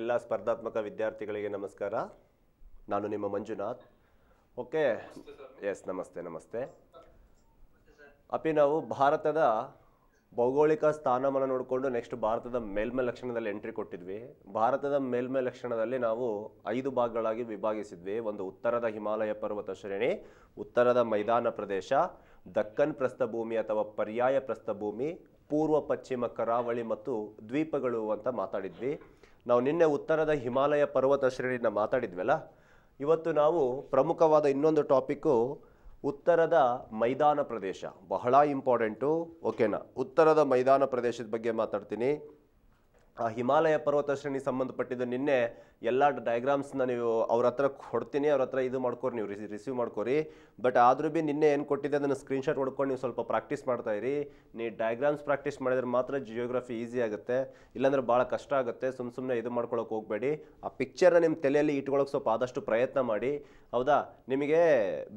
ಎಲ್ಲ ಸ್ಪರ್ಧಾತ್ಮಕ ವಿದ್ಯಾರ್ಥಿಗಳಿಗೆ ನಮಸ್ಕಾರ ನಾನು ನಿಮ್ಮ ಮಂಜುನಾಥ್ ಓಕೆ ಎಸ್ ನಮಸ್ತೆ ನಮಸ್ತೆ ಅಪಿ ನಾವು ಭಾರತದ ಭೌಗೋಳಿಕ ಸ್ಥಾನಮಾನ ನೋಡಿಕೊಂಡು ನೆಕ್ಸ್ಟ್ ಭಾರತದ ಮೇಲ್ಮೈ ಲಕ್ಷಣದಲ್ಲಿ ಎಂಟ್ರಿ ಕೊಟ್ಟಿದ್ವಿ ಭಾರತದ ಮೇಲ್ಮೈ ಲಕ್ಷಣದಲ್ಲಿ ನಾವು ಐದು ಭಾಗಗಳಾಗಿ ವಿಭಾಗಿಸಿದ್ವಿ ಒಂದು ಉತ್ತರದ ಹಿಮಾಲಯ ಪರ್ವತ ಶ್ರೇಣಿ ಉತ್ತರದ ಮೈದಾನ ಪ್ರದೇಶ ದಕ್ಕನ್ ಪ್ರಸ್ಥಭೂಮಿ ಅಥವಾ ಪರ್ಯಾಯ ಪ್ರಸ್ಥಭೂಮಿ ಪೂರ್ವ ಪಶ್ಚಿಮ ಕರಾವಳಿ ಮತ್ತು ದ್ವೀಪಗಳು ಅಂತ ಮಾತಾಡಿದ್ವಿ ನಾವು ನಿನ್ನೆ ಉತ್ತರದ ಹಿಮಾಲಯ ಪರ್ವತ ಶ್ರೇಣಿನ ಮಾತಾಡಿದ್ವಲ್ಲ ಇವತ್ತು ನಾವು ಪ್ರಮುಖವಾದ ಇನ್ನೊಂದು ಟಾಪಿಕ್ಕು ಉತ್ತರದ ಮೈದಾನ ಪ್ರದೇಶ ಬಹಳ ಇಂಪಾರ್ಟೆಂಟು ಓಕೆನಾ ಉತ್ತರದ ಮೈದಾನ ಪ್ರದೇಶದ ಬಗ್ಗೆ ಮಾತಾಡ್ತೀನಿ ಆ ಹಿಮಾಲಯ ಪರ್ವತ ಶ್ರೇಣಿ ಸಂಬಂಧಪಟ್ಟಿದ್ದು ನಿನ್ನೆ ಎಲ್ಲ ಡಯಾಗ್ರಾಮ್ಸ್ನ ನೀವು ಅವ್ರ ಹತ್ರ ಕೊಡ್ತೀನಿ ಅವ್ರ ಹತ್ರ ಇದು ಮಾಡ್ಕೊರಿ ನೀವು ರಿಸೀವ್ ಮಾಡ್ಕೊರಿ ಬಟ್ ಆದರೂ ಭೀ ನಿನ್ನೆ ಏನು ಕೊಟ್ಟಿದ್ದೆ ಅದನ್ನು ಸ್ಕ್ರೀನ್ಶಾಟ್ ಹೊಡ್ಕೊಂಡು ನೀವು ಸ್ವಲ್ಪ ಪ್ರಾಕ್ಟೀಸ್ ಮಾಡ್ತಾ ಇರಿ ನೀವು ಡಯಾಗ್ರಾಮ್ಸ್ ಪ್ರಾಕ್ಟೀಸ್ ಮಾಡಿದ್ರೆ ಮಾತ್ರ ಜಿಯೋಗ್ರಫಿ ಈಸಿ ಆಗುತ್ತೆ ಇಲ್ಲಾಂದ್ರೆ ಭಾಳ ಕಷ್ಟ ಆಗುತ್ತೆ ಸುಮ್ಮ ಸುಮ್ಮನೆ ಇದು ಮಾಡ್ಕೊಳಕ್ಕೆ ಹೋಗಬೇಡಿ ಆ ಪಿಕ್ಚರ್ನ ನಿಮ್ಮ ತಲೆಯಲ್ಲಿ ಇಟ್ಕೊಳಕ್ಕೆ ಸ್ವಲ್ಪ ಆದಷ್ಟು ಪ್ರಯತ್ನ ಮಾಡಿ ಹೌದಾ ನಿಮಗೆ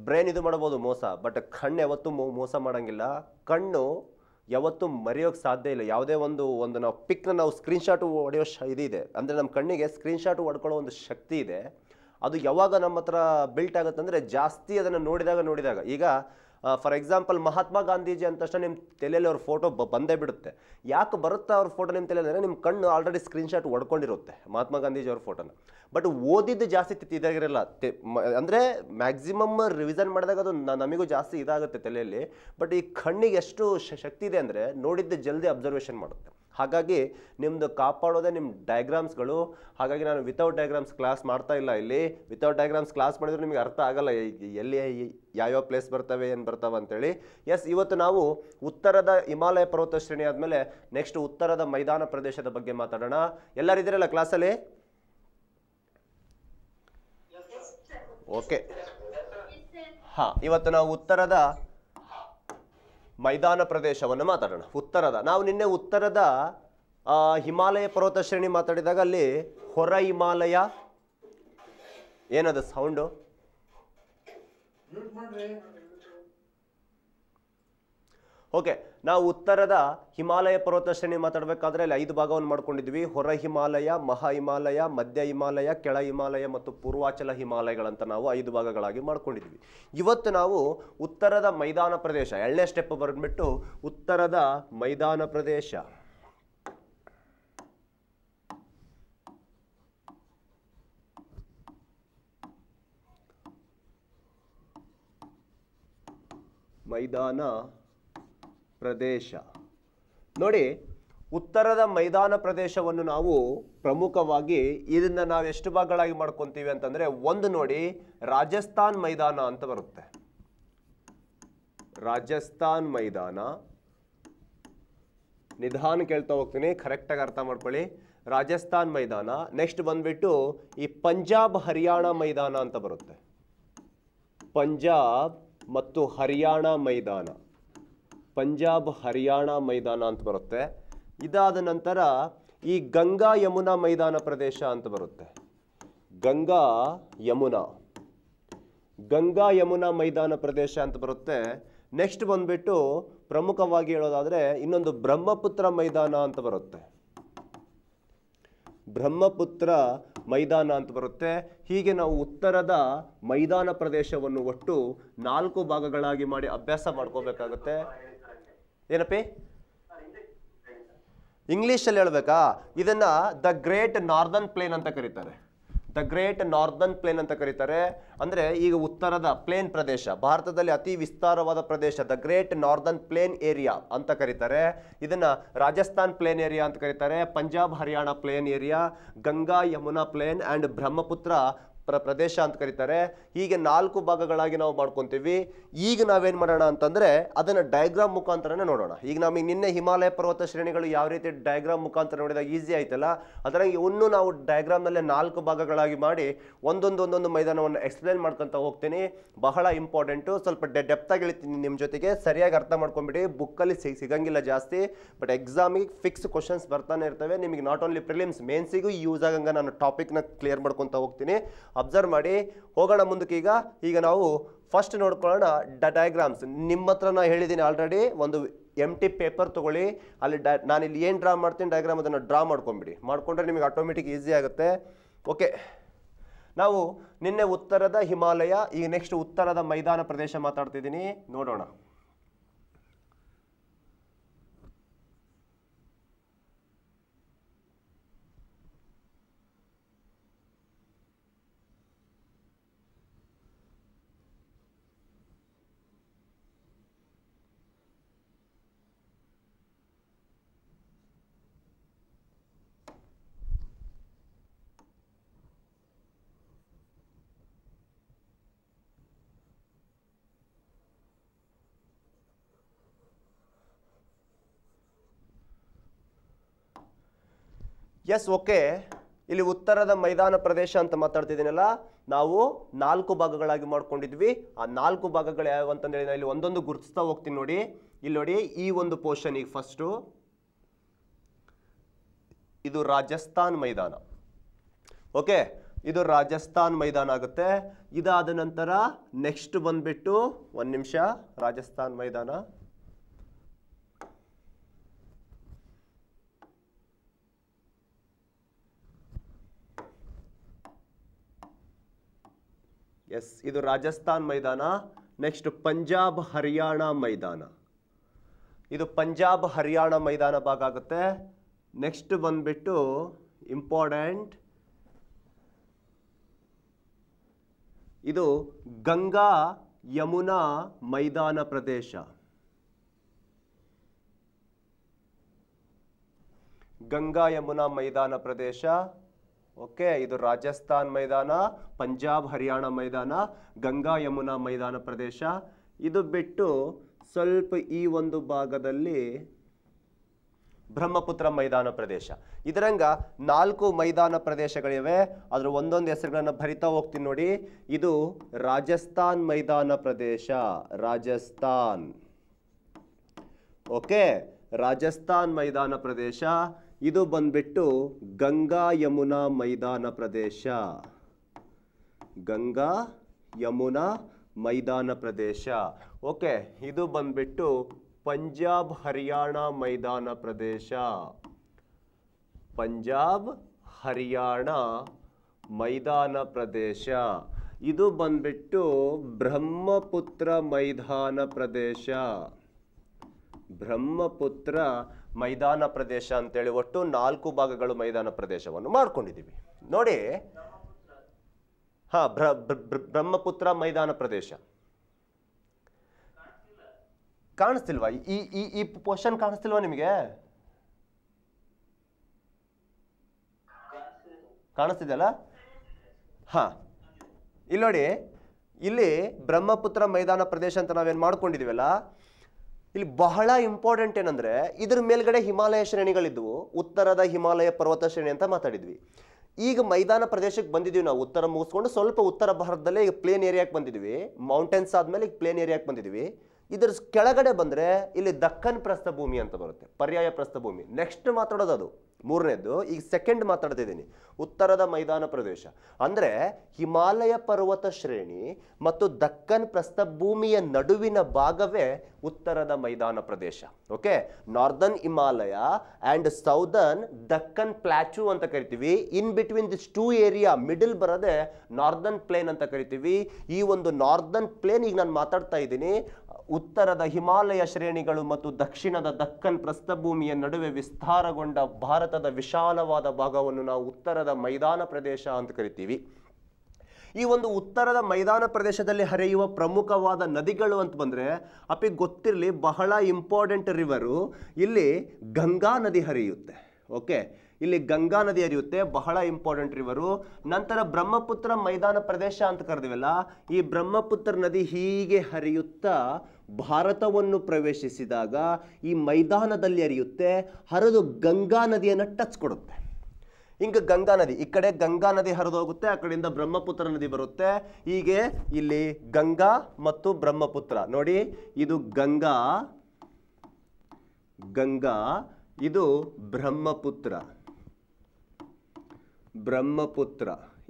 ಬ್ರೈನ್ ಇದು ಮಾಡ್ಬೋದು ಮೋಸ ಬಟ್ ಕಣ್ಣು ಯಾವತ್ತೂ ಮೋಸ ಮಾಡೋಂಗಿಲ್ಲ ಕಣ್ಣು ಯಾವತ್ತೂ ಮರೆಯೋಕ್ಕೆ ಸಾಧ್ಯ ಇಲ್ಲ ಯಾವುದೇ ಒಂದು ಒಂದು ನಾವು ಪಿಕ್ನ ನಾವು ಸ್ಕ್ರೀನ್ಶಾಟು ಹೊಡೆಯೋ ಶ ಇದಿದೆ ಅಂದರೆ ನಮ್ಮ ಕಣ್ಣಿಗೆ ಸ್ಕ್ರೀನ್ಶಾಟು ಹೊಡ್ಕೊಳ್ಳೋ ಒಂದು ಶಕ್ತಿ ಇದೆ ಅದು ಯಾವಾಗ ನಮ್ಮ ಹತ್ರ ಬಿಲ್ಟ್ ಅಂದರೆ ಜಾಸ್ತಿ ಅದನ್ನು ನೋಡಿದಾಗ ನೋಡಿದಾಗ ಈಗ ಫಾರ್ ಎಕ್ಸಾಂಪಲ್ ಮಹಾತ್ಮ ಗಾಂಧೀಜಿ ಅಂತ ತಕ್ಷಣ ನಿಮ್ಮ ತಲೆಯಲ್ಲಿ ಅವ್ರ ಫೋಟೋ ಬಂದೇ ಬಿಡುತ್ತೆ ಯಾಕೆ ಬರುತ್ತೆ ಅವ್ರ ಫೋಟೋ ನಿಮ್ಮ ತಲೆಯಲ್ಲಿ ಅಂದರೆ ನಿಮ್ಮ ಕಣ್ಣು ಆಲ್ರೆಡಿ ಸ್ಕ್ರೀನ್ಶಾಟ್ ಒಡ್ಕೊಂಡಿರುತ್ತೆ ಮಹಾತ್ಮ ಗಾಂಧೀಜಿ ಅವ್ರ ಫೋಟೋನ ಬಟ್ ಓದಿದ್ದು ಜಾಸ್ತಿ ಇದಾಗಿರಲ್ಲ ಅಂದರೆ ಮ್ಯಾಕ್ಸಿಮಮ್ ರಿವಿಸನ್ ಮಾಡಿದಾಗ ಅದು ನಮಗೂ ಜಾಸ್ತಿ ಇದಾಗುತ್ತೆ ತಲೆಯಲ್ಲಿ ಬಟ್ ಈ ಕಣ್ಣಿಗೆ ಎಷ್ಟು ಶಕ್ತಿ ಇದೆ ಅಂದರೆ ನೋಡಿದ್ದು ಜಲ್ದಿ ಅಬ್ಸರ್ವೇಷನ್ ಮಾಡುತ್ತೆ ಹಾಗಾಗಿ ನಿಮ್ಮದು ಕಾಪಾಡೋದೇ ನಿಮ್ಮ ಡಯಾಗ್ರಾಮ್ಸ್ಗಳು ಹಾಗಾಗಿ ನಾನು ವಿತೌಟ್ ಡಯಾಗ್ರಾಮ್ಸ್ ಕ್ಲಾಸ್ ಮಾಡ್ತಾ ಇಲ್ಲ ಇಲ್ಲಿ ವಿತೌಟ್ ಡಯಾಗ್ರಾಮ್ಸ್ ಕ್ಲಾಸ್ ಮಾಡಿದ್ರೆ ನಿಮಗೆ ಅರ್ಥ ಆಗಲ್ಲ ಎಲ್ಲಿ ಯಾವ್ಯಾವ ಪ್ಲೇಸ್ ಬರ್ತವೆ ಏನು ಬರ್ತಾವೆ ಅಂತೇಳಿ ಎಸ್ ಇವತ್ತು ನಾವು ಉತ್ತರದ ಹಿಮಾಲಯ ಪರ್ವತ ಶ್ರೇಣಿ ಆದಮೇಲೆ ನೆಕ್ಸ್ಟ್ ಉತ್ತರದ ಮೈದಾನ ಪ್ರದೇಶದ ಬಗ್ಗೆ ಮಾತಾಡೋಣ ಎಲ್ಲರಿದ್ದೀರಲ್ಲ ಕ್ಲಾಸಲ್ಲಿ ಓಕೆ ಹಾಂ ಇವತ್ತು ನಾವು ಉತ್ತರದ ಮೈದಾನ ಪ್ರದೇಶವನ್ನು ಮಾತಾಡೋಣ ಉತ್ತರದ ನಾವು ನಿನ್ನೆ ಉತ್ತರದ ಹಿಮಾಲಯ ಪರ್ವತ ಶ್ರೇಣಿ ಮಾತಾಡಿದಾಗ ಅಲ್ಲಿ ಹೊರ ಹಿಮಾಲಯ ಏನದ ಸೌಂಡು ಓಕೆ ನಾವು ಉತ್ತರದ ಹಿಮಾಲಯ ಪರ್ವತ ಶ್ರೇಣಿ ಮಾತಾಡಬೇಕಾದ್ರೆ ಅಲ್ಲಿ ಐದು ಭಾಗವನ್ನು ಮಾಡ್ಕೊಂಡಿದ್ವಿ ಹೊರ ಹಿಮಾಲಯ ಮಹಾ ಹಿಮಾಲಯ ಮಧ್ಯ ಹಿಮಾಲಯ ಕೆಳ ಹಿಮಾಲಯ ಮತ್ತು ಪೂರ್ವಾಚಲ ಹಿಮಾಲಯಗಳಂತ ನಾವು ಐದು ಭಾಗಗಳಾಗಿ ಮಾಡ್ಕೊಂಡಿದ್ವಿ ಇವತ್ತು ನಾವು ಉತ್ತರದ ಮೈದಾನ ಪ್ರದೇಶ ಎರಡನೇ ಸ್ಟೆಪ್ ಬಂದ್ಬಿಟ್ಟು ಉತ್ತರದ ಮೈದಾನ ಪ್ರದೇಶ ಮೈದಾನ ಪ್ರದೇಶ ನೋಡಿ ಉತ್ತರದ ಮೈದಾನ ಪ್ರದೇಶವನ್ನು ನಾವು ಪ್ರಮುಖವಾಗಿ ಇದನ್ನ ನಾವು ಎಷ್ಟು ಭಾಗಗಳಾಗಿ ಮಾಡ್ಕೊತೀವಿ ಅಂತಂದ್ರೆ ಒಂದು ನೋಡಿ ರಾಜಸ್ಥಾನ್ ಮೈದಾನ ಅಂತ ಬರುತ್ತೆ ರಾಜಸ್ಥಾನ್ ಮೈದಾನ ನಿಧಾನ ಕೇಳ್ತಾ ಹೋಗ್ತೀನಿ ಕರೆಕ್ಟಾಗಿ ಅರ್ಥ ಮಾಡ್ಕೊಳ್ಳಿ ರಾಜಸ್ಥಾನ್ ಮೈದಾನ ನೆಕ್ಸ್ಟ್ ಬಂದ್ಬಿಟ್ಟು ಈ ಪಂಜಾಬ್ ಹರಿಯಾಣ ಮೈದಾನ ಅಂತ ಬರುತ್ತೆ ಪಂಜಾಬ್ ಮತ್ತು ಹರಿಯಾಣ ಮೈದಾನ ಪಂಜಾಬ್ ಹರಿಯಾಣ ಮೈದಾನ ಅಂತ ಬರುತ್ತೆ ಇದಾದ ನಂತರ ಈ ಗಂಗಾ ಯಮುನಾ ಮೈದಾನ ಪ್ರದೇಶ ಅಂತ ಬರುತ್ತೆ ಗಂಗಾ ಯಮುನಾ ಗಂಗಾ ಯಮುನಾ ಮೈದಾನ ಪ್ರದೇಶ ಅಂತ ಬರುತ್ತೆ ನೆಕ್ಸ್ಟ್ ಬಂದುಬಿಟ್ಟು ಪ್ರಮುಖವಾಗಿ ಹೇಳೋದಾದರೆ ಇನ್ನೊಂದು ಬ್ರಹ್ಮಪುತ್ರ ಮೈದಾನ ಅಂತ ಬರುತ್ತೆ ಬ್ರಹ್ಮಪುತ್ರ ಮೈದಾನ ಅಂತ ಬರುತ್ತೆ ಹೀಗೆ ನಾವು ಉತ್ತರದ ಮೈದಾನ ಪ್ರದೇಶವನ್ನು ಒಟ್ಟು ನಾಲ್ಕು ಭಾಗಗಳಾಗಿ ಮಾಡಿ ಅಭ್ಯಾಸ ಮಾಡ್ಕೋಬೇಕಾಗುತ್ತೆ ಏನಪ್ಪಿ ಇಂಗ್ಲೀಷಲ್ಲಿ ಹೇಳ್ಬೇಕಾ ಇದನ್ನು ದ ಗ್ರೇಟ್ ನಾರ್ದನ್ ಪ್ಲೇನ್ ಅಂತ ಕರೀತಾರೆ ದ ಗ್ರೇಟ್ ನಾರ್ದನ್ ಪ್ಲೇನ್ ಅಂತ ಕರೀತಾರೆ ಅಂದರೆ ಈಗ ಉತ್ತರದ ಪ್ಲೇನ್ ಪ್ರದೇಶ ಭಾರತದಲ್ಲಿ ಅತಿ ವಿಸ್ತಾರವಾದ ಪ್ರದೇಶ the great northern plain area ಅಂತ ಕರೀತಾರೆ ಇದನ್ನು ರಾಜಸ್ಥಾನ್ ಪ್ಲೇನ್ ಏರಿಯಾ ಅಂತ ಕರೀತಾರೆ Punjab Haryana plain area Ganga Yamuna plain and Brahmaputra ಪ್ರ ಪ್ರದೇಶ ಅಂತ ಕರೀತಾರೆ ಹೀಗೆ ನಾಲ್ಕು ಭಾಗಗಳಾಗಿ ನಾವು ಮಾಡ್ಕೊತೀವಿ ಈಗ ನಾವೇನು ಮಾಡೋಣ ಅಂತಂದರೆ ಅದನ್ನು ಡಯಾಗ್ರಾಮ್ ಮುಖಾಂತರನೇ ನೋಡೋಣ ಈಗ ನಮಗೆ ನಿನ್ನೆ ಹಿಮಾಲಯ ಪರ್ವತ ಶ್ರೇಣಿಗಳು ಯಾವ ರೀತಿ ಡಯಾಗ್ರಾಮ್ ಮುಖಾಂತರ ನೋಡಿದಾಗ ಈಸಿ ಆಯ್ತಲ್ಲ ಅದರ ಇನ್ನೂ ನಾವು ಡಯಾಗ್ರಾಮ್ನಲ್ಲೇ ನಾಲ್ಕು ಭಾಗಗಳಾಗಿ ಮಾಡಿ ಒಂದೊಂದು ಒಂದೊಂದು ಮೈದಾನವನ್ನು ಎಕ್ಸ್ಪ್ಲೇನ್ ಮಾಡ್ಕೊತ ಹೋಗ್ತೀನಿ ಬಹಳ ಇಂಪಾರ್ಟೆಂಟು ಸ್ವಲ್ಪ ಡೆಪ್ತಾಗಿ ಹೇಳ್ತೀನಿ ನಿಮ್ಮ ಜೊತೆಗೆ ಸರಿಯಾಗಿ ಅರ್ಥ ಮಾಡ್ಕೊಂಬಿಡಿ ಬುಕ್ಕಲ್ಲಿ ಸಿಗ್ ಸಿಗಂಗಿಲ್ಲ ಜಾಸ್ತಿ ಬಟ್ ಎಕ್ಸಾಮಿಗೆ ಫಿಕ್ಸ್ ಕ್ವಶನ್ಸ್ ಬರ್ತಾನೆ ಇರ್ತವೆ ನಿಮಗೆ ನಾಟ್ ಓನ್ಲಿ ಪ್ರಿಲಿಮ್ಸ್ ಮೇನ್ಸಿಗೂ ಯೂಸ್ ಆಗಂಗೆ ನಾನು ಟಾಪಿಕ್ನ ಕ್ಲಿಯರ್ ಮಾಡ್ಕೊತ ಹೋಗ್ತೀನಿ ಅಬ್ಸರ್ವ್ ಮಾಡಿ ಹೋಗೋಣ ಮುಂದಕ್ಕೆ ಈಗ ಈಗ ನಾವು ಫಸ್ಟ್ ನೋಡ್ಕೊಳ್ಳೋಣ ಡ ಡಯಾಗ್ರಾಮ್ಸ್ ನಿಮ್ಮ ಹತ್ರ ನಾನು ಹೇಳಿದ್ದೀನಿ ಆಲ್ರೆಡಿ ಒಂದು ಎಮ್ ಟಿ ಪೇಪರ್ ತೊಗೊಳ್ಳಿ ಅಲ್ಲಿ ಡ ನಾನಿಲ್ಲಿ ಏನು ಡ್ರಾ ಮಾಡ್ತೀನಿ ಡಯಾಗ್ರಾಮ್ ಅದನ್ನು ಡ್ರಾ ಮಾಡ್ಕೊಂಬಿಡಿ ಮಾಡಿಕೊಂಡ್ರೆ ನಿಮಗೆ ಆಟೋಮೆಟಿಕ್ ಈಸಿ ಆಗುತ್ತೆ ಓಕೆ ನಾವು ನಿನ್ನೆ ಉತ್ತರದ ಹಿಮಾಲಯ ಈಗ ನೆಕ್ಸ್ಟ್ ಉತ್ತರದ ಮೈದಾನ ಪ್ರದೇಶ ಮಾತಾಡ್ತಿದ್ದೀನಿ ನೋಡೋಣ ಎಸ್ ಓಕೆ ಇಲ್ಲಿ ಉತ್ತರದ ಮೈದಾನ ಪ್ರದೇಶ ಅಂತ ಮಾತಾಡ್ತಿದ್ದೀನಲ್ಲ ನಾವು ನಾಲ್ಕು ಭಾಗಗಳಾಗಿ ಮಾಡ್ಕೊಂಡಿದ್ವಿ ಆ ನಾಲ್ಕು ಭಾಗಗಳು ಯಾವ ಅಂತಂದೇಳಿ ನಾನು ಇಲ್ಲಿ ಒಂದೊಂದು ಗುರುತಿಸ್ತಾ ಹೋಗ್ತೀನಿ ನೋಡಿ ಇಲ್ಲಿ ನೋಡಿ ಈ ಒಂದು ಪೋರ್ಷನ್ ಈಗ ಫಸ್ಟು ಇದು ರಾಜಸ್ಥಾನ್ ಮೈದಾನ ಓಕೆ ಇದು ರಾಜಸ್ಥಾನ್ ಮೈದಾನ ಆಗುತ್ತೆ ಇದಾದ ನಂತರ ನೆಕ್ಸ್ಟ್ ಬಂದ್ಬಿಟ್ಟು ಒಂದು ನಿಮಿಷ ರಾಜಸ್ಥಾನ್ ಮೈದಾನ ಎಸ್ ಇದು ರಾಜಸ್ಥಾನ್ ಮೈದಾನ ನೆಕ್ಸ್ಟ್ ಪಂಜಾಬ್ ಹರಿಯಾಣ ಮೈದಾನ ಇದು ಪಂಜಾಬ್ ಹರಿಯಾಣ ಮೈದಾನ ಭಾಗ ಆಗುತ್ತೆ ನೆಕ್ಸ್ಟ್ ಬಂದ್ಬಿಟ್ಟು ಇಂಪಾರ್ಟೆಂಟ್ ಇದು ಗಂಗಾ ಯಮುನಾ ಮೈದಾನ ಪ್ರದೇಶ ಗಂಗಾ ಯಮುನಾ ಮೈದಾನ ಪ್ರದೇಶ ಓಕೆ ಇದು ರಾಜಸ್ಥಾನ್ ಮೈದಾನ ಪಂಜಾಬ್ ಹರಿಯಾಣ ಮೈದಾನ ಗಂಗಾ ಯಮುನಾ ಮೈದಾನ ಪ್ರದೇಶ ಇದು ಬಿಟ್ಟು ಸ್ವಲ್ಪ ಈ ಒಂದು ಭಾಗದಲ್ಲಿ ಬ್ರಹ್ಮಪುತ್ರ ಮೈದಾನ ಪ್ರದೇಶ ಇದರಂಗ ನಾಲ್ಕು ಮೈದಾನ ಪ್ರದೇಶಗಳಿವೆ ಅದರ ಒಂದೊಂದು ಹೆಸರುಗಳನ್ನು ಭರಿತಾ ಹೋಗ್ತೀನಿ ನೋಡಿ ಇದು ರಾಜಸ್ಥಾನ್ ಮೈದಾನ ಪ್ರದೇಶ ರಾಜಸ್ಥಾನ್ ಓಕೆ ರಾಜಸ್ಥಾನ್ ಮೈದಾನ ಪ್ರದೇಶ ಇದು ಬಂದ್ಬಿಟ್ಟು ಗಂಗಾ ಯಮುನಾ ಮೈದಾನ ಪ್ರದೇಶ ಗಂಗಾ ಯಮುನಾ ಮೈದಾನ ಪ್ರದೇಶ ಓಕೆ ಇದು ಬಂದ್ಬಿಟ್ಟು ಪಂಜಾಬ್ ಹರಿಯಾಣ ಮೈದಾನ ಪ್ರದೇಶ ಪಂಜಾಬ್ ಹರಿಯಾಣ ಮೈದಾನ ಪ್ರದೇಶ ಇದು ಬಂದ್ಬಿಟ್ಟು ಬ್ರಹ್ಮಪುತ್ರ ಮೈದಾನ ಪ್ರದೇಶ ಬ್ರಹ್ಮಪುತ್ರ ಮೈದಾನ ಪ್ರದೇಶ ಅಂತೇಳಿ ಒಟ್ಟು ನಾಲ್ಕು ಭಾಗಗಳು ಮೈದಾನ ಪ್ರದೇಶವನ್ನು ಮಾಡ್ಕೊಂಡಿದ್ದೀವಿ ನೋಡಿ ಹಾ ಬ್ರಹ್ಮಪುತ್ರ ಮೈದಾನ ಪ್ರದೇಶ ಕಾಣಿಸ್ತಿಲ್ವಾ ಈ ಈ ಈ ಪೋರ್ಷನ್ ಕಾಣಿಸ್ತಿಲ್ವಾ ನಿಮಗೆ ಕಾಣಿಸ್ತಿದೆಯಲ್ಲ ಹ ಇಲ್ಲಿ ನೋಡಿ ಇಲ್ಲಿ ಬ್ರಹ್ಮಪುತ್ರ ಮೈದಾನ ಪ್ರದೇಶ ಅಂತ ನಾವೇನು ಮಾಡ್ಕೊಂಡಿದ್ದೀವಲ್ಲ ಇಲ್ಲಿ ಬಹಳ ಇಂಪಾರ್ಟೆಂಟ್ ಏನಂದ್ರೆ ಇದ್ರ ಮೇಲ್ಗಡೆ ಹಿಮಾಲಯ ಶ್ರೇಣಿಗಳಿದ್ವು ಉತ್ತರದ ಹಿಮಾಲಯ ಪರ್ವತ ಶ್ರೇಣಿ ಅಂತ ಮಾತಾಡಿದ್ವಿ ಈಗ ಮೈದಾನ ಪ್ರದೇಶಕ್ಕೆ ಬಂದಿದ್ವಿ ನಾವು ಉತ್ತರ ಮುಗಿಸ್ಕೊಂಡು ಸ್ವಲ್ಪ ಉತ್ತರ ಭಾರತದಲ್ಲೇ ಈಗ ಪ್ಲೇನ್ ಏರಿಯಾಕ್ಕೆ ಬಂದಿದ್ವಿ ಮೌಂಟೇನ್ಸ್ ಆದಮೇಲೆ ಈಗ ಪ್ಲೇನ್ ಏರಿಯಾಕ್ಕೆ ಬಂದಿದ್ವಿ ಇದ್ರ ಕೆಳಗಡೆ ಬಂದರೆ ಇಲ್ಲಿ ದಕ್ಕನ್ ಪ್ರಸ್ಥಭೂಮಿ ಅಂತ ಬರುತ್ತೆ ಪರ್ಯಾಯ ಪ್ರಸ್ಥಭೂಮಿ ನೆಕ್ಸ್ಟ್ ಮಾತಾಡೋದು ಅದು ಮೂರನೇದು ಈಗ ಸೆಕೆಂಡ್ ಮಾತಾಡ್ತಿದ್ದೀನಿ ಉತ್ತರದ ಮೈದಾನ ಪ್ರದೇಶ ಅಂದರೆ ಹಿಮಾಲಯ ಪರ್ವತ ಶ್ರೇಣಿ ಮತ್ತು ದಕ್ಕನ್ ಪ್ರಸ್ಥಭೂಮಿಯ ನಡುವಿನ ಭಾಗವೇ ಉತ್ತರದ ಮೈದಾನ ಪ್ರದೇಶ okay northern Himalaya and southern Deccan plateau ಅಂತ ಕರಿತೀವಿ in between this two area middle ಬರೋದೇ ನಾರ್ದರ್ನ್ ಪ್ಲೇನ್ ಅಂತ ಕರಿತೀವಿ ಈ ಒಂದು ನಾರ್ದರ್ನ್ ಪ್ಲೇನ್ ಈಗ ನಾನು ಮಾತಾಡ್ತಾ ಇದ್ದೀನಿ ಉತ್ತರದ ಹಿಮಾಲಯ ಶ್ರೇಣಿಗಳು ಮತ್ತು ದಕ್ಷಿಣದ ದಕ್ಕನ್ ಪ್ರಸ್ಥಭೂಮಿಯ ನಡುವೆ ವಿಸ್ತಾರಗೊಂಡ ಭಾರತದ ವಿಶಾಲವಾದ ಭಾಗವನ್ನು ನಾವು ಉತ್ತರದ ಮೈದಾನ ಪ್ರದೇಶ ಅಂತ ಕರಿತೀವಿ ಈ ಒಂದು ಉತ್ತರದ ಮೈದಾನ ಪ್ರದೇಶದಲ್ಲಿ ಹರಿಯುವ ಪ್ರಮುಖವಾದ ನದಿಗಳು ಅಂತ ಬಂದರೆ ಅಪಿಗೆ ಗೊತ್ತಿರಲಿ ಬಹಳ ಇಂಪಾರ್ಟೆಂಟ್ ರಿವರು ಇಲ್ಲಿ ಗಂಗಾ ನದಿ ಹರಿಯುತ್ತೆ ಓಕೆ ಇಲ್ಲಿ ಗಂಗಾ ನದಿ ಹರಿಯುತ್ತೆ ಬಹಳ ಇಂಪಾರ್ಟೆಂಟ್ ರಿವರು ನಂತರ ಬ್ರಹ್ಮಪುತ್ರ ಮೈದಾನ ಪ್ರದೇಶ ಅಂತ ಕರೆದಿವಲ್ಲ ಈ ಬ್ರಹ್ಮಪುತ್ರ ನದಿ ಹೀಗೆ ಹರಿಯುತ್ತಾ ಭಾರತವನ್ನು ಪ್ರವೇಶಿಸಿದಾಗ ಈ ಮೈದಾನದಲ್ಲಿ ಹರಿಯುತ್ತೆ ಹರಿದು ಗಂಗಾ ನದಿಯನ್ನು ಟಚ್ ಕೊಡುತ್ತೆ ಹಿಂಗೆ ಗಂಗಾ ನದಿ ಈ ಕಡೆ ಗಂಗಾ ನದಿ ಹರಿದು ಹೋಗುತ್ತೆ ಆ ಕಡೆಯಿಂದ ಬ್ರಹ್ಮಪುತ್ರ ನದಿ ಬರುತ್ತೆ ಹೀಗೆ ಇಲ್ಲಿ ಗಂಗಾ ಮತ್ತು ಬ್ರಹ್ಮಪುತ್ರ ನೋಡಿ ಇದು ಗಂಗಾ ಗಂಗಾ ಇದು ಬ್ರಹ್ಮಪುತ್ರ ಬ್ರಹ್ಮಪುತ್ರ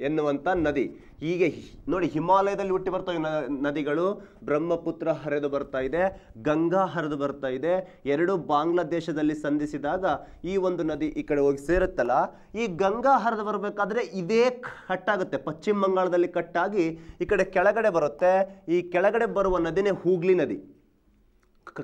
ಎನ್ನುವಂಥ ನದಿ ಹೀಗೆ ನೋಡಿ ಹಿಮಾಲಯದಲ್ಲಿ ಹುಟ್ಟಿ ಬರ್ತವೆ ನದಿಗಳು ಬ್ರಹ್ಮಪುತ್ರ ಹರಿದು ಬರ್ತಾ ಇದೆ ಗಂಗಾ ಹರಿದು ಬರ್ತಾ ಇದೆ ಎರಡು ಬಾಂಗ್ಲಾದೇಶದಲ್ಲಿ ಸಂಧಿಸಿದಾಗ ಈ ಒಂದು ನದಿ ಈ ಕಡೆ ಹೋಗಿ ಸೇರುತ್ತಲ್ಲ ಈ ಗಂಗಾ ಹರಿದು ಬರಬೇಕಾದ್ರೆ ಇದೇ ಕಟ್ಟಾಗುತ್ತೆ ಪಶ್ಚಿಮ ಬಂಗಾಳದಲ್ಲಿ ಕಟ್ಟಾಗಿ ಈ ಕಡೆ ಕೆಳಗಡೆ ಬರುತ್ತೆ ಈ ಕೆಳಗಡೆ ಬರುವ ನದಿನೇ ಹೂಗ್ಲಿ ನದಿ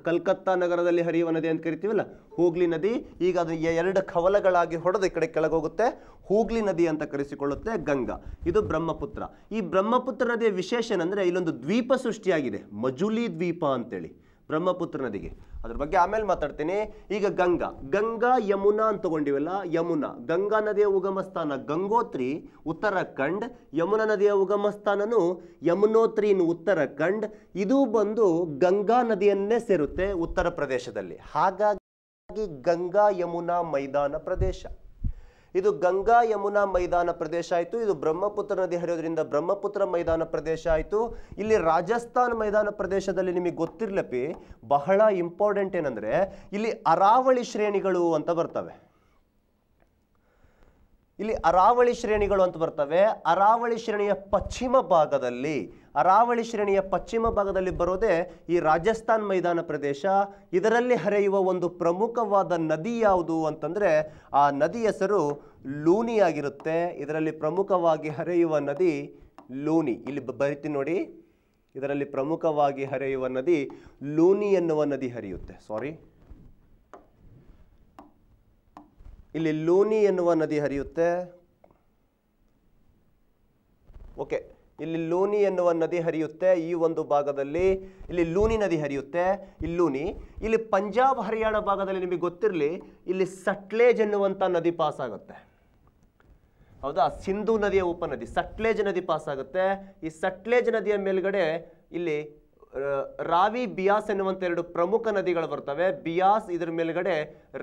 ಕಲ್ಕತ್ತಾ ನಗರದಲ್ಲಿ ಹರಿಯುವ ನದಿ ಅಂತ ಕರಿತೀವಲ್ಲ ಹೂಗ್ಲಿ ನದಿ ಈಗ ಅದು ಎರಡು ಕವಲಗಳಾಗಿ ಹೊಡೆದ ಈ ಕಡೆ ಕೆಳಗೆ ಹೋಗುತ್ತೆ ಹೂಗ್ಲಿ ನದಿ ಅಂತ ಕರೆಸಿಕೊಳ್ಳುತ್ತೆ ಗಂಗಾ ಇದು ಬ್ರಹ್ಮಪುತ್ರ ಈ ಬ್ರಹ್ಮಪುತ್ರ ನದಿಯ ವಿಶೇಷ ಏನಂದರೆ ಇಲ್ಲೊಂದು ದ್ವೀಪ ಸೃಷ್ಟಿಯಾಗಿದೆ ಮಜುಲಿ ದ್ವೀಪ ಅಂತೇಳಿ ಬ್ರಹ್ಮಪುತ್ರ ನದಿಗೆ ಅದ್ರ ಬಗ್ಗೆ ಆಮೇಲೆ ಮಾತಾಡ್ತೀನಿ ಈಗ ಗಂಗಾ ಗಂಗಾ ಯಮುನಾ ಅಂತ ತಗೊಂಡಿವಲ್ಲ ಯಮುನಾ ಗಂಗಾ ನದಿಯ ಉಗಮ ಸ್ಥಾನ ಗಂಗೋತ್ರಿ ಉತ್ತರಾಖಂಡ್ ಯಮುನಾ ನದಿಯ ಉಗಮ ಸ್ಥಾನನು ಯಮುನೋತ್ರಿ ಇನ್ ಉತ್ತರಾಖಂಡ್ ಇದು ಬಂದು ಗಂಗಾ ನದಿಯನ್ನೇ ಸೇರುತ್ತೆ ಉತ್ತರ ಪ್ರದೇಶದಲ್ಲಿ ಹಾಗಾಗಿ ಗಂಗಾ ಯಮುನಾ ಮೈದಾನ ಪ್ರದೇಶ ಇದು ಗಂಗಾ ಯಮುನಾ ಮೈದಾನ ಪ್ರದೇಶ ಆಯಿತು ಇದು ಬ್ರಹ್ಮಪುತ್ರ ನದಿ ಹರಿಯೋದ್ರಿಂದ ಬ್ರಹ್ಮಪುತ್ರ ಮೈದಾನ ಪ್ರದೇಶ ಆಯಿತು ಇಲ್ಲಿ ರಾಜಸ್ಥಾನ್ ಮೈದಾನ ಪ್ರದೇಶದಲ್ಲಿ ನಿಮಗೆ ಗೊತ್ತಿರ್ಲಪಿ ಬಹಳ ಇಂಪಾರ್ಟೆಂಟ್ ಏನಂದರೆ ಇಲ್ಲಿ ಅರಾವಳಿ ಶ್ರೇಣಿಗಳು ಅಂತ ಬರ್ತವೆ ಇಲ್ಲಿ ಅರಾವಳಿ ಶ್ರೇಣಿಗಳು ಅಂತ ಬರ್ತವೆ ಅರಾವಳಿ ಶ್ರೇಣಿಯ ಪಶ್ಚಿಮ ಭಾಗದಲ್ಲಿ ಅರಾವಳಿ ಶ್ರೇಣಿಯ ಪಶ್ಚಿಮ ಭಾಗದಲ್ಲಿ ಬರೋದೇ ಈ ರಾಜಸ್ಥಾನ್ ಮೈದಾನ ಪ್ರದೇಶ ಇದರಲ್ಲಿ ಹರಿಯುವ ಒಂದು ಪ್ರಮುಖವಾದ ನದಿ ಯಾವುದು ಅಂತಂದ್ರೆ ಆ ನದಿ ಹೆಸರು ಲೂನಿ ಆಗಿರುತ್ತೆ ಇದರಲ್ಲಿ ಪ್ರಮುಖವಾಗಿ ಹರಿಯುವ ನದಿ ಲೂನಿ ಇಲ್ಲಿ ಬರಿತೀನಿ ನೋಡಿ ಇದರಲ್ಲಿ ಪ್ರಮುಖವಾಗಿ ಹರಿಯುವ ನದಿ ಲೂನಿ ಎನ್ನುವ ನದಿ ಹರಿಯುತ್ತೆ ಸಾರಿ ಇಲ್ಲಿ ಲೂನಿ ಎನ್ನುವ ನದಿ ಹರಿಯುತ್ತೆ ಓಕೆ ಇಲ್ಲಿ ಲೂನಿ ಎನ್ನುವ ನದಿ ಹರಿಯುತ್ತೆ ಈ ಒಂದು ಭಾಗದಲ್ಲಿ ಇಲ್ಲಿ ಲೂನಿ ನದಿ ಹರಿಯುತ್ತೆ ಇಲ್ಲಿ ಲೂನಿ ಇಲ್ಲಿ ಪಂಜಾಬ್ ಹರಿಯಾಣ ಭಾಗದಲ್ಲಿ ನಿಮಗೆ ಗೊತ್ತಿರಲಿ ಇಲ್ಲಿ ಸಟ್ಲೇಜ್ ಎನ್ನುವಂಥ ನದಿ ಪಾಸ್ ಆಗುತ್ತೆ ಹೌದಾ ಸಿಂಧು ನದಿಯ ಉಪನದಿ ಸಟ್ಲೇಜ್ ನದಿ ಪಾಸ್ ಆಗುತ್ತೆ ಈ ಸಟ್ಲೇಜ್ ನದಿಯ ಮೇಲ್ಗಡೆ ಇಲ್ಲಿ ರಾವಿ ಬಿಯಾಸ್ ಎನ್ನುವಂಥ ಎರಡು ಪ್ರಮುಖ ನದಿಗಳು ಬರ್ತವೆ ಬಿಯಾಸ್ ಇದ್ರ ಮೇಲ್ಗಡೆ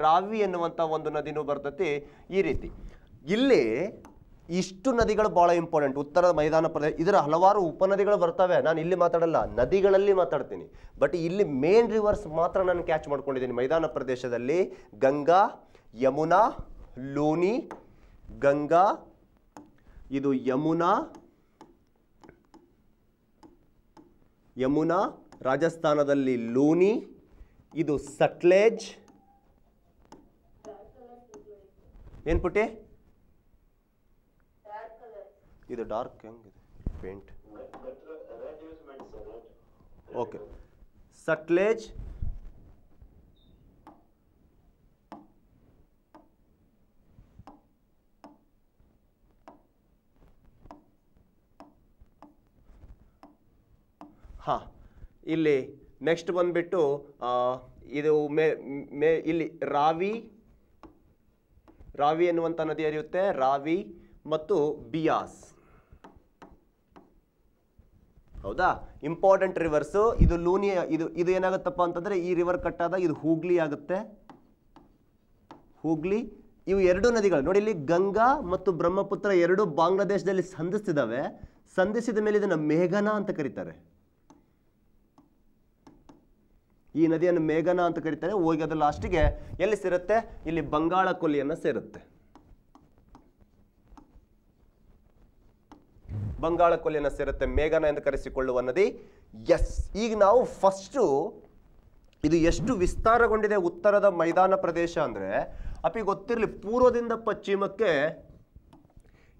ರಾವಿ ಎನ್ನುವಂಥ ಒಂದು ನದಿನೂ ಬರ್ತತಿ ಈ ರೀತಿ ಇಲ್ಲಿ ಇಷ್ಟು ನದಿಗಳು ಬಹಳ ಇಂಪಾರ್ಟೆಂಟ್ ಉತ್ತರ ಮೈದಾನ ಪ್ರದೇಶ ಇದರ ಹಲವಾರು ಉಪನದಿಗಳು ಬರ್ತವೆ ನಾನು ಇಲ್ಲಿ ಮಾತಾಡಲ್ಲ ನದಿಗಳಲ್ಲಿ ಮಾತಾಡ್ತೀನಿ ಬಟ್ ಇಲ್ಲಿ ಮೇನ್ ರಿವರ್ಸ್ ಮಾತ್ರ ನಾನು ಕ್ಯಾಚ್ ಮಾಡ್ಕೊಂಡಿದ್ದೀನಿ ಮೈದಾನ ಪ್ರದೇಶದಲ್ಲಿ ಗಂಗಾ ಯಮುನಾ ಲೋನಿ ಗಂಗಾ ಇದು ಯಮುನಾ ಯಮುನಾ ರಾಜಸ್ಥಾನದಲ್ಲಿ ಲೋನಿ ಇದು ಸಟ್ಲೇಜ್ ಏನ್ಪುಟ್ಟಿ ಇದು ಡಾರ್ಕ್ ಹೆಂಗಿದೆ ಪೇಂಟ್ ಓಕೆ ಸಟ್ಲೇಜ್ ಹಾಂ ಇಲ್ಲಿ ನೆಕ್ಸ್ಟ್ ಬಂದ್ಬಿಟ್ಟು ಇದು ಮೇ ಮೇ ಇಲ್ಲಿ ರಾವಿ ರಾವಿ ಎನ್ನುವಂಥ ನದಿ ಹರಿಯುತ್ತೆ ರಾವಿ ಮತ್ತು ಬಿಯಾಸ್ ಹೌದಾ ಇಂಪಾರ್ಟೆಂಟ್ ರಿವರ್ಸು ಇದು ಲೂನಿ ಇದು ಇದು ಏನಾಗುತ್ತಪ್ಪ ಅಂತಂದರೆ ಈ ರಿವರ್ ಕಟ್ ಆದಾಗ ಇದು ಹೂಗ್ಲಿ ಆಗುತ್ತೆ ಹೂಗ್ಲಿ ಇವು ಎರಡು ನದಿಗಳು ನೋಡಿ ಇಲ್ಲಿ ಗಂಗಾ ಮತ್ತು ಬ್ರಹ್ಮಪುತ್ರ ಎರಡು ಬಾಂಗ್ಲಾದೇಶದಲ್ಲಿ ಸಂಧಿಸ್ತಿದ್ದಾವೆ ಸಂಧಿಸಿದ ಮೇಲೆ ಇದನ್ನು ಮೇಘನಾ ಅಂತ ಕರೀತಾರೆ ಈ ನದಿಯನ್ನು ಮೇಘನಾ ಅಂತ ಕರೀತಾರೆ ಹೋಗಿ ಅದು ಲಾಸ್ಟಿಗೆ ಎಲ್ಲಿ ಸೇರುತ್ತೆ ಇಲ್ಲಿ ಬಂಗಾಳ ಕೊಲ್ಲಿಯನ್ನು ಸೇರುತ್ತೆ ಬಂಗಾಳ ಕೊಲ್ಲಿನ ಸೇರುತ್ತೆ ಮೇಘನ ಎಂದು ಕರೆಸಿಕೊಳ್ಳುವ ನದಿ ಎಸ್ ಈಗ ನಾವು ಫಸ್ಟು ಇದು ಎಷ್ಟು ವಿಸ್ತಾರಗೊಂಡಿದೆ ಉತ್ತರದ ಮೈದಾನ ಪ್ರದೇಶ ಅಂದರೆ ಅಪಿ ಗೊತ್ತಿರಲಿ ಪೂರ್ವದಿಂದ ಪಶ್ಚಿಮಕ್ಕೆ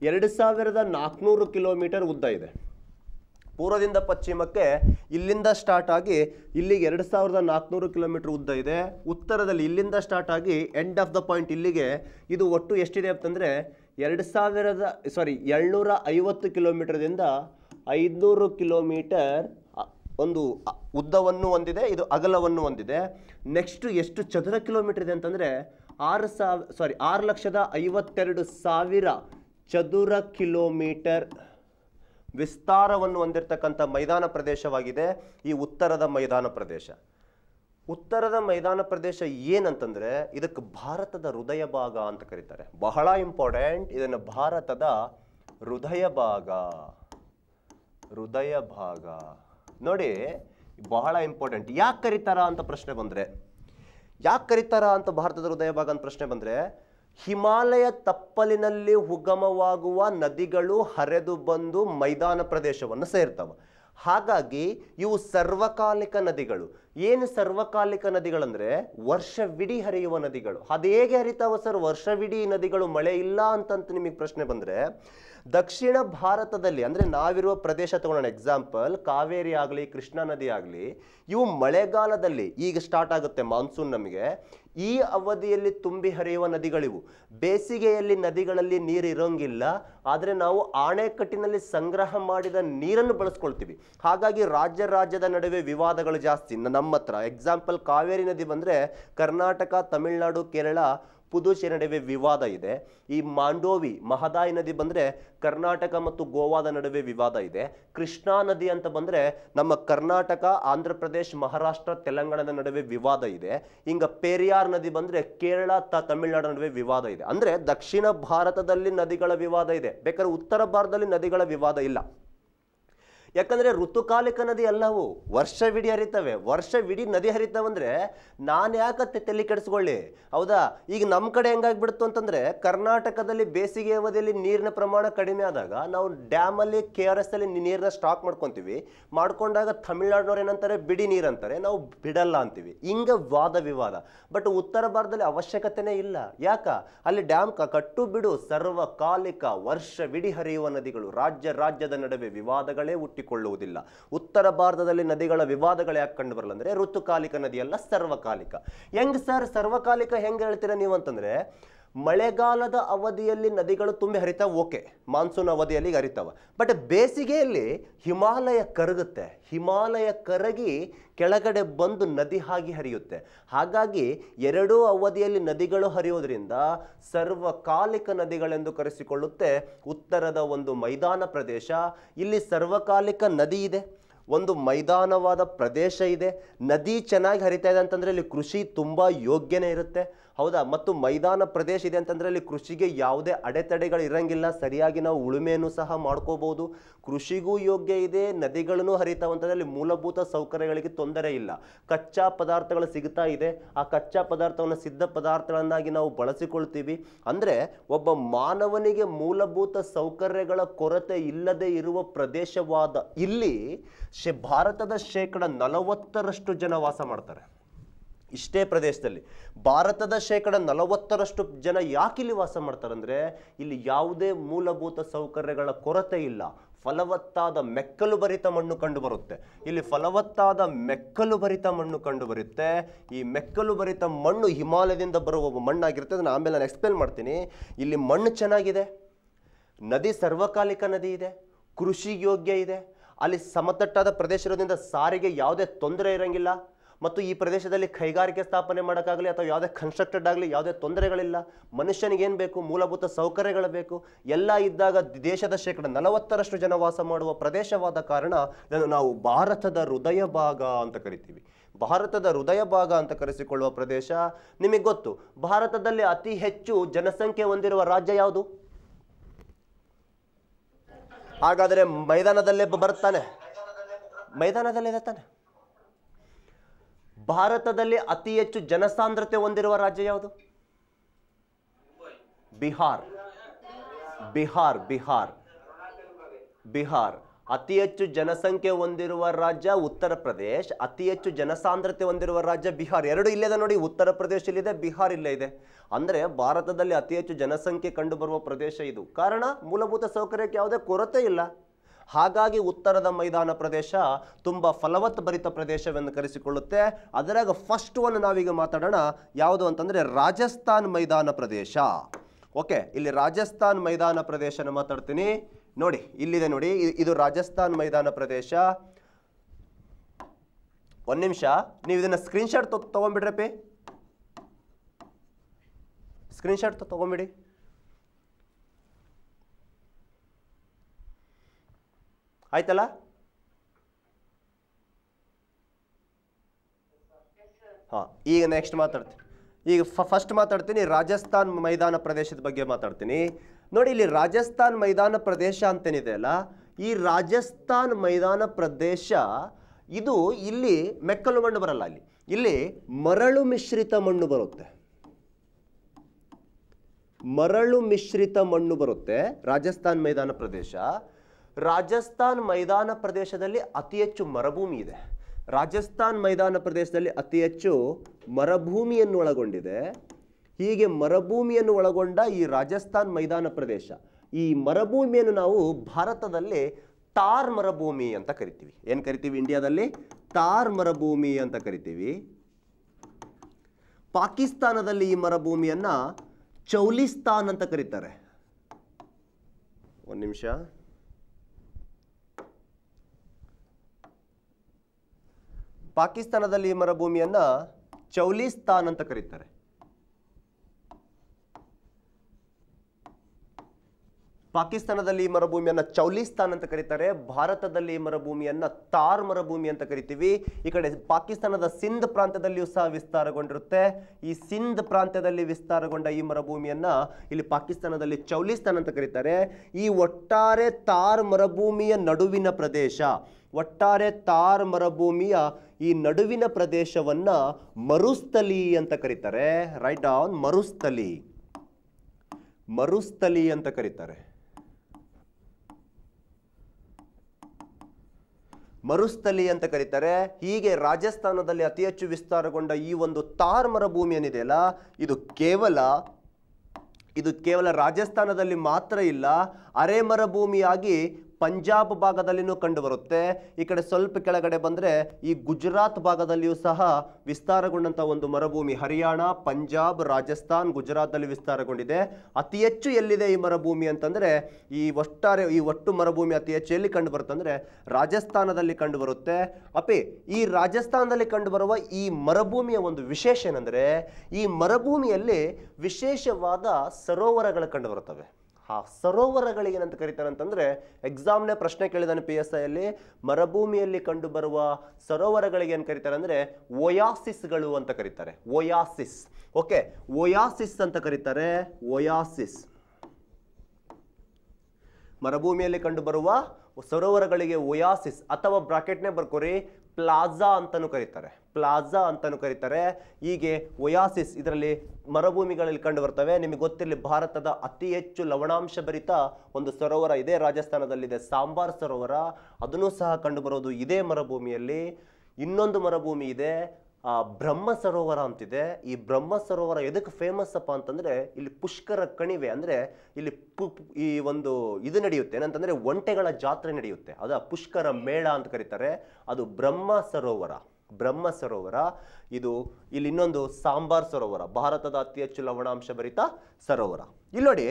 ಎರಡು ಸಾವಿರದ ನಾಲ್ಕುನೂರು ಕಿಲೋಮೀಟರ್ ಉದ್ದ ಇದೆ ಪೂರ್ವದಿಂದ ಪಶ್ಚಿಮಕ್ಕೆ ಇಲ್ಲಿಂದ ಸ್ಟಾರ್ಟ್ ಆಗಿ ಇಲ್ಲಿಗೆ ಎರಡು ಸಾವಿರದ ನಾಲ್ಕುನೂರು ಕಿಲೋಮೀಟರ್ ಉದ್ದ ಇದೆ ಉತ್ತರದಲ್ಲಿ ಇಲ್ಲಿಂದ ಸ್ಟಾರ್ಟ್ ಆಗಿ ಎಂಡ್ ಆಫ್ ದ ಪಾಯಿಂಟ್ ಇಲ್ಲಿಗೆ ಇದು ಒಟ್ಟು ಎಷ್ಟಿದೆ ಅಂತಂದರೆ ಎರಡು ಸಾವಿರದ ಸಾರಿ ಏಳ್ನೂರ ಐವತ್ತು ಕಿಲೋಮೀಟರ್ದಿಂದ ಐದುನೂರು ಕಿಲೋಮೀಟರ್ ಒಂದು ಉದ್ದವನ್ನು ಹೊಂದಿದೆ ಇದು ಅಗಲವನ್ನು ಹೊಂದಿದೆ ನೆಕ್ಸ್ಟು ಎಷ್ಟು ಚದರ ಕಿಲೋಮೀಟರ್ ಇದೆ ಅಂತಂದರೆ ಆರು ಸಾವಿರ ಸಾರಿ ಆರು ಲಕ್ಷದ ಐವತ್ತೆರಡು ಸಾವಿರ ಚದುರ ಕಿಲೋಮೀಟರ್ ವಿಸ್ತಾರವನ್ನು ಹೊಂದಿರತಕ್ಕಂಥ ಮೈದಾನ ಪ್ರದೇಶವಾಗಿದೆ ಈ ಉತ್ತರದ ಮೈದಾನ ಪ್ರದೇಶ ಉತ್ತರದ ಮೈದಾನ ಪ್ರದೇಶ ಏನಂತಂದ್ರೆ ಇದಕ್ಕೆ ಭಾರತದ ಹೃದಯ ಭಾಗ ಅಂತ ಕರೀತಾರೆ ಬಹಳ ಇಂಪಾರ್ಟೆಂಟ್ ಇದನ್ನು ಭಾರತದ ಹೃದಯ ಭಾಗ ಹೃದಯ ಭಾಗ ನೋಡಿ ಬಹಳ ಇಂಪಾರ್ಟೆಂಟ್ ಯಾಕೆ ಕರೀತಾರ ಅಂತ ಪ್ರಶ್ನೆ ಬಂದರೆ ಯಾಕೆ ಕರೀತಾರ ಅಂತ ಭಾರತದ ಹೃದಯ ಭಾಗ ಅಂತ ಪ್ರಶ್ನೆ ಬಂದರೆ ಹಿಮಾಲಯ ತಪ್ಪಲಿನಲ್ಲಿ ಉಗಮವಾಗುವ ನದಿಗಳು ಹರಿದು ಬಂದು ಮೈದಾನ ಪ್ರದೇಶವನ್ನು ಸೇರ್ತವೆ ಹಾಗಾಗಿ ಇವು ಸರ್ವಕಾಲಿಕ ನದಿಗಳು ಏನು ಸರ್ವಕಾಲಿಕ ನದಿಗಳಂದ್ರೆ ವರ್ಷವಿಡೀ ಹರಿಯುವ ನದಿಗಳು ಅದು ಹೇಗೆ ಹರಿತಾವ ಸರ್ ವರ್ಷವಿಡೀ ನದಿಗಳು ಮಳೆ ಇಲ್ಲ ಅಂತಂತ ನಿಮಗೆ ಪ್ರಶ್ನೆ ಬಂದ್ರೆ ದಕ್ಷಿಣ ಭಾರತದಲ್ಲಿ ಅಂದರೆ ನಾವಿರುವ ಪ್ರದೇಶ ತಗೊಳ್ಳೋಣ ಎಕ್ಸಾಂಪಲ್ ಕಾವೇರಿ ಆಗಲಿ ಕೃಷ್ಣಾ ನದಿ ಆಗಲಿ ಇವು ಮಳೆಗಾಲದಲ್ಲಿ ಈಗ ಸ್ಟಾರ್ಟ್ ಆಗುತ್ತೆ ಮಾನ್ಸೂನ್ ನಮಗೆ ಈ ಅವಧಿಯಲ್ಲಿ ತುಂಬಿ ಹರಿಯುವ ನದಿಗಳಿವು ಬೇಸಿಗೆಯಲ್ಲಿ ನದಿಗಳಲ್ಲಿ ನೀರು ಇರೋಂಗಿಲ್ಲ ಆದರೆ ನಾವು ಆಣೆಕಟ್ಟಿನಲ್ಲಿ ಸಂಗ್ರಹ ಮಾಡಿದ ನೀರನ್ನು ಬಳಸ್ಕೊಳ್ತೀವಿ ಹಾಗಾಗಿ ರಾಜ್ಯ ರಾಜ್ಯದ ನಡುವೆ ವಿವಾದಗಳು ಜಾಸ್ತಿ ನಮ್ಮ ಹತ್ರ ಎಕ್ಸಾಂಪಲ್ ಕಾವೇರಿ ನದಿ ಬಂದರೆ ಕರ್ನಾಟಕ ತಮಿಳುನಾಡು ಕೇರಳ ಪುದುಚೇರಿ ನಡುವೆ ವಿವಾದ ಇದೆ ಈ ಮಾಂಡೋವಿ ಮಹದಾಯಿ ನದಿ ಬಂದರೆ ಕರ್ನಾಟಕ ಮತ್ತು ಗೋವಾದ ನಡುವೆ ವಿವಾದ ಇದೆ ಕೃಷ್ಣಾ ನದಿ ಅಂತ ಬಂದರೆ ನಮ್ಮ ಕರ್ನಾಟಕ ಆಂಧ್ರ ಪ್ರದೇಶ್ ಮಹಾರಾಷ್ಟ್ರ ತೆಲಂಗಾಣದ ನಡುವೆ ವಿವಾದ ಇದೆ ಹಿಂಗ ಪೇರಿಯಾರ್ ನದಿ ಬಂದರೆ ಕೇರಳ ತ ತಮಿಳುನಾಡು ನಡುವೆ ವಿವಾದ ಇದೆ ಅಂದರೆ ದಕ್ಷಿಣ ಭಾರತದಲ್ಲಿ ನದಿಗಳ ವಿವಾದ ಇದೆ ಬೇಕಾದ್ರೆ ಉತ್ತರ ಭಾರತದಲ್ಲಿ ನದಿಗಳ ವಿವಾದ ಇಲ್ಲ ಯಾಕಂದ್ರೆ ಋತುಕಾಲಿಕ ನದಿ ಅಲ್ಲವು ವರ್ಷವಿಡೀ ಹರಿತವೆ ವರ್ಷವಿಡೀ ನದಿ ಹರಿತಾವಂದರೆ ನಾನು ಯಾಕತ್ತೆ ತಲೆ ಕೆಡಿಸ್ಕೊಳ್ಳಿ ಹೌದಾ ಈಗ ನಮ್ಮ ಕಡೆ ಹೆಂಗಾಗ್ಬಿಡ್ತು ಅಂತಂದ್ರೆ ಕರ್ನಾಟಕದಲ್ಲಿ ಬೇಸಿಗೆ ಅವಧಿಯಲ್ಲಿ ನೀರಿನ ಪ್ರಮಾಣ ಕಡಿಮೆ ಆದಾಗ ನಾವು ಡ್ಯಾಮಲ್ಲಿ ಕೆ ಆರ್ ಎಸ್ ಅಲ್ಲಿ ನೀರನ್ನ ಸ್ಟಾಕ್ ಮಾಡ್ಕೊತೀವಿ ಮಾಡ್ಕೊಂಡಾಗ ತಮಿಳ್ನಾಡಿನವ್ರು ಏನಂತಾರೆ ಬಿಡಿ ನೀರು ಅಂತಾರೆ ನಾವು ಬಿಡಲ್ಲ ಅಂತೀವಿ ಹಿಂಗ ವಾದ ವಿವಾದ ಬಟ್ ಉತ್ತರ ಭಾರತದಲ್ಲಿ ಅವಶ್ಯಕತೆನೇ ಇಲ್ಲ ಯಾಕ ಅಲ್ಲಿ ಡ್ಯಾಮ್ ಕಟ್ಟು ಬಿಡು ಸರ್ವಕಾಲಿಕ ವರ್ಷವಿಡೀ ಹರಿಯುವ ನದಿಗಳು ರಾಜ್ಯ ರಾಜ್ಯದ ನಡುವೆ ವಿವಾದಗಳೇ ಹುಟ್ಟಿ ಕೊಳ್ಳುವುದಿಲ್ಲ ಉತ್ತರ ಭಾರತದಲ್ಲಿ ನದಿಗಳ ವಿವಾದಗಳು ಯಾಕೆ ಕಂಡು ಬರಲ್ಲ ಅಂದರೆ ಋತುಕಾಲಿಕ ನದಿಯಲ್ಲ ಸರ್ವಕಾಲಿಕ ಹೆಂಗ್ ಸರ್ ಸರ್ವಕಾಲಿಕ ಹೆಂಗ್ ಹೇಳ್ತೀರಾ ನೀವು ಅಂತಂದ್ರೆ ಮಳೆಗಾಲದ ಅವಧಿಯಲ್ಲಿ ನದಿಗಳು ತುಂಬಿ ಹರಿತಾವೆ ಓಕೆ ಮಾನ್ಸೂನ್ ಅವಧಿಯಲ್ಲಿ ಹರಿತಾವೆ ಬಟ್ ಬೇಸಿಗೆಯಲ್ಲಿ ಹಿಮಾಲಯ ಕರಗುತ್ತೆ ಹಿಮಾಲಯ ಕರಗಿ ಕೆಳಗಡೆ ಬಂದು ನದಿ ಹಾಗೆ ಹರಿಯುತ್ತೆ ಹಾಗಾಗಿ ಎರಡೂ ಅವಧಿಯಲ್ಲಿ ನದಿಗಳು ಹರಿಯೋದ್ರಿಂದ ಸರ್ವಕಾಲಿಕ ನದಿಗಳೆಂದು ಕರೆಸಿಕೊಳ್ಳುತ್ತೆ ಉತ್ತರದ ಒಂದು ಮೈದಾನ ಪ್ರದೇಶ ಇಲ್ಲಿ ಸರ್ವಕಾಲಿಕ ನದಿ ಇದೆ ಒಂದು ಮೈದಾನವಾದ ಪ್ರದೇಶ ಇದೆ ನದಿ ಚೆನ್ನಾಗಿ ಹರಿತಾ ಇದೆ ಅಂತಂದರೆ ಇಲ್ಲಿ ಕೃಷಿ ತುಂಬ ಯೋಗ್ಯನೇ ಇರುತ್ತೆ ಹೌದಾ ಮತ್ತು ಮೈದಾನ ಪ್ರದೇಶ ಇದೆ ಅಂತಂದರೆ ಅಲ್ಲಿ ಕೃಷಿಗೆ ಯಾವುದೇ ಅಡೆತಡೆಗಳು ಇರಂಗಿಲ್ಲ ಸರಿಯಾಗಿ ನಾವು ಉಳುಮೆಯನ್ನು ಸಹ ಮಾಡ್ಕೋಬಹುದು ಕೃಷಿಗೂ ಯೋಗ್ಯ ಇದೆ ನದಿಗಳನ್ನು ಅಲ್ಲಿ ಮೂಲಭೂತ ಸೌಕರ್ಯಗಳಿಗೆ ತೊಂದರೆ ಇಲ್ಲ ಕಚ್ಚಾ ಪದಾರ್ಥಗಳು ಸಿಗ್ತಾ ಇದೆ ಆ ಕಚ್ಚಾ ಪದಾರ್ಥವನ್ನು ಸಿದ್ಧ ಪದಾರ್ಥಗಳನ್ನಾಗಿ ನಾವು ಬಳಸಿಕೊಳ್ತೀವಿ ಅಂದರೆ ಒಬ್ಬ ಮಾನವನಿಗೆ ಮೂಲಭೂತ ಸೌಕರ್ಯಗಳ ಕೊರತೆ ಇಲ್ಲದೆ ಇರುವ ಪ್ರದೇಶವಾದ ಇಲ್ಲಿ ಭಾರತದ ಶೇಕಡ ನಲವತ್ತರಷ್ಟು ಜನ ವಾಸ ಮಾಡ್ತಾರೆ ಇಷ್ಟೇ ಪ್ರದೇಶದಲ್ಲಿ ಭಾರತದ ಶೇಕಡ ನಲವತ್ತರಷ್ಟು ಜನ ಯಾಕೆ ಇಲ್ಲಿ ವಾಸ ಮಾಡ್ತಾರಂದರೆ ಇಲ್ಲಿ ಯಾವುದೇ ಮೂಲಭೂತ ಸೌಕರ್ಯಗಳ ಕೊರತೆ ಇಲ್ಲ ಫಲವತ್ತಾದ ಮೆಕ್ಕಲು ಭರಿತ ಮಣ್ಣು ಕಂಡುಬರುತ್ತೆ ಇಲ್ಲಿ ಫಲವತ್ತಾದ ಮೆಕ್ಕಲು ಭರಿತ ಮಣ್ಣು ಕಂಡುಬರುತ್ತೆ ಈ ಮೆಕ್ಕಲು ಭರಿತ ಮಣ್ಣು ಹಿಮಾಲಯದಿಂದ ಬರುವ ಮಣ್ಣಾಗಿರುತ್ತೆ ಅದನ್ನು ಆಮೇಲೆ ನಾನು ಎಕ್ಸ್ಪ್ಲೇನ್ ಮಾಡ್ತೀನಿ ಇಲ್ಲಿ ಮಣ್ಣು ಚೆನ್ನಾಗಿದೆ ನದಿ ಸರ್ವಕಾಲಿಕ ನದಿ ಇದೆ ಕೃಷಿ ಯೋಗ್ಯ ಇದೆ ಅಲ್ಲಿ ಸಮತಟ್ಟಾದ ಪ್ರದೇಶ ಸಾರಿಗೆ ಯಾವುದೇ ತೊಂದರೆ ಇರೋಂಗಿಲ್ಲ ಮತ್ತು ಈ ಪ್ರದೇಶದಲ್ಲಿ ಕೈಗಾರಿಕೆ ಸ್ಥಾಪನೆ ಮಾಡೋಕ್ಕಾಗಲಿ ಅಥವಾ ಯಾವುದೇ ಕನ್ಸ್ಟ್ರಕ್ಟೆಡ್ ಆಗಲಿ ಯಾವುದೇ ತೊಂದರೆಗಳಿಲ್ಲ ಮನುಷ್ಯನಿಗೇನು ಬೇಕು ಮೂಲಭೂತ ಸೌಕರ್ಯಗಳು ಬೇಕು ಎಲ್ಲ ಇದ್ದಾಗ ದೇಶದ ಶೇಕಡ ನಲವತ್ತರಷ್ಟು ಜನ ವಾಸ ಮಾಡುವ ಪ್ರದೇಶವಾದ ಕಾರಣ ಇದನ್ನು ನಾವು ಭಾರತದ ಹೃದಯ ಭಾಗ ಅಂತ ಕರಿತೀವಿ ಭಾರತದ ಹೃದಯ ಭಾಗ ಅಂತ ಕರೆಸಿಕೊಳ್ಳುವ ಪ್ರದೇಶ ನಿಮಗೆ ಗೊತ್ತು ಭಾರತದಲ್ಲಿ ಅತಿ ಹೆಚ್ಚು ಜನಸಂಖ್ಯೆ ಹೊಂದಿರುವ ರಾಜ್ಯ ಯಾವುದು ಹಾಗಾದರೆ ಮೈದಾನದಲ್ಲೇ ಬರ್ತಾನೆ ಮೈದಾನದಲ್ಲೇ ಇರುತ್ತಾನೆ ಭಾರತದಲ್ಲಿ ಅತಿ ಹೆಚ್ಚು ಜನಸಾಂದ್ರತೆ ಹೊಂದಿರುವ ರಾಜ್ಯ ಯಾವುದು ಬಿಹಾರ್ ಬಿಹಾರ್ ಬಿಹಾರ್ ಬಿಹಾರ್ ಅತಿ ಹೆಚ್ಚು ಜನಸಂಖ್ಯೆ ಹೊಂದಿರುವ ರಾಜ್ಯ ಉತ್ತರ ಪ್ರದೇಶ್ ಅತಿ ಹೆಚ್ಚು ಜನಸಾಂದ್ರತೆ ಹೊಂದಿರುವ ರಾಜ್ಯ ಬಿಹಾರ್ ಎರಡು ಇಲ್ಲದೆ ನೋಡಿ ಉತ್ತರ ಪ್ರದೇಶ ಇಲ್ಲಿದೆ ಬಿಹಾರ್ ಇಲ್ಲೇ ಇದೆ ಅಂದರೆ ಭಾರತದಲ್ಲಿ ಅತಿ ಹೆಚ್ಚು ಜನಸಂಖ್ಯೆ ಕಂಡುಬರುವ ಪ್ರದೇಶ ಇದು ಕಾರಣ ಮೂಲಭೂತ ಸೌಕರ್ಯಕ್ಕೆ ಯಾವುದೇ ಕೊರತೆ ಇಲ್ಲ ಹಾಗಾಗಿ ಉತ್ತರದ ಮೈದಾನ ಪ್ರದೇಶ ತುಂಬ ಭರಿತ ಪ್ರದೇಶವೆಂದು ಕರೆಸಿಕೊಳ್ಳುತ್ತೆ ಅದರಾಗ ಫಸ್ಟ್ ಒನ್ ನಾವೀಗ ಮಾತಾಡೋಣ ಯಾವುದು ಅಂತಂದರೆ ರಾಜಸ್ಥಾನ್ ಮೈದಾನ ಪ್ರದೇಶ ಓಕೆ ಇಲ್ಲಿ ರಾಜಸ್ಥಾನ್ ಮೈದಾನ ಪ್ರದೇಶನ ಮಾತಾಡ್ತೀನಿ ನೋಡಿ ಇಲ್ಲಿದೆ ನೋಡಿ ಇದು ರಾಜಸ್ಥಾನ್ ಮೈದಾನ ಪ್ರದೇಶ ಒಂದು ನಿಮಿಷ ನೀವು ಇದನ್ನು ಸ್ಕ್ರೀನ್ಶಾಟ್ ತಗೊಂಡ್ಬಿಡ್ರಪ್ಪಿ ಸ್ಕ್ರೀನ್ಶಾಟ್ ತೊಗೊಂಬಿಡಿ ಆಯ್ತಲ್ಲ ಹಾಂ ಈಗ ನೆಕ್ಸ್ಟ್ ಮಾತಾಡ್ತೀನಿ ಈಗ ಫಸ್ಟ್ ಮಾತಾಡ್ತೀನಿ ರಾಜಸ್ಥಾನ್ ಮೈದಾನ ಪ್ರದೇಶದ ಬಗ್ಗೆ ಮಾತಾಡ್ತೀನಿ ನೋಡಿ ಇಲ್ಲಿ ರಾಜಸ್ಥಾನ್ ಮೈದಾನ ಪ್ರದೇಶ ಅಂತೇನಿದೆ ಅಲ್ಲ ಈ ರಾಜಸ್ಥಾನ್ ಮೈದಾನ ಪ್ರದೇಶ ಇದು ಇಲ್ಲಿ ಮೆಕ್ಕಲು ಮಣ್ಣು ಬರಲ್ಲ ಅಲ್ಲಿ ಇಲ್ಲಿ ಮರಳು ಮಿಶ್ರಿತ ಮಣ್ಣು ಬರುತ್ತೆ ಮರಳು ಮಿಶ್ರಿತ ಮಣ್ಣು ಬರುತ್ತೆ ರಾಜಸ್ಥಾನ್ ಮೈದಾನ ಪ್ರದೇಶ ರಾಜಸ್ಥಾನ್ ಮೈದಾನ ಪ್ರದೇಶದಲ್ಲಿ ಅತಿ ಹೆಚ್ಚು ಮರುಭೂಮಿ ಇದೆ ರಾಜಸ್ಥಾನ್ ಮೈದಾನ ಪ್ರದೇಶದಲ್ಲಿ ಅತಿ ಹೆಚ್ಚು ಮರುಭೂಮಿಯನ್ನು ಒಳಗೊಂಡಿದೆ ಹೀಗೆ ಮರುಭೂಮಿಯನ್ನು ಒಳಗೊಂಡ ಈ ರಾಜಸ್ಥಾನ್ ಮೈದಾನ ಪ್ರದೇಶ ಈ ಮರುಭೂಮಿಯನ್ನು ನಾವು ಭಾರತದಲ್ಲಿ ತಾರ್ ಮರುಭೂಮಿ ಅಂತ ಕರಿತೀವಿ ಏನು ಕರಿತೀವಿ ಇಂಡಿಯಾದಲ್ಲಿ ತಾರ್ ಮರುಭೂಮಿ ಅಂತ ಕರಿತೀವಿ ಪಾಕಿಸ್ತಾನದಲ್ಲಿ ಈ ಮರುಭೂಮಿಯನ್ನು ಚೌಲಿಸ್ತಾನ್ ಅಂತ ಕರೀತಾರೆ ಒಂದು ನಿಮಿಷ ಪಾಕಿಸ್ತಾನದಲ್ಲಿ ಈ ಮರುಭೂಮಿಯನ್ನು ಚೌಲಿಸ್ತಾನ್ ಅಂತ ಕರೀತಾರೆ ಪಾಕಿಸ್ತಾನದಲ್ಲಿ ಈ ಮರುಭೂಮಿಯನ್ನು ಚೌಲಿಸ್ತಾನ್ ಅಂತ ಕರೀತಾರೆ ಭಾರತದಲ್ಲಿ ಈ ತಾರ್ ಮರುಭೂಮಿ ಅಂತ ಕರಿತೀವಿ ಈ ಕಡೆ ಪಾಕಿಸ್ತಾನದ ಸಿಂಧ್ ಪ್ರಾಂತ್ಯದಲ್ಲಿಯೂ ಸಹ ವಿಸ್ತಾರಗೊಂಡಿರುತ್ತೆ ಈ ಸಿಂಧ್ ಪ್ರಾಂತ್ಯದಲ್ಲಿ ವಿಸ್ತಾರಗೊಂಡ ಈ ಮರುಭೂಮಿಯನ್ನ ಇಲ್ಲಿ ಪಾಕಿಸ್ತಾನದಲ್ಲಿ ಚೌಲಿಸ್ತಾನ್ ಅಂತ ಕರೀತಾರೆ ಈ ಒಟ್ಟಾರೆ ತಾರ್ ಮರುಭೂಮಿಯ ನಡುವಿನ ಪ್ರದೇಶ ಒಟ್ಟಾರೆ ತಾರ್ ಮರುಭೂಮಿಯ ಈ ನಡುವಿನ ಪ್ರದೇಶವನ್ನ ಮರುಸ್ಥಲಿ ಅಂತ ಕರೀತಾರೆ ರೈಟ್ ಡೌನ್ ಮರುಸ್ಥಲಿ ಮರುಸ್ಥಲಿ ಅಂತ ಕರೀತಾರೆ ಮರುಸ್ಥಲಿ ಅಂತ ಕರೀತಾರೆ ಹೀಗೆ ರಾಜಸ್ಥಾನದಲ್ಲಿ ಅತಿ ಹೆಚ್ಚು ವಿಸ್ತಾರಗೊಂಡ ಈ ಒಂದು ತಾರ್ ಮರುಭೂಮಿ ಅಲ್ಲ ಇದು ಕೇವಲ ಇದು ಕೇವಲ ರಾಜಸ್ಥಾನದಲ್ಲಿ ಮಾತ್ರ ಇಲ್ಲ ಅರೆ ಮರಭೂಮಿಯಾಗಿ ಪಂಜಾಬ್ ಭಾಗದಲ್ಲಿನೂ ಕಂಡುಬರುತ್ತೆ ಈ ಕಡೆ ಸ್ವಲ್ಪ ಕೆಳಗಡೆ ಬಂದರೆ ಈ ಗುಜರಾತ್ ಭಾಗದಲ್ಲಿಯೂ ಸಹ ವಿಸ್ತಾರಗೊಂಡಂಥ ಒಂದು ಮರುಭೂಮಿ ಹರಿಯಾಣ ಪಂಜಾಬ್ ರಾಜಸ್ಥಾನ್ ಗುಜರಾತ್ನಲ್ಲಿ ವಿಸ್ತಾರಗೊಂಡಿದೆ ಅತಿ ಹೆಚ್ಚು ಎಲ್ಲಿದೆ ಈ ಮರುಭೂಮಿ ಅಂತಂದರೆ ಈ ಒಟ್ಟಾರೆ ಈ ಒಟ್ಟು ಮರುಭೂಮಿ ಅತಿ ಹೆಚ್ಚು ಎಲ್ಲಿ ಕಂಡು ಬರುತ್ತಂದರೆ ರಾಜಸ್ಥಾನದಲ್ಲಿ ಕಂಡುಬರುತ್ತೆ ಅಪೇ ಈ ರಾಜಸ್ಥಾನದಲ್ಲಿ ಕಂಡುಬರುವ ಈ ಮರುಭೂಮಿಯ ಒಂದು ವಿಶೇಷ ಏನಂದರೆ ಈ ಮರುಭೂಮಿಯಲ್ಲಿ ವಿಶೇಷವಾದ ಸರೋವರಗಳು ಕಂಡುಬರುತ್ತವೆ ಆ ಏನಂತ ಕರೀತಾರೆ ಅಂತಂದರೆ ಎಕ್ಸಾಮ್ನೇ ಪ್ರಶ್ನೆ ಕೇಳಿದಾನೆ ಪಿ ಎಸ್ ಐಯಲ್ಲಿ ಮರುಭೂಮಿಯಲ್ಲಿ ಕಂಡುಬರುವ ಸರೋವರಗಳಿಗೆ ಏನು ಕರೀತಾರೆ ಅಂದರೆ ಓಯಾಸಿಸ್ಗಳು ಅಂತ ಕರೀತಾರೆ ಓಯಾಸಿಸ್ ಓಕೆ ಓಯಾಸಿಸ್ ಅಂತ ಕರೀತಾರೆ ಓಯಾಸಿಸ್ ಮರುಭೂಮಿಯಲ್ಲಿ ಕಂಡುಬರುವ ಸರೋವರಗಳಿಗೆ ಒಯಾಸಿಸ್ ಅಥವಾ ಬ್ರಾಕೆಟ್ನೇ ಬರ್ಕೋರಿ ಪ್ಲಾಜಾ ಅಂತಲೂ ಕರೀತಾರೆ ಪ್ಲಾಜಾ ಅಂತಲೂ ಕರೀತಾರೆ ಹೀಗೆ ಒಯಾಸಿಸ್ ಇದರಲ್ಲಿ ಮರುಭೂಮಿಗಳಲ್ಲಿ ಕಂಡು ಬರ್ತವೆ ನಿಮಗೆ ಗೊತ್ತಿರಲಿ ಭಾರತದ ಅತಿ ಹೆಚ್ಚು ಲವಣಾಂಶ ಭರಿತ ಒಂದು ಸರೋವರ ಇದೇ ರಾಜಸ್ಥಾನದಲ್ಲಿದೆ ಸಾಂಬಾರ್ ಸರೋವರ ಅದನ್ನು ಸಹ ಕಂಡುಬರೋದು ಇದೇ ಮರುಭೂಮಿಯಲ್ಲಿ ಇನ್ನೊಂದು ಮರುಭೂಮಿ ಇದೆ ಆ ಬ್ರಹ್ಮ ಸರೋವರ ಅಂತಿದೆ ಈ ಬ್ರಹ್ಮ ಸರೋವರ ಎದಕ್ಕೆ ಫೇಮಸ್ ಅಪ್ಪ ಅಂತಂದರೆ ಇಲ್ಲಿ ಪುಷ್ಕರ ಕಣಿವೆ ಅಂದರೆ ಇಲ್ಲಿ ಪು ಈ ಒಂದು ಇದು ನಡೆಯುತ್ತೆ ಏನಂತಂದರೆ ಒಂಟೆಗಳ ಜಾತ್ರೆ ನಡೆಯುತ್ತೆ ಅದು ಪುಷ್ಕರ ಮೇಳ ಅಂತ ಕರೀತಾರೆ ಅದು ಬ್ರಹ್ಮ ಸರೋವರ ಬ್ರಹ್ಮ ಸರೋವರ ಇದು ಇಲ್ಲಿ ಇನ್ನೊಂದು ಸಾಂಬಾರ್ ಸರೋವರ ಭಾರತದ ಅತಿ ಹೆಚ್ಚು ಲವಣಾಂಶ ಭರಿತ ಸರೋವರ ಇಲ್ಲಿ ನೋಡಿ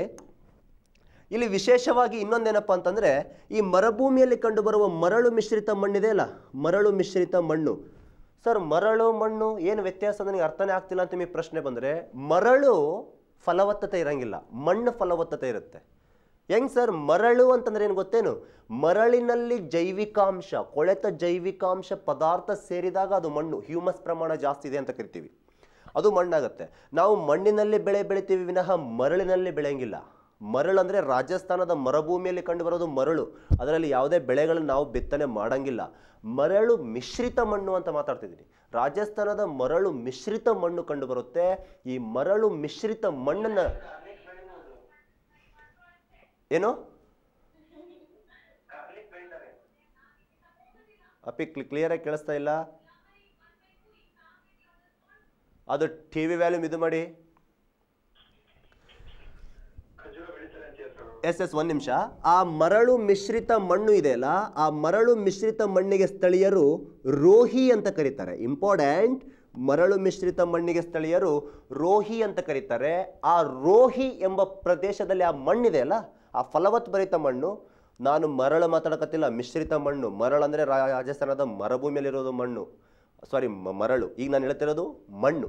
ಇಲ್ಲಿ ವಿಶೇಷವಾಗಿ ಇನ್ನೊಂದೇನಪ್ಪ ಅಂತಂದರೆ ಈ ಮರುಭೂಮಿಯಲ್ಲಿ ಕಂಡುಬರುವ ಮರಳು ಮಿಶ್ರಿತ ಮಣ್ಣಿದೆ ಅಲ್ಲ ಮರಳು ಮಿಶ್ರಿತ ಮಣ್ಣು ಸರ್ ಮರಳು ಮಣ್ಣು ಏನು ವ್ಯತ್ಯಾಸ ನನಗೆ ಅರ್ಥನೇ ಆಗ್ತಿಲ್ಲ ಅಂತ ನಿಮಗೆ ಪ್ರಶ್ನೆ ಬಂದರೆ ಮರಳು ಫಲವತ್ತತೆ ಇರಂಗಿಲ್ಲ ಮಣ್ಣು ಫಲವತ್ತತೆ ಇರುತ್ತೆ ಹೆಂಗ್ ಸರ್ ಮರಳು ಅಂತಂದ್ರೆ ಏನು ಗೊತ್ತೇನು ಮರಳಿನಲ್ಲಿ ಜೈವಿಕಾಂಶ ಕೊಳೆತ ಜೈವಿಕಾಂಶ ಪದಾರ್ಥ ಸೇರಿದಾಗ ಅದು ಮಣ್ಣು ಹ್ಯೂಮಸ್ ಪ್ರಮಾಣ ಜಾಸ್ತಿ ಇದೆ ಅಂತ ಕರಿತೀವಿ ಅದು ಮಣ್ಣಾಗತ್ತೆ ನಾವು ಮಣ್ಣಿನಲ್ಲಿ ಬೆಳೆ ಬೆಳಿತೀವಿ ವಿನಃ ಮರಳಿನಲ್ಲಿ ಬೆಳೆಯಂಗಿಲ್ಲ ಮರಳು ಅಂದರೆ ರಾಜಸ್ಥಾನದ ಮರುಭೂಮಿಯಲ್ಲಿ ಕಂಡುಬರೋದು ಮರಳು ಅದರಲ್ಲಿ ಯಾವುದೇ ಬೆಳೆಗಳನ್ನು ನಾವು ಬಿತ್ತನೆ ಮಾಡಂಗಿಲ್ಲ ಮರಳು ಮಿಶ್ರಿತ ಮಣ್ಣು ಅಂತ ಮಾತಾಡ್ತಿದ್ದೀನಿ ರಾಜಸ್ಥಾನದ ಮರಳು ಮಿಶ್ರಿತ ಮಣ್ಣು ಕಂಡುಬರುತ್ತೆ ಈ ಮರಳು ಮಿಶ್ರಿತ ಮಣ್ಣನ್ನು ಏನು ಅಪಿ ಕ್ಲಿಯರಾಗಿ ಕೇಳಿಸ್ತಾ ಇಲ್ಲ ಅದು ಟಿ ವಿ ವ್ಯಾಲ್ಯೂಮ್ ಇದು ಮಾಡಿ ಎಸ್ ಎಸ್ ಒಂದು ನಿಮಿಷ ಆ ಮರಳು ಮಿಶ್ರಿತ ಮಣ್ಣು ಇದೆಯಲ್ಲ ಆ ಮರಳು ಮಿಶ್ರಿತ ಮಣ್ಣಿಗೆ ಸ್ಥಳೀಯರು ರೋಹಿ ಅಂತ ಕರೀತಾರೆ ಇಂಪಾರ್ಟೆಂಟ್ ಮರಳು ಮಿಶ್ರಿತ ಮಣ್ಣಿಗೆ ಸ್ಥಳೀಯರು ರೋಹಿ ಅಂತ ಕರೀತಾರೆ ಆ ರೋಹಿ ಎಂಬ ಪ್ರದೇಶದಲ್ಲಿ ಆ ಮಣ್ಣಿದೆಯಲ್ಲ ಆ ಫಲವತ್ಭರಿತ ಮಣ್ಣು ನಾನು ಮರಳು ಮಾತಾಡಕತ್ತಿಲ್ಲ ಮಿಶ್ರಿತ ಮಣ್ಣು ಮರಳು ಅಂದರೆ ರಾಜಸ್ಥಾನದ ಮರಭೂಮಿಯಲ್ಲಿರೋದು ಮಣ್ಣು ಸಾರಿ ಮರಳು ಈಗ ನಾನು ಹೇಳ್ತಿರೋದು ಮಣ್ಣು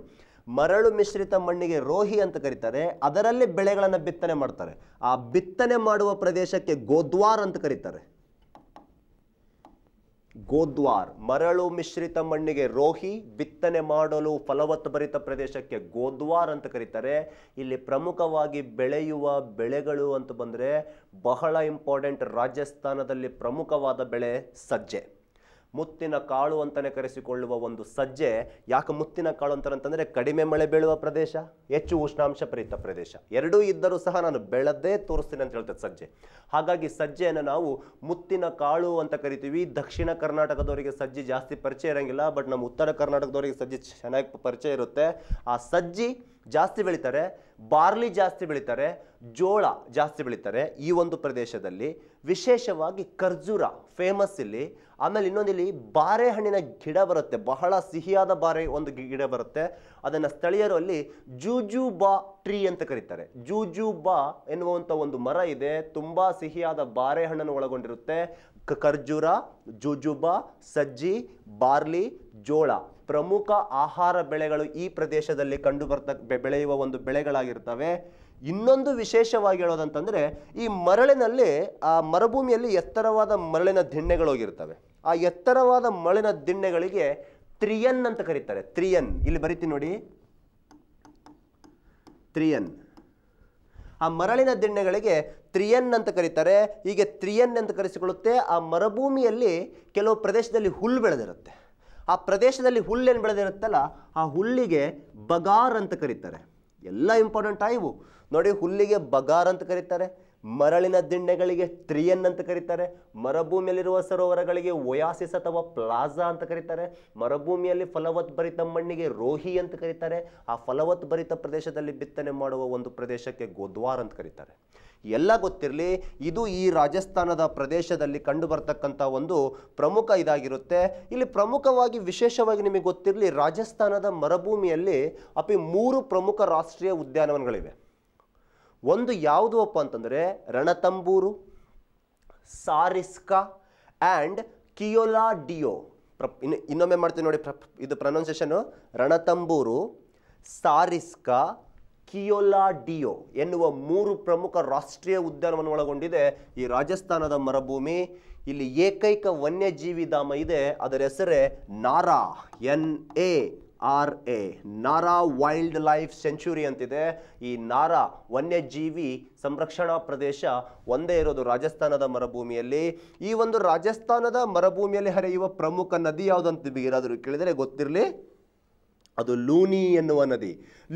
ಮರಳು ಮಿಶ್ರಿತ ಮಣ್ಣಿಗೆ ರೋಹಿ ಅಂತ ಕರೀತಾರೆ ಅದರಲ್ಲಿ ಬೆಳೆಗಳನ್ನು ಬಿತ್ತನೆ ಮಾಡ್ತಾರೆ ಆ ಬಿತ್ತನೆ ಮಾಡುವ ಪ್ರದೇಶಕ್ಕೆ ಗೋದ್ವಾರ್ ಅಂತ ಕರೀತಾರೆ ಗೋದ್ವಾರ್ ಮರಳು ಮಿಶ್ರಿತ ಮಣ್ಣಿಗೆ ರೋಹಿ ಬಿತ್ತನೆ ಮಾಡಲು ಫಲವತ್ಭರಿತ ಪ್ರದೇಶಕ್ಕೆ ಗೋದ್ವಾರ್ ಅಂತ ಕರೀತಾರೆ ಇಲ್ಲಿ ಪ್ರಮುಖವಾಗಿ ಬೆಳೆಯುವ ಬೆಳೆಗಳು ಅಂತ ಬಂದರೆ ಬಹಳ ಇಂಪಾರ್ಟೆಂಟ್ ರಾಜಸ್ಥಾನದಲ್ಲಿ ಪ್ರಮುಖವಾದ ಬೆಳೆ ಸಜ್ಜೆ ಮುತ್ತಿನ ಕಾಳು ಅಂತಲೇ ಕರೆಸಿಕೊಳ್ಳುವ ಒಂದು ಸಜ್ಜೆ ಯಾಕೆ ಮುತ್ತಿನ ಕಾಳು ಅಂತಾರಂತಂದರೆ ಕಡಿಮೆ ಮಳೆ ಬೀಳುವ ಪ್ರದೇಶ ಹೆಚ್ಚು ಉಷ್ಣಾಂಶ ಪ್ರೀತ ಪ್ರದೇಶ ಎರಡೂ ಇದ್ದರೂ ಸಹ ನಾನು ಬೆಳೆದೇ ತೋರಿಸ್ತೀನಿ ಅಂತ ಹೇಳ್ತದೆ ಸಜ್ಜೆ ಹಾಗಾಗಿ ಸಜ್ಜೆಯನ್ನು ನಾವು ಮುತ್ತಿನ ಕಾಳು ಅಂತ ಕರಿತೀವಿ ದಕ್ಷಿಣ ಕರ್ನಾಟಕದವರಿಗೆ ಸಜ್ಜಿ ಜಾಸ್ತಿ ಪರಿಚಯ ಇರೋಂಗಿಲ್ಲ ಬಟ್ ನಮ್ಮ ಉತ್ತರ ಕರ್ನಾಟಕದವರಿಗೆ ಸಜ್ಜಿ ಚೆನ್ನಾಗಿ ಪರಿಚಯ ಇರುತ್ತೆ ಆ ಸಜ್ಜಿ ಜಾಸ್ತಿ ಬೆಳೀತಾರೆ ಬಾರ್ಲಿ ಜಾಸ್ತಿ ಬೆಳೀತಾರೆ ಜೋಳ ಜಾಸ್ತಿ ಬೆಳೀತಾರೆ ಈ ಒಂದು ಪ್ರದೇಶದಲ್ಲಿ ವಿಶೇಷವಾಗಿ ಖರ್ಜೂರ ಫೇಮಸ್ ಇಲ್ಲಿ ಆಮೇಲೆ ಇನ್ನೊಂದಿಲ್ಲಿ ಬಾರೆ ಹಣ್ಣಿನ ಗಿಡ ಬರುತ್ತೆ ಬಹಳ ಸಿಹಿಯಾದ ಬಾರೆ ಒಂದು ಗಿಡ ಬರುತ್ತೆ ಅದನ್ನು ಸ್ಥಳೀಯರು ಅಲ್ಲಿ ಬಾ ಟ್ರೀ ಅಂತ ಕರೀತಾರೆ ಬಾ ಎನ್ನುವಂಥ ಒಂದು ಮರ ಇದೆ ತುಂಬ ಸಿಹಿಯಾದ ಬಾರೆಹಣ್ಣನ್ನು ಹಣ್ಣನ್ನು ಒಳಗೊಂಡಿರುತ್ತೆ ಖರ್ಜೂರ ಜೂಜುಬಾ ಸಜ್ಜಿ ಬಾರ್ಲಿ ಜೋಳ ಪ್ರಮುಖ ಆಹಾರ ಬೆಳೆಗಳು ಈ ಪ್ರದೇಶದಲ್ಲಿ ಕಂಡು ಬೆ ಬೆಳೆಯುವ ಒಂದು ಬೆಳೆಗಳಾಗಿರ್ತವೆ ಇನ್ನೊಂದು ವಿಶೇಷವಾಗಿ ಹೇಳೋದಂತಂದರೆ ಈ ಮರಳಿನಲ್ಲಿ ಆ ಮರುಭೂಮಿಯಲ್ಲಿ ಎತ್ತರವಾದ ಮರಳಿನ ದಿಣ್ಣೆಗಳು ಹೋಗಿರ್ತವೆ ಆ ಎತ್ತರವಾದ ಮಳಿನ ದಿಣ್ಣೆಗಳಿಗೆ ತ್ರಿಯನ್ ಅಂತ ಕರೀತಾರೆ ತ್ರಿಯನ್ ಇಲ್ಲಿ ಬರಿತೀನಿ ನೋಡಿ ತ್ರಿಯನ್ ಆ ಮರಳಿನ ದಿಣ್ಣೆಗಳಿಗೆ ತ್ರಿಯನ್ ಅಂತ ಕರೀತಾರೆ ಹೀಗೆ ತ್ರಿಯನ್ ಅಂತ ಕರೆಸಿಕೊಳ್ಳುತ್ತೆ ಆ ಮರುಭೂಮಿಯಲ್ಲಿ ಕೆಲವು ಪ್ರದೇಶದಲ್ಲಿ ಹುಲ್ಲು ಬೆಳೆದಿರುತ್ತೆ ಆ ಪ್ರದೇಶದಲ್ಲಿ ಹುಲ್ಲೇನು ಬೆಳೆದಿರುತ್ತಲ್ಲ ಆ ಹುಲ್ಲಿಗೆ ಬಗಾರ್ ಅಂತ ಕರೀತಾರೆ ಎಲ್ಲ ಇಂಪಾರ್ಟೆಂಟ್ ಆಯ್ವು ನೋಡಿ ಹುಲ್ಲಿಗೆ ಬಗಾರ್ ಅಂತ ಕರೀತಾರೆ ಮರಳಿನ ದಿಣ್ಣೆಗಳಿಗೆ ತ್ರಿಯನ್ ಅಂತ ಕರೀತಾರೆ ಮರುಭೂಮಿಯಲ್ಲಿರುವ ಸರೋವರಗಳಿಗೆ ಒಯಾಸಿಸ್ ಅಥವಾ ಪ್ಲಾಜಾ ಅಂತ ಕರೀತಾರೆ ಮರುಭೂಮಿಯಲ್ಲಿ ಫಲವತ್ಭರಿತ ಮಣ್ಣಿಗೆ ರೋಹಿ ಅಂತ ಕರೀತಾರೆ ಆ ಭರಿತ ಪ್ರದೇಶದಲ್ಲಿ ಬಿತ್ತನೆ ಮಾಡುವ ಒಂದು ಪ್ರದೇಶಕ್ಕೆ ಗೋದ್ವಾರ್ ಅಂತ ಕರೀತಾರೆ ಎಲ್ಲ ಗೊತ್ತಿರಲಿ ಇದು ಈ ರಾಜಸ್ಥಾನದ ಪ್ರದೇಶದಲ್ಲಿ ಕಂಡು ಬರ್ತಕ್ಕಂಥ ಒಂದು ಪ್ರಮುಖ ಇದಾಗಿರುತ್ತೆ ಇಲ್ಲಿ ಪ್ರಮುಖವಾಗಿ ವಿಶೇಷವಾಗಿ ನಿಮಗೆ ಗೊತ್ತಿರಲಿ ರಾಜಸ್ಥಾನದ ಮರುಭೂಮಿಯಲ್ಲಿ ಅಪಿ ಮೂರು ಪ್ರಮುಖ ರಾಷ್ಟ್ರೀಯ ಉದ್ಯಾನವನಗಳಿವೆ ಒಂದು ಯಾವುದು ಅಪ್ಪ ಅಂತಂದರೆ ರಣತಂಬೂರು ಸಾರಿಸ್ಕ ಆ್ಯಂಡ್ ಕಿಯೋಲಾ ಡಿಯೋ ಪ್ರ ಇನ್ನು ಇನ್ನೊಮ್ಮೆ ಮಾಡ್ತೀನಿ ನೋಡಿ ಪ್ರ ಇದು ಪ್ರೊನೌನ್ಸಿಯೇಷನು ರಣತಂಬೂರು ಸಾರಿಸ್ಕ ಕಿಯೋಲಾ ಡಿಯೋ ಎನ್ನುವ ಮೂರು ಪ್ರಮುಖ ರಾಷ್ಟ್ರೀಯ ಉದ್ಯಾನವನ್ನು ಒಳಗೊಂಡಿದೆ ಈ ರಾಜಸ್ಥಾನದ ಮರುಭೂಮಿ ಇಲ್ಲಿ ಏಕೈಕ ವನ್ಯಜೀವಿ ಧಾಮ ಇದೆ ಅದರ ಹೆಸರೇ Nara N A R A Nara wildlife sanctuary ಅಂತಿದೆ ಈ ನಾರಾ ವನ್ಯಜೀವಿ ಸಂರಕ್ಷಣಾ ಪ್ರದೇಶ ಒಂದೇ ಇರೋದು ರಾಜಸ್ಥಾನದ ಮರುಭೂಮಿಯಲ್ಲಿ ಈ ಒಂದು ರಾಜಸ್ಥಾನದ ಮರುಭೂಮಿಯಲ್ಲಿ ಹರಿಯುವ ಪ್ರಮುಖ ನದಿ ಯಾವುದಂತ ನಿಮಗೆ ಕೇಳಿದರೆ ಗೊತ್ತಿರಲಿ ಅದು ಲೂನಿ ಎನ್ನುವ ನದಿ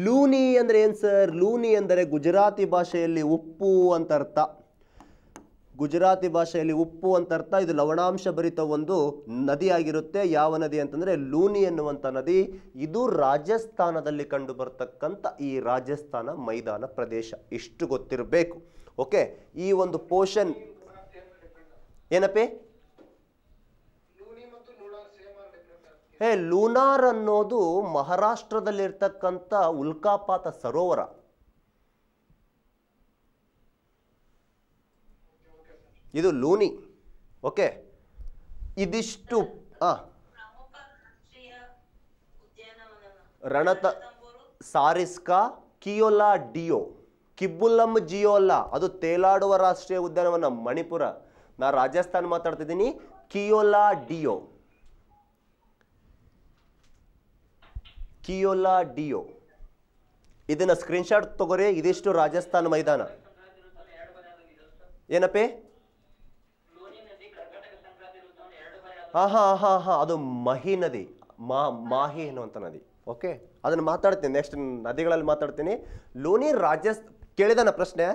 ಲೂನಿ ಅಂದರೆ ಏನು ಸರ್ ಲೂನಿ ಅಂದರೆ ಗುಜರಾತಿ ಭಾಷೆಯಲ್ಲಿ ಉಪ್ಪು ಅಂತ ಅರ್ಥ ಗುಜರಾತಿ ಭಾಷೆಯಲ್ಲಿ ಉಪ್ಪು ಅಂತ ಅರ್ಥ ಇದು ಲವಣಾಂಶ ಭರಿತ ಒಂದು ನದಿಯಾಗಿರುತ್ತೆ ಯಾವ ನದಿ ಅಂತಂದರೆ ಲೂನಿ ಎನ್ನುವಂಥ ನದಿ ಇದು ರಾಜಸ್ಥಾನದಲ್ಲಿ ಕಂಡು ಬರ್ತಕ್ಕಂಥ ಈ ರಾಜಸ್ಥಾನ ಮೈದಾನ ಪ್ರದೇಶ ಇಷ್ಟು ಗೊತ್ತಿರಬೇಕು ಓಕೆ ಈ ಒಂದು ಪೋಷನ್ ಏನಪ್ಪೇ ಹೇ ಲೂನಾರ್ ಅನ್ನೋದು ಮಹಾರಾಷ್ಟ್ರದಲ್ಲಿರ್ತಕ್ಕಂಥ ಉಲ್ಕಾಪಾತ ಸರೋವರ ಇದು ಲೂನಿ ಓಕೆ ಇದಿಷ್ಟು ಹಾಂ ರಣತ ಸಾರಿಸ್ಕಾ ಕಿಯೋಲಾ ಡಿಯೋ ಕಿಬ್ಬುಲ್ಲಂ ಜಿಯೋಲಾ ಅದು ತೇಲಾಡುವ ರಾಷ್ಟ್ರೀಯ ಉದ್ಯಾನವನ ಮಣಿಪುರ ನಾ ರಾಜಸ್ಥಾನ ಮಾತಾಡ್ತಿದ್ದೀನಿ ಕಿಯೋಲಾ ಡಿಯೋ ಕಿಯೋಲಾ ಡಿಯೋ ಇದನ್ನ ಸ್ಕ್ರೀನ್ಶಾಟ್ ತಗೋರಿ ಇದಿಷ್ಟು ರಾಜಸ್ಥಾನ ಮೈದಾನ ಏನಪ್ಪೇ ಆಹಾ ಆಹಾ ಆಹಾ ಅದು ಮಹಿ ನದಿ ಮಾ ಮಾಹಿ ಅನ್ನುವಂಥ ನದಿ ಓಕೆ ಅದನ್ನು ಮಾತಾಡ್ತೀನಿ ನೆಕ್ಸ್ಟ್ ನದಿಗಳಲ್ಲಿ ಮಾತಾಡ್ತೀನಿ ಲೋನಿ ರಾಜಸ್ ಕೇಳಿದನ ಪ್ರಶ್ನೆ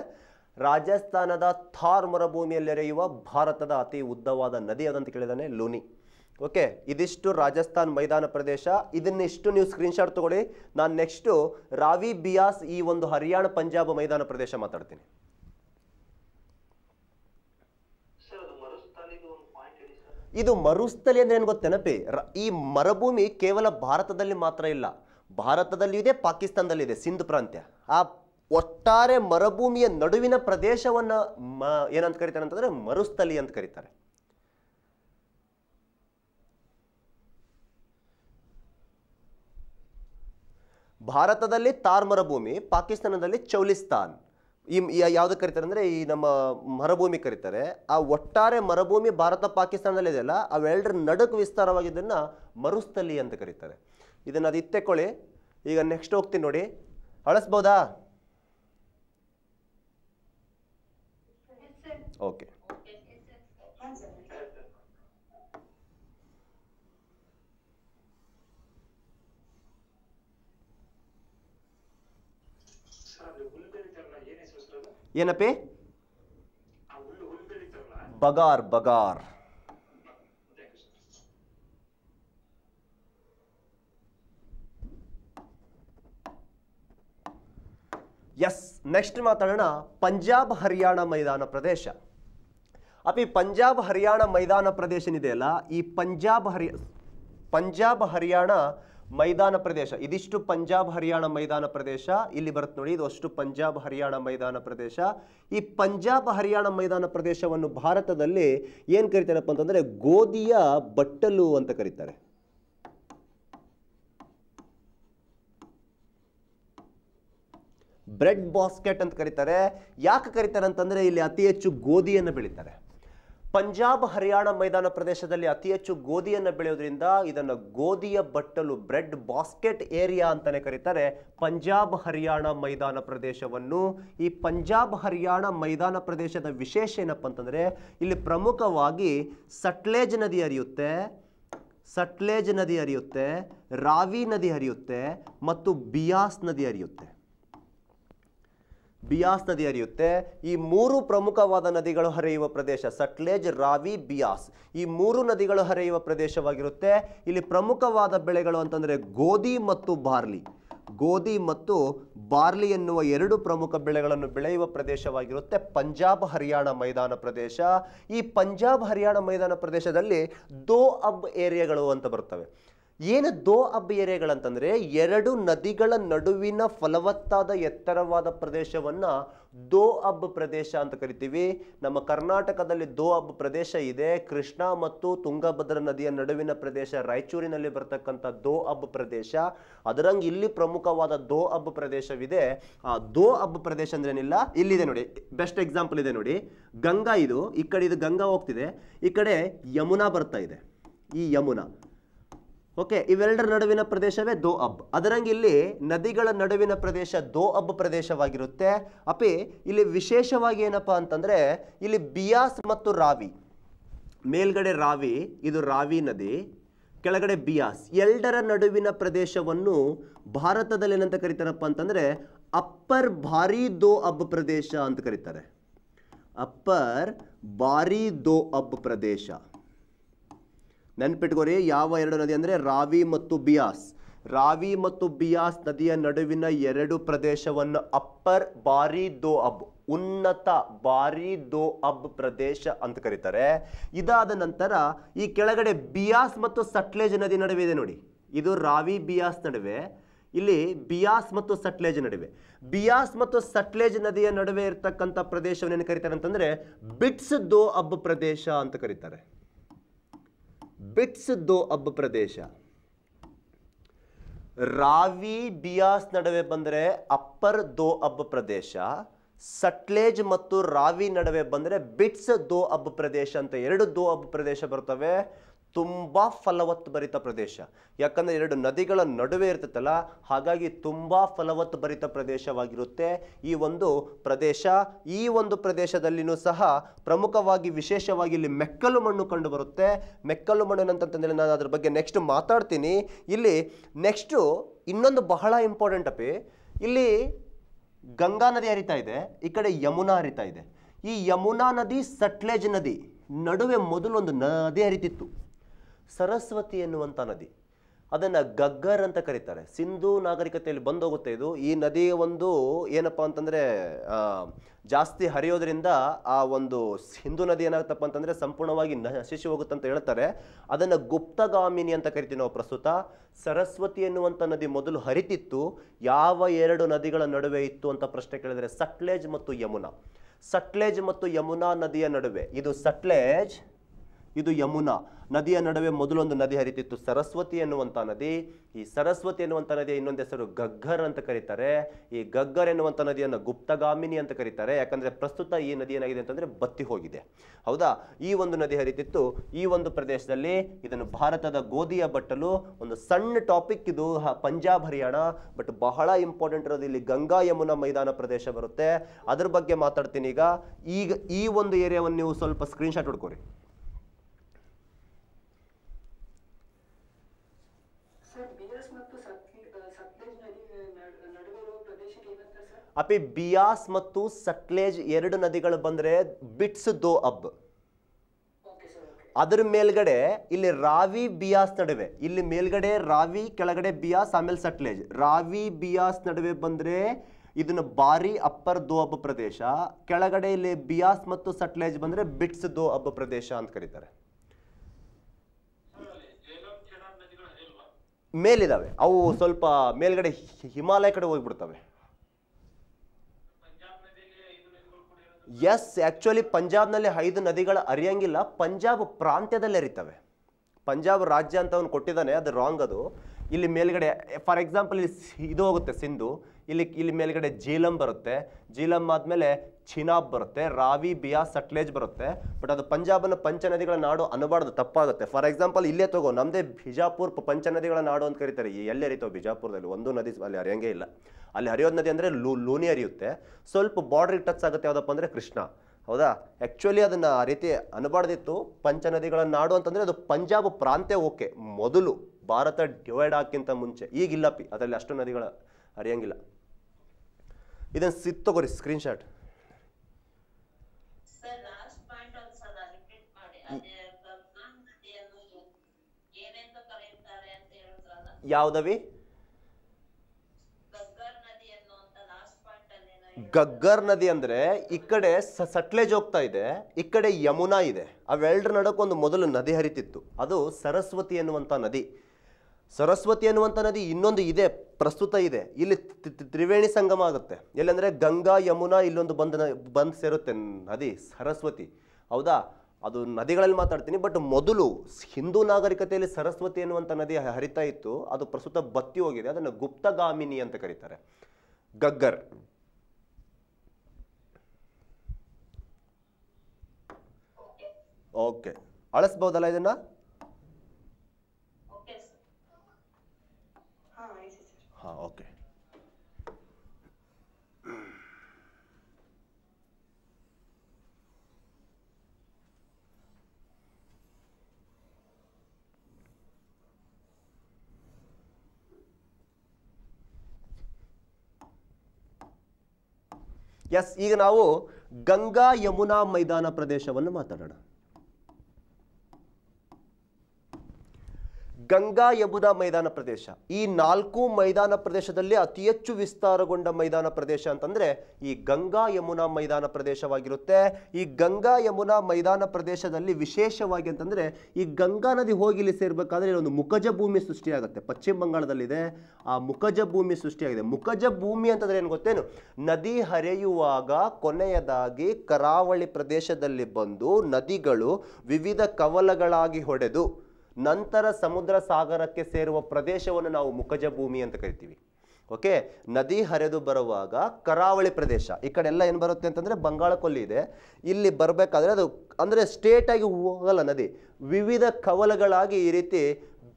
ರಾಜಸ್ಥಾನದ ಥಾರ್ ಮರುಭೂಮಿಯಲ್ಲಿ ಎರೆಯುವ ಭಾರತದ ಅತಿ ಉದ್ದವಾದ ನದಿ ಅದಂತ ಕೇಳಿದಾನೆ ಲೋನಿ ಓಕೆ ಇದಿಷ್ಟು ರಾಜಸ್ಥಾನ್ ಮೈದಾನ ಪ್ರದೇಶ ಇದನ್ನಿಷ್ಟು ನೀವು ಸ್ಕ್ರೀನ್ಶಾಟ್ ತಗೊಳ್ಳಿ ನಾನು ನೆಕ್ಸ್ಟು ರಾವಿ ಬಿಯಾಸ್ ಈ ಒಂದು ಹರಿಯಾಣ ಪಂಜಾಬ್ ಮೈದಾನ ಪ್ರದೇಶ ಮಾತಾಡ್ತೀನಿ ಇದು ಮರುಸ್ಥಲಿ ಅಂದ್ರೆ ಏನು ಗೊತ್ತೆ ನೆನಪಿ ಈ ಮರುಭೂಮಿ ಕೇವಲ ಭಾರತದಲ್ಲಿ ಮಾತ್ರ ಇಲ್ಲ ಭಾರತದಲ್ಲಿ ಇದೆ ಪಾಕಿಸ್ತಾನದಲ್ಲಿದೆ ಸಿಂಧ್ ಪ್ರಾಂತ್ಯ ಆ ಒಟ್ಟಾರೆ ಮರುಭೂಮಿಯ ನಡುವಿನ ಪ್ರದೇಶವನ್ನು ಮ ಏನಂತ ಕರಿತಾರೆ ಅಂತಂದ್ರೆ ಮರುಸ್ಥಲಿ ಅಂತ ಕರೀತಾರೆ ಭಾರತದಲ್ಲಿ ತಾರ್ ಮರುಭೂಮಿ ಪಾಕಿಸ್ತಾನದಲ್ಲಿ ಚೌಲಿಸ್ತಾನ್ ಈ ಯಾವ್ದಕ್ಕೆ ಕರೀತಾರೆ ಅಂದರೆ ಈ ನಮ್ಮ ಮರುಭೂಮಿ ಕರೀತಾರೆ ಆ ಒಟ್ಟಾರೆ ಮರುಭೂಮಿ ಭಾರತ ಪಾಕಿಸ್ತಾನದಲ್ಲಿ ಇದೆಯಲ್ಲ ಅವೆಲ್ಲರ ನಡುಕು ವಿಸ್ತಾರವಾಗಿದ್ದನ್ನು ಮರುಸ್ಥಲಿ ಅಂತ ಕರೀತಾರೆ ಇದನ್ನು ಅದು ಇತ್ತೆಕೊಳ್ಳಿ ಈಗ ನೆಕ್ಸ್ಟ್ ಹೋಗ್ತೀನಿ ನೋಡಿ ಅಳಿಸ್ಬೋದಾ ಓಕೆ ಏನಪ್ಪ ಬಗಾರ್ ಬಗಾರ್ ಎಸ್ ನೆಕ್ಸ್ಟ್ ಮಾತಾಡೋಣ ಪಂಜಾಬ್ ಹರಿಯಾಣ ಮೈದಾನ ಪ್ರದೇಶ ಅಪಿ ಪಂಜಾಬ್ ಹರಿಯಾಣ ಮೈದಾನ ಪ್ರದೇಶ ಇದೆಯಲ್ಲ ಈ ಪಂಜಾಬ್ ಹರಿ ಪಂಜಾಬ್ ಹರಿಯಾಣ ಮೈದಾನ ಪ್ರದೇಶ ಇದಿಷ್ಟು ಪಂಜಾಬ್ ಹರಿಯಾಣ ಮೈದಾನ ಪ್ರದೇಶ ಇಲ್ಲಿ ಬರುತ್ತೆ ನೋಡಿ ಇದು ಅಷ್ಟು ಪಂಜಾಬ್ ಹರಿಯಾಣ ಮೈದಾನ ಪ್ರದೇಶ ಈ ಪಂಜಾಬ್ ಹರಿಯಾಣ ಮೈದಾನ ಪ್ರದೇಶವನ್ನು ಭಾರತದಲ್ಲಿ ಏನು ಕರಿತಾರಪ್ಪ ಅಂತಂದರೆ ಗೋಧಿಯ ಬಟ್ಟಲು ಅಂತ ಕರೀತಾರೆ ಬ್ರೆಡ್ ಬಾಸ್ಕೆಟ್ ಅಂತ ಕರೀತಾರೆ ಯಾಕೆ ಕರೀತಾರೆ ಅಂತಂದ್ರೆ ಇಲ್ಲಿ ಅತಿ ಹೆಚ್ಚು ಗೋಧಿಯನ್ನು ಬೆಳೀತಾರೆ ಪಂಜಾಬ್ ಹರಿಯಾಣ ಮೈದಾನ ಪ್ರದೇಶದಲ್ಲಿ ಅತಿ ಹೆಚ್ಚು ಗೋಧಿಯನ್ನು ಬೆಳೆಯೋದ್ರಿಂದ ಇದನ್ನು ಗೋಧಿಯ ಬಟ್ಟಲು ಬ್ರೆಡ್ ಬಾಸ್ಕೆಟ್ ಏರಿಯಾ ಅಂತಲೇ ಕರೀತಾರೆ ಪಂಜಾಬ್ ಹರಿಯಾಣ ಮೈದಾನ ಪ್ರದೇಶವನ್ನು ಈ ಪಂಜಾಬ್ ಹರಿಯಾಣ ಮೈದಾನ ಪ್ರದೇಶದ ವಿಶೇಷ ಏನಪ್ಪ ಅಂತಂದರೆ ಇಲ್ಲಿ ಪ್ರಮುಖವಾಗಿ ಸಟ್ಲೇಜ್ ನದಿ ಹರಿಯುತ್ತೆ ಸಟ್ಲೇಜ್ ನದಿ ಹರಿಯುತ್ತೆ ರಾವಿ ನದಿ ಹರಿಯುತ್ತೆ ಮತ್ತು ಬಿಯಾಸ್ ನದಿ ಹರಿಯುತ್ತೆ ಬಿಯಾಸ್ ನದಿ ಹರಿಯುತ್ತೆ ಈ ಮೂರು ಪ್ರಮುಖವಾದ ನದಿಗಳು ಹರಿಯುವ ಪ್ರದೇಶ ಸಟ್ಲೇಜ್ ರಾವಿ ಬಿಯಾಸ್ ಈ ಮೂರು ನದಿಗಳು ಹರಿಯುವ ಪ್ರದೇಶವಾಗಿರುತ್ತೆ ಇಲ್ಲಿ ಪ್ರಮುಖವಾದ ಬೆಳೆಗಳು ಅಂತಂದರೆ ಗೋಧಿ ಮತ್ತು ಬಾರ್ಲಿ ಗೋಧಿ ಮತ್ತು ಬಾರ್ಲಿ ಎನ್ನುವ ಎರಡು ಪ್ರಮುಖ ಬೆಳೆಗಳನ್ನು ಬೆಳೆಯುವ ಪ್ರದೇಶವಾಗಿರುತ್ತೆ ಪಂಜಾಬ್ ಹರಿಯಾಣ ಮೈದಾನ ಪ್ರದೇಶ ಈ ಪಂಜಾಬ್ ಹರಿಯಾಣ ಮೈದಾನ ಪ್ರದೇಶದಲ್ಲಿ ದೋ ಅಬ್ ಏರಿಯಾಗಳು ಅಂತ ಬರ್ತವೆ ಏನು ದೋ ಅಬ್ ಏರಿಯಾಗಳಂತಂದರೆ ಎರಡು ನದಿಗಳ ನಡುವಿನ ಫಲವತ್ತಾದ ಎತ್ತರವಾದ ಪ್ರದೇಶವನ್ನು ದೋ ಅಬ್ ಪ್ರದೇಶ ಅಂತ ಕರಿತೀವಿ ನಮ್ಮ ಕರ್ನಾಟಕದಲ್ಲಿ ದೋ ಅಬ್ ಪ್ರದೇಶ ಇದೆ ಕೃಷ್ಣಾ ಮತ್ತು ತುಂಗಭದ್ರಾ ನದಿಯ ನಡುವಿನ ಪ್ರದೇಶ ರಾಯಚೂರಿನಲ್ಲಿ ಬರ್ತಕ್ಕಂಥ ದೋ ಅಬ್ ಪ್ರದೇಶ ಅದರಂಗೆ ಇಲ್ಲಿ ಪ್ರಮುಖವಾದ ದೋ ಅಬ್ ಪ್ರದೇಶವಿದೆ ಆ ದೋ ಅಬ್ ಪ್ರದೇಶ ಏನಿಲ್ಲ ಇಲ್ಲಿದೆ ನೋಡಿ ಬೆಸ್ಟ್ ಎಕ್ಸಾಂಪಲ್ ಇದೆ ನೋಡಿ ಗಂಗಾ ಇದು ಈ ಕಡೆ ಇದು ಗಂಗಾ ಹೋಗ್ತಿದೆ ಈ ಕಡೆ ಯಮುನಾ ಬರ್ತಾ ಇದೆ ಈ ಯಮುನಾ ಓಕೆ ಇವೆರಡರ ನಡುವಿನ ಪ್ರದೇಶವೇ ದೋ ಅಬ್ ಅದರಂಗೆ ಇಲ್ಲಿ ನದಿಗಳ ನಡುವಿನ ಪ್ರದೇಶ ದೋ ಅಬ್ ಪ್ರದೇಶವಾಗಿರುತ್ತೆ ಅಪಿ ಇಲ್ಲಿ ವಿಶೇಷವಾಗಿ ಏನಪ್ಪ ಅಂತಂದರೆ ಇಲ್ಲಿ ಬಿಯಾಸ್ ಮತ್ತು ರಾವಿ ಮೇಲ್ಗಡೆ ರಾವಿ ಇದು ರಾವಿ ನದಿ ಕೆಳಗಡೆ ಬಿಯಾಸ್ ಎರಡರ ನಡುವಿನ ಪ್ರದೇಶವನ್ನು ಭಾರತದಲ್ಲಿ ಏನಂತ ಕರೀತಾರಪ್ಪ ಅಂತಂದರೆ ಅಪ್ಪರ್ ಭಾರಿ ದೋ ಅಬ್ ಪ್ರದೇಶ ಅಂತ ಕರೀತಾರೆ ಅಪ್ಪರ್ ಬಾರಿ ದೋ ಅಬ್ ಪ್ರದೇಶ ನೆನ್ಪಿಟ್ಕೋರಿ ಯಾವ ಎರಡು ನದಿ ಅಂದರೆ ರಾವಿ ಮತ್ತು ಬಿಯಾಸ್ ರಾವಿ ಮತ್ತು ಬಿಯಾಸ್ ನದಿಯ ನಡುವಿನ ಎರಡು ಪ್ರದೇಶವನ್ನು ಅಪ್ಪರ್ ಬಾರಿ ದೋ ಅಬ್ ಉನ್ನತ ಬಾರಿ ದೋ ಅಬ್ ಪ್ರದೇಶ ಅಂತ ಕರೀತಾರೆ ಇದಾದ ನಂತರ ಈ ಕೆಳಗಡೆ ಬಿಯಾಸ್ ಮತ್ತು ಸಟ್ಲೇಜ್ ನದಿ ನಡುವೆ ಇದೆ ನೋಡಿ ಇದು ರಾವಿ ಬಿಯಾಸ್ ನಡುವೆ ಇಲ್ಲಿ ಬಿಯಾಸ್ ಮತ್ತು ಸಟ್ಲೇಜ್ ನಡುವೆ ಬಿಯಾಸ್ ಮತ್ತು ಸಟ್ಲೇಜ್ ನದಿಯ ನಡುವೆ ಇರತಕ್ಕಂಥ ಪ್ರದೇಶವನ್ನು ಏನು ಕರೀತಾರೆ ಅಂತಂದರೆ ಬಿಟ್ಸ್ ದೋ ಅಬ್ ಪ್ರದೇಶ ಅಂತ ಕರೀತಾರೆ ಬಿಟ್ಸ್ ದೊ ಅಬ್ ಪ್ರದೇಶ ರಾವಿ ಬಿಯಾಸ್ ನಡುವೆ ಬಂದರೆ ಅಪ್ಪರ್ ದೋ ಅಬ್ ಪ್ರದೇಶ ಸಟ್ಲೇಜ್ ಮತ್ತು ರಾವಿ ನಡುವೆ ಬಂದರೆ ಬಿಟ್ಸ್ ದೋ ಅಬ್ ಪ್ರದೇಶ ಅಂತ ಎರಡು ದೋ ಅಬ್ ಪ್ರದೇಶ ಬರ್ತವೆ ತುಂಬ ಫಲವತ್ತುಭರಿತ ಭರಿತ ಪ್ರದೇಶ ಯಾಕಂದರೆ ಎರಡು ನದಿಗಳ ನಡುವೆ ಇರ್ತೈತಲ್ಲ ಹಾಗಾಗಿ ತುಂಬ ಫಲವತ್ತುಭರಿತ ಭರಿತ ಪ್ರದೇಶವಾಗಿರುತ್ತೆ ಈ ಒಂದು ಪ್ರದೇಶ ಈ ಒಂದು ಪ್ರದೇಶದಲ್ಲಿನೂ ಸಹ ಪ್ರಮುಖವಾಗಿ ವಿಶೇಷವಾಗಿ ಇಲ್ಲಿ ಮೆಕ್ಕಲು ಮಣ್ಣು ಕಂಡು ಬರುತ್ತೆ ಮೆಕ್ಕಲು ಮಣ್ಣು ಅಂತಂತಂದರೆ ನಾನು ಅದ್ರ ಬಗ್ಗೆ ನೆಕ್ಸ್ಟ್ ಮಾತಾಡ್ತೀನಿ ಇಲ್ಲಿ ನೆಕ್ಸ್ಟು ಇನ್ನೊಂದು ಬಹಳ ಇಂಪಾರ್ಟೆಂಟ್ ಅಪಿ ಇಲ್ಲಿ ಗಂಗಾ ನದಿ ಹರಿತಾ ಇದೆ ಈ ಕಡೆ ಯಮುನಾ ಹರಿತಾ ಇದೆ ಈ ಯಮುನಾ ನದಿ ಸಟ್ಲೇಜ್ ನದಿ ನಡುವೆ ಮೊದಲೊಂದು ನದಿ ಹರಿತಿತ್ತು ಸರಸ್ವತಿ ಎನ್ನುವಂಥ ನದಿ ಅದನ್ನು ಗಗ್ಗರ್ ಅಂತ ಕರೀತಾರೆ ಸಿಂಧೂ ನಾಗರಿಕತೆಯಲ್ಲಿ ಬಂದೋಗುತ್ತೆ ಇದು ಈ ನದಿಯ ಒಂದು ಏನಪ್ಪ ಅಂತಂದರೆ ಜಾಸ್ತಿ ಹರಿಯೋದ್ರಿಂದ ಆ ಒಂದು ಸಿಂಧು ನದಿ ಏನಾಗುತ್ತಪ್ಪ ಅಂತಂದರೆ ಸಂಪೂರ್ಣವಾಗಿ ನಶಿಸಿ ಹೋಗುತ್ತೆ ಅಂತ ಹೇಳ್ತಾರೆ ಅದನ್ನು ಗುಪ್ತಗಾಮಿನಿ ಅಂತ ಕರಿತೀವಿ ನಾವು ಪ್ರಸ್ತುತ ಸರಸ್ವತಿ ಎನ್ನುವಂಥ ನದಿ ಮೊದಲು ಹರಿತಿತ್ತು ಯಾವ ಎರಡು ನದಿಗಳ ನಡುವೆ ಇತ್ತು ಅಂತ ಪ್ರಶ್ನೆ ಕೇಳಿದರೆ ಸಟ್ಲೇಜ್ ಮತ್ತು ಯಮುನಾ ಸಟ್ಲೇಜ್ ಮತ್ತು ಯಮುನಾ ನದಿಯ ನಡುವೆ ಇದು ಸಟ್ಲೇಜ್ ಇದು ಯಮುನಾ ನದಿಯ ನಡುವೆ ಮೊದಲೊಂದು ನದಿ ಹರಿತಿತ್ತು ಸರಸ್ವತಿ ಎನ್ನುವಂಥ ನದಿ ಈ ಸರಸ್ವತಿ ಎನ್ನುವಂಥ ನದಿಯ ಇನ್ನೊಂದು ಹೆಸರು ಗಗ್ಗರ್ ಅಂತ ಕರೀತಾರೆ ಈ ಗಗ್ಗರ್ ಎನ್ನುವಂಥ ನದಿಯನ್ನು ಗುಪ್ತಗಾಮಿನಿ ಅಂತ ಕರೀತಾರೆ ಯಾಕಂದರೆ ಪ್ರಸ್ತುತ ಈ ನದಿ ಏನಾಗಿದೆ ಅಂತಂದರೆ ಬತ್ತಿ ಹೋಗಿದೆ ಹೌದಾ ಈ ಒಂದು ನದಿ ಹರಿತಿತ್ತು ಈ ಒಂದು ಪ್ರದೇಶದಲ್ಲಿ ಇದನ್ನು ಭಾರತದ ಗೋಧಿಯ ಬಟ್ಟಲು ಒಂದು ಸಣ್ಣ ಟಾಪಿಕ್ ಇದು ಪಂಜಾಬ್ ಹರಿಯಾಣ ಬಟ್ ಬಹಳ ಇಂಪಾರ್ಟೆಂಟ್ ಇರೋದು ಇಲ್ಲಿ ಗಂಗಾ ಯಮುನಾ ಮೈದಾನ ಪ್ರದೇಶ ಬರುತ್ತೆ ಅದ್ರ ಬಗ್ಗೆ ಮಾತಾಡ್ತೀನಿ ಈಗ ಈಗ ಈ ಒಂದು ಏರಿಯಾವನ್ನು ನೀವು ಸ್ವಲ್ಪ ಸ್ಕ್ರೀನ್ಶಾಟ್ ಹುಡ್ಕೋರಿ ಅಪಿ ಬಿಯಾಸ್ ಮತ್ತು ಸಟ್ಲೇಜ್ ಎರಡು ನದಿಗಳು ಬಂದರೆ ಬಿಟ್ಸ್ ದೋ ಅಬ್ ಅದರ ಮೇಲ್ಗಡೆ ಇಲ್ಲಿ ರಾವಿ ಬಿಯಾಸ್ ನಡುವೆ ಇಲ್ಲಿ ಮೇಲ್ಗಡೆ ರಾವಿ ಕೆಳಗಡೆ ಬಿಯಾಸ್ ಆಮೇಲೆ ಸಟ್ಲೇಜ್ ರಾವಿ ಬಿಯಾಸ್ ನಡುವೆ ಬಂದರೆ ಇದನ್ನು ಬಾರಿ ಅಪ್ಪರ್ ದೋ ಅಬ್ ಪ್ರದೇಶ ಕೆಳಗಡೆ ಇಲ್ಲಿ ಬಿಯಾಸ್ ಮತ್ತು ಸಟ್ಲೇಜ್ ಬಂದರೆ ಬಿಟ್ಸ್ ದೋ ಅಬ್ ಪ್ರದೇಶ ಅಂತ ಕರೀತಾರೆ ಮೇಲಿದಾವೆ ಅವು ಸ್ವಲ್ಪ ಮೇಲ್ಗಡೆ ಹಿಮಾಲಯ ಕಡೆ ಹೋಗ್ಬಿಡ್ತವೆ ಎಸ್ ಆ್ಯಕ್ಚುಲಿ ಪಂಜಾಬ್ನಲ್ಲಿ ಐದು ನದಿಗಳು ಅರಿಯಂಗಿಲ್ಲ ಪಂಜಾಬ್ ಪ್ರಾಂತ್ಯದಲ್ಲಿ ಅರಿತವೆ ಪಂಜಾಬ್ ರಾಜ್ಯ ಅಂತ ಅವ್ನು ಕೊಟ್ಟಿದ್ದಾನೆ ಅದು ರಾಂಗ್ ಅದು ಇಲ್ಲಿ ಮೇಲ್ಗಡೆ ಫಾರ್ ಎಕ್ಸಾಂಪಲ್ ಇಲ್ಲಿ ಇದು ಹೋಗುತ್ತೆ ಸಿಂಧು ಇಲ್ಲಿ ಇಲ್ಲಿ ಮೇಲ್ಗಡೆ ಜೀಲಂ ಬರುತ್ತೆ ಜೀಲಂ ಆದಮೇಲೆ ಚಿನಾಬ್ ಬರುತ್ತೆ ರಾವಿ ಬಿಯಾ ಸಟ್ಲೇಜ್ ಬರುತ್ತೆ ಬಟ್ ಅದು ಪಂಜಾಬನ್ನು ಪಂಚನದಿಗಳ ನಾಡು ಅನುಬಾರ್ದು ತಪ್ಪಾಗುತ್ತೆ ಫಾರ್ ಎಕ್ಸಾಂಪಲ್ ಇಲ್ಲೇ ತಗೋ ನಮ್ಮದೇ ಬಿಜಾಪುರ ಪಂಚನದಿಗಳ ನಾಡು ಅಂತ ಕರೀತಾರೆ ಎಲ್ಲೇ ಹರಿತಾವೆ ಬಿಜಾಪುರದಲ್ಲಿ ಒಂದು ನದಿ ಅಲ್ಲಿ ಹರಿಯಂಗೆ ಇಲ್ಲ ಅಲ್ಲಿ ಹರಿಯೋದು ನದಿ ಅಂದರೆ ಲೂ ಲೂನಿ ಹರಿಯುತ್ತೆ ಸ್ವಲ್ಪ ಬಾರ್ಡ್ರಿಗೆ ಟಚ್ ಆಗುತ್ತೆ ಯಾವುದಪ್ಪ ಅಂದರೆ ಕೃಷ್ಣ ಹೌದಾ ಆ್ಯಕ್ಚುಲಿ ಅದನ್ನು ಆ ರೀತಿ ಅನ್ಬಾರ್ದಿತ್ತು ಪಂಚನದಿಗಳ ನಾಡು ಅಂತಂದರೆ ಅದು ಪಂಜಾಬ್ ಪ್ರಾಂತ್ಯ ಓಕೆ ಮೊದಲು ಭಾರತ ಡಿವೈಡ್ ಆಗಿಂತ ಮುಂಚೆ ಈಗಿಲ್ಲಪ್ಪಿ ಅದರಲ್ಲಿ ಅಷ್ಟು ನದಿಗಳ ಹರಿಯಂಗಿಲ್ಲ ಇದನ್ನು ಸಿಟ್ಟು ತಗೋರಿ ಸ್ಕ್ರೀನ್ಶಾಟ್ ಯಾವುದವಿ ಗಗ್ಗರ್ ನದಿ ಅಂದರೆ ಈ ಕಡೆ ಸಟ್ಲೇಜ್ ಹೋಗ್ತಾ ಇದೆ ಈ ಕಡೆ ಯಮುನಾ ಇದೆ ಅವೆರಡರ ನಡಕ್ಕೊಂದು ಮೊದಲು ನದಿ ಹರಿತಿತ್ತು ಅದು ಸರಸ್ವತಿ ಎನ್ನುವಂಥ ನದಿ ಸರಸ್ವತಿ ಎನ್ನುವಂಥ ನದಿ ಇನ್ನೊಂದು ಇದೆ ಪ್ರಸ್ತುತ ಇದೆ ಇಲ್ಲಿ ತ್ರಿವೇಣಿ ಸಂಗಮ ಆಗುತ್ತೆ ಎಲ್ಲಂದರೆ ಗಂಗಾ ಯಮುನಾ ಇಲ್ಲೊಂದು ಬಂದ ಬಂದು ಸೇರುತ್ತೆ ನದಿ ಸರಸ್ವತಿ ಹೌದಾ ಅದು ನದಿಗಳಲ್ಲಿ ಮಾತಾಡ್ತೀನಿ ಬಟ್ ಮೊದಲು ಹಿಂದೂ ನಾಗರಿಕತೆಯಲ್ಲಿ ಸರಸ್ವತಿ ಎನ್ನುವಂಥ ನದಿ ಹರಿತಾ ಇತ್ತು ಅದು ಪ್ರಸ್ತುತ ಬತ್ತಿ ಹೋಗಿದೆ ಅದನ್ನು ಗುಪ್ತಗಾಮಿನಿ ಅಂತ ಕರೀತಾರೆ ಗಗ್ಗರ್ ಓಕೆ ಅಳಿಸ್ಬೋದಲ್ಲ ಇದನ್ನು ಹಾಂ ಓಕೆ ಎಸ್ ಈಗ ನಾವು ಗಂಗಾ ಯಮುನಾ ಮೈದಾನ ಪ್ರದೇಶವನ್ನು ಮಾತಾಡೋಣ ಗಂಗಾ ಯಮುನಾ ಮೈದಾನ ಪ್ರದೇಶ ಈ ನಾಲ್ಕು ಮೈದಾನ ಪ್ರದೇಶದಲ್ಲಿ ಅತಿ ಹೆಚ್ಚು ವಿಸ್ತಾರಗೊಂಡ ಮೈದಾನ ಪ್ರದೇಶ ಅಂತಂದರೆ ಈ ಗಂಗಾ ಯಮುನಾ ಮೈದಾನ ಪ್ರದೇಶವಾಗಿರುತ್ತೆ ಈ ಗಂಗಾ ಯಮುನಾ ಮೈದಾನ ಪ್ರದೇಶದಲ್ಲಿ ವಿಶೇಷವಾಗಿ ಅಂತಂದರೆ ಈ ಗಂಗಾ ನದಿ ಹೋಗಿ ಇಲ್ಲಿ ಸೇರಬೇಕಾದ್ರೆ ಒಂದು ಮುಖಜ ಭೂಮಿ ಸೃಷ್ಟಿಯಾಗುತ್ತೆ ಪಶ್ಚಿಮ ಬಂಗಾಳದಲ್ಲಿದೆ ಆ ಮುಖಜ ಭೂಮಿ ಸೃಷ್ಟಿಯಾಗಿದೆ ಮುಖಜ ಭೂಮಿ ಅಂತಂದ್ರೆ ಏನು ಗೊತ್ತೇನು ನದಿ ಹರಿಯುವಾಗ ಕೊನೆಯದಾಗಿ ಕರಾವಳಿ ಪ್ರದೇಶದಲ್ಲಿ ಬಂದು ನದಿಗಳು ವಿವಿಧ ಕವಲಗಳಾಗಿ ಹೊಡೆದು ನಂತರ ಸಮುದ್ರ ಸಾಗರಕ್ಕೆ ಸೇರುವ ಪ್ರದೇಶವನ್ನು ನಾವು ಮುಖಜ ಭೂಮಿ ಅಂತ ಕರಿತೀವಿ ಓಕೆ ನದಿ ಹರಿದು ಬರುವಾಗ ಕರಾವಳಿ ಪ್ರದೇಶ ಈ ಕಡೆ ಎಲ್ಲ ಏನು ಬರುತ್ತೆ ಅಂತಂದರೆ ಬಂಗಾಳ ಕೊಲ್ಲಿ ಇದೆ ಇಲ್ಲಿ ಬರಬೇಕಾದ್ರೆ ಅದು ಅಂದರೆ ಸ್ಟೇಟಾಗಿ ಹೋಗಲ್ಲ ನದಿ ವಿವಿಧ ಕವಲಗಳಾಗಿ ಈ ರೀತಿ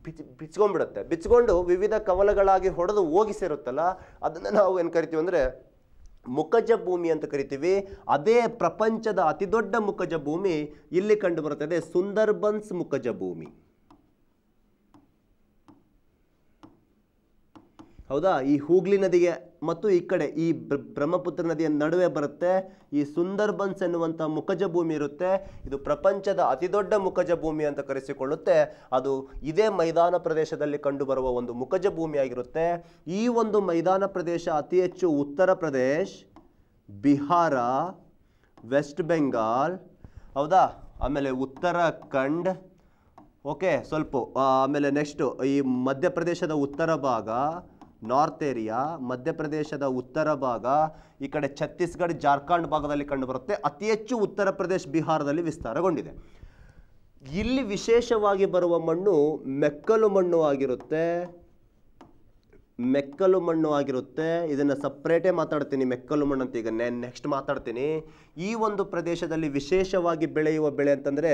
ಬಿಚ್ ಬಿಚ್ಕೊಂಡ್ಬಿಡುತ್ತೆ ಬಿಚ್ಕೊಂಡು ವಿವಿಧ ಕವಲಗಳಾಗಿ ಹೊಡೆದು ಹೋಗಿ ಸೇರುತ್ತಲ್ಲ ಅದನ್ನು ನಾವು ಏನು ಕರಿತೀವಿ ಅಂದರೆ ಮುಖಜ ಭೂಮಿ ಅಂತ ಕರಿತೀವಿ ಅದೇ ಪ್ರಪಂಚದ ಅತಿದೊಡ್ಡ ಮುಖಜ ಭೂಮಿ ಇಲ್ಲಿ ಕಂಡುಬರುತ್ತದೆ ಸುಂದರ್ಬನ್ಸ್ ಮುಖಜ ಭೂಮಿ ಹೌದಾ ಈ ಹೂಗ್ಲಿ ನದಿಗೆ ಮತ್ತು ಈ ಕಡೆ ಈ ಬ್ರಹ್ಮಪುತ್ರ ನದಿಯ ನಡುವೆ ಬರುತ್ತೆ ಈ ಸುಂದರ್ಬನ್ಸ್ ಎನ್ನುವಂಥ ಮುಖಜ ಭೂಮಿ ಇರುತ್ತೆ ಇದು ಪ್ರಪಂಚದ ಅತಿದೊಡ್ಡ ಮುಖಜ ಭೂಮಿ ಅಂತ ಕರೆಸಿಕೊಳ್ಳುತ್ತೆ ಅದು ಇದೇ ಮೈದಾನ ಪ್ರದೇಶದಲ್ಲಿ ಕಂಡುಬರುವ ಒಂದು ಮುಖಜ ಭೂಮಿಯಾಗಿರುತ್ತೆ ಈ ಒಂದು ಮೈದಾನ ಪ್ರದೇಶ ಅತಿ ಹೆಚ್ಚು ಉತ್ತರ ಪ್ರದೇಶ ಬಿಹಾರ ವೆಸ್ಟ್ ಬೆಂಗಾಲ್ ಹೌದಾ ಆಮೇಲೆ ಉತ್ತರಾಖಂಡ್ ಓಕೆ ಸ್ವಲ್ಪ ಆಮೇಲೆ ನೆಕ್ಸ್ಟು ಈ ಮಧ್ಯಪ್ರದೇಶದ ಉತ್ತರ ಭಾಗ ನಾರ್ತ್ ಏರಿಯಾ ಮಧ್ಯಪ್ರದೇಶದ ಉತ್ತರ ಭಾಗ ಈ ಕಡೆ ಛತ್ತೀಸ್ಗಢ ಜಾರ್ಖಂಡ್ ಭಾಗದಲ್ಲಿ ಕಂಡುಬರುತ್ತೆ ಅತಿ ಹೆಚ್ಚು ಉತ್ತರ ಪ್ರದೇಶ ಬಿಹಾರದಲ್ಲಿ ವಿಸ್ತಾರಗೊಂಡಿದೆ ಇಲ್ಲಿ ವಿಶೇಷವಾಗಿ ಬರುವ ಮಣ್ಣು ಮೆಕ್ಕಲು ಮಣ್ಣು ಆಗಿರುತ್ತೆ ಮೆಕ್ಕಲು ಮಣ್ಣು ಆಗಿರುತ್ತೆ ಇದನ್ನು ಸಪ್ರೇಟೇ ಮಾತಾಡ್ತೀನಿ ಮೆಕ್ಕಲು ಮಣ್ಣು ಅಂತ ಈಗ ನೆಕ್ಸ್ಟ್ ಮಾತಾಡ್ತೀನಿ ಈ ಒಂದು ಪ್ರದೇಶದಲ್ಲಿ ವಿಶೇಷವಾಗಿ ಬೆಳೆಯುವ ಬೆಳೆ ಅಂತಂದರೆ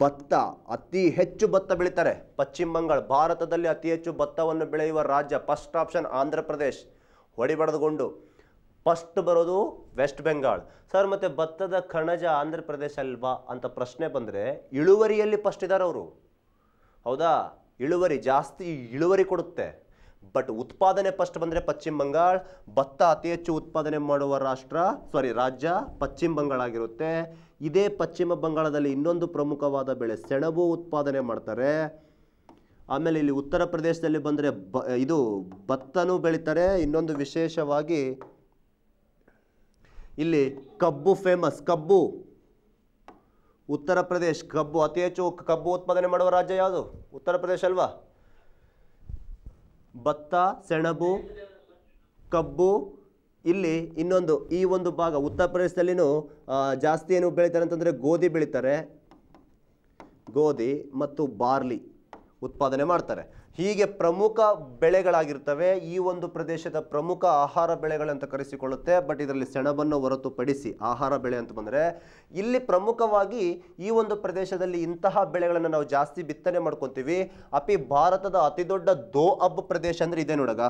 ಭತ್ತ ಅತಿ ಹೆಚ್ಚು ಭತ್ತ ಬೆಳೀತಾರೆ ಪಶ್ಚಿಮ ಬಂಗಾಳ ಭಾರತದಲ್ಲಿ ಅತಿ ಹೆಚ್ಚು ಭತ್ತವನ್ನು ಬೆಳೆಯುವ ರಾಜ್ಯ ಫಸ್ಟ್ ಆಪ್ಷನ್ ಆಂಧ್ರ ಪ್ರದೇಶ್ ಹೊಡಿಬಡದುಗೊಂಡು ಫಸ್ಟ್ ಬರೋದು ವೆಸ್ಟ್ ಬೆಂಗಾಲ್ ಸರ್ ಮತ್ತು ಭತ್ತದ ಕಣಜ ಆಂಧ್ರ ಪ್ರದೇಶ ಅಲ್ವಾ ಅಂತ ಪ್ರಶ್ನೆ ಬಂದರೆ ಇಳುವರಿಯಲ್ಲಿ ಫಸ್ಟ್ ಇದ್ದಾರೆ ಅವರು ಹೌದಾ ಇಳುವರಿ ಜಾಸ್ತಿ ಇಳುವರಿ ಕೊಡುತ್ತೆ ಬಟ್ ಉತ್ಪಾದನೆ ಫಸ್ಟ್ ಬಂದರೆ ಪಶ್ಚಿಮ ಬಂಗಾಳ ಭತ್ತ ಅತಿ ಹೆಚ್ಚು ಉತ್ಪಾದನೆ ಮಾಡುವ ರಾಷ್ಟ್ರ ಸಾರಿ ರಾಜ್ಯ ಪಶ್ಚಿಮ ಬಂಗಾಳ ಆಗಿರುತ್ತೆ ಇದೇ ಪಶ್ಚಿಮ ಬಂಗಾಳದಲ್ಲಿ ಇನ್ನೊಂದು ಪ್ರಮುಖವಾದ ಬೆಳೆ ಸೆಣಬು ಉತ್ಪಾದನೆ ಮಾಡ್ತಾರೆ ಆಮೇಲೆ ಇಲ್ಲಿ ಉತ್ತರ ಪ್ರದೇಶದಲ್ಲಿ ಬಂದರೆ ಬ ಇದು ಭತ್ತನೂ ಬೆಳೀತಾರೆ ಇನ್ನೊಂದು ವಿಶೇಷವಾಗಿ ಇಲ್ಲಿ ಕಬ್ಬು ಫೇಮಸ್ ಕಬ್ಬು ಉತ್ತರ ಪ್ರದೇಶ ಕಬ್ಬು ಅತಿ ಹೆಚ್ಚು ಕಬ್ಬು ಉತ್ಪಾದನೆ ಮಾಡುವ ರಾಜ್ಯ ಯಾವುದು ಉತ್ತರ ಪ್ರದೇಶ ಅಲ್ವಾ ಭತ್ತ ಸೆಣಬು ಕಬ್ಬು ಇಲ್ಲಿ ಇನ್ನೊಂದು ಈ ಒಂದು ಭಾಗ ಉತ್ತರ ಪ್ರದೇಶದಲ್ಲಿನೂ ಜಾಸ್ತಿ ಏನು ಬೆಳೀತಾರೆ ಅಂತಂದರೆ ಗೋಧಿ ಬೆಳೀತಾರೆ ಗೋಧಿ ಮತ್ತು ಬಾರ್ಲಿ ಉತ್ಪಾದನೆ ಮಾಡ್ತಾರೆ ಹೀಗೆ ಪ್ರಮುಖ ಬೆಳೆಗಳಾಗಿರ್ತವೆ ಈ ಒಂದು ಪ್ರದೇಶದ ಪ್ರಮುಖ ಆಹಾರ ಬೆಳೆಗಳಂತ ಕರೆಸಿಕೊಳ್ಳುತ್ತೆ ಬಟ್ ಇದರಲ್ಲಿ ಸೆಣಬನ್ನು ಹೊರತುಪಡಿಸಿ ಆಹಾರ ಬೆಳೆ ಅಂತ ಬಂದರೆ ಇಲ್ಲಿ ಪ್ರಮುಖವಾಗಿ ಈ ಒಂದು ಪ್ರದೇಶದಲ್ಲಿ ಇಂತಹ ಬೆಳೆಗಳನ್ನು ನಾವು ಜಾಸ್ತಿ ಬಿತ್ತನೆ ಮಾಡ್ಕೊತೀವಿ ಅಪಿ ಭಾರತದ ಅತಿದೊಡ್ಡ ದೋ ಅಬ್ ಪ್ರದೇಶ ಅಂದರೆ ಇದೇ ನೋಡಗ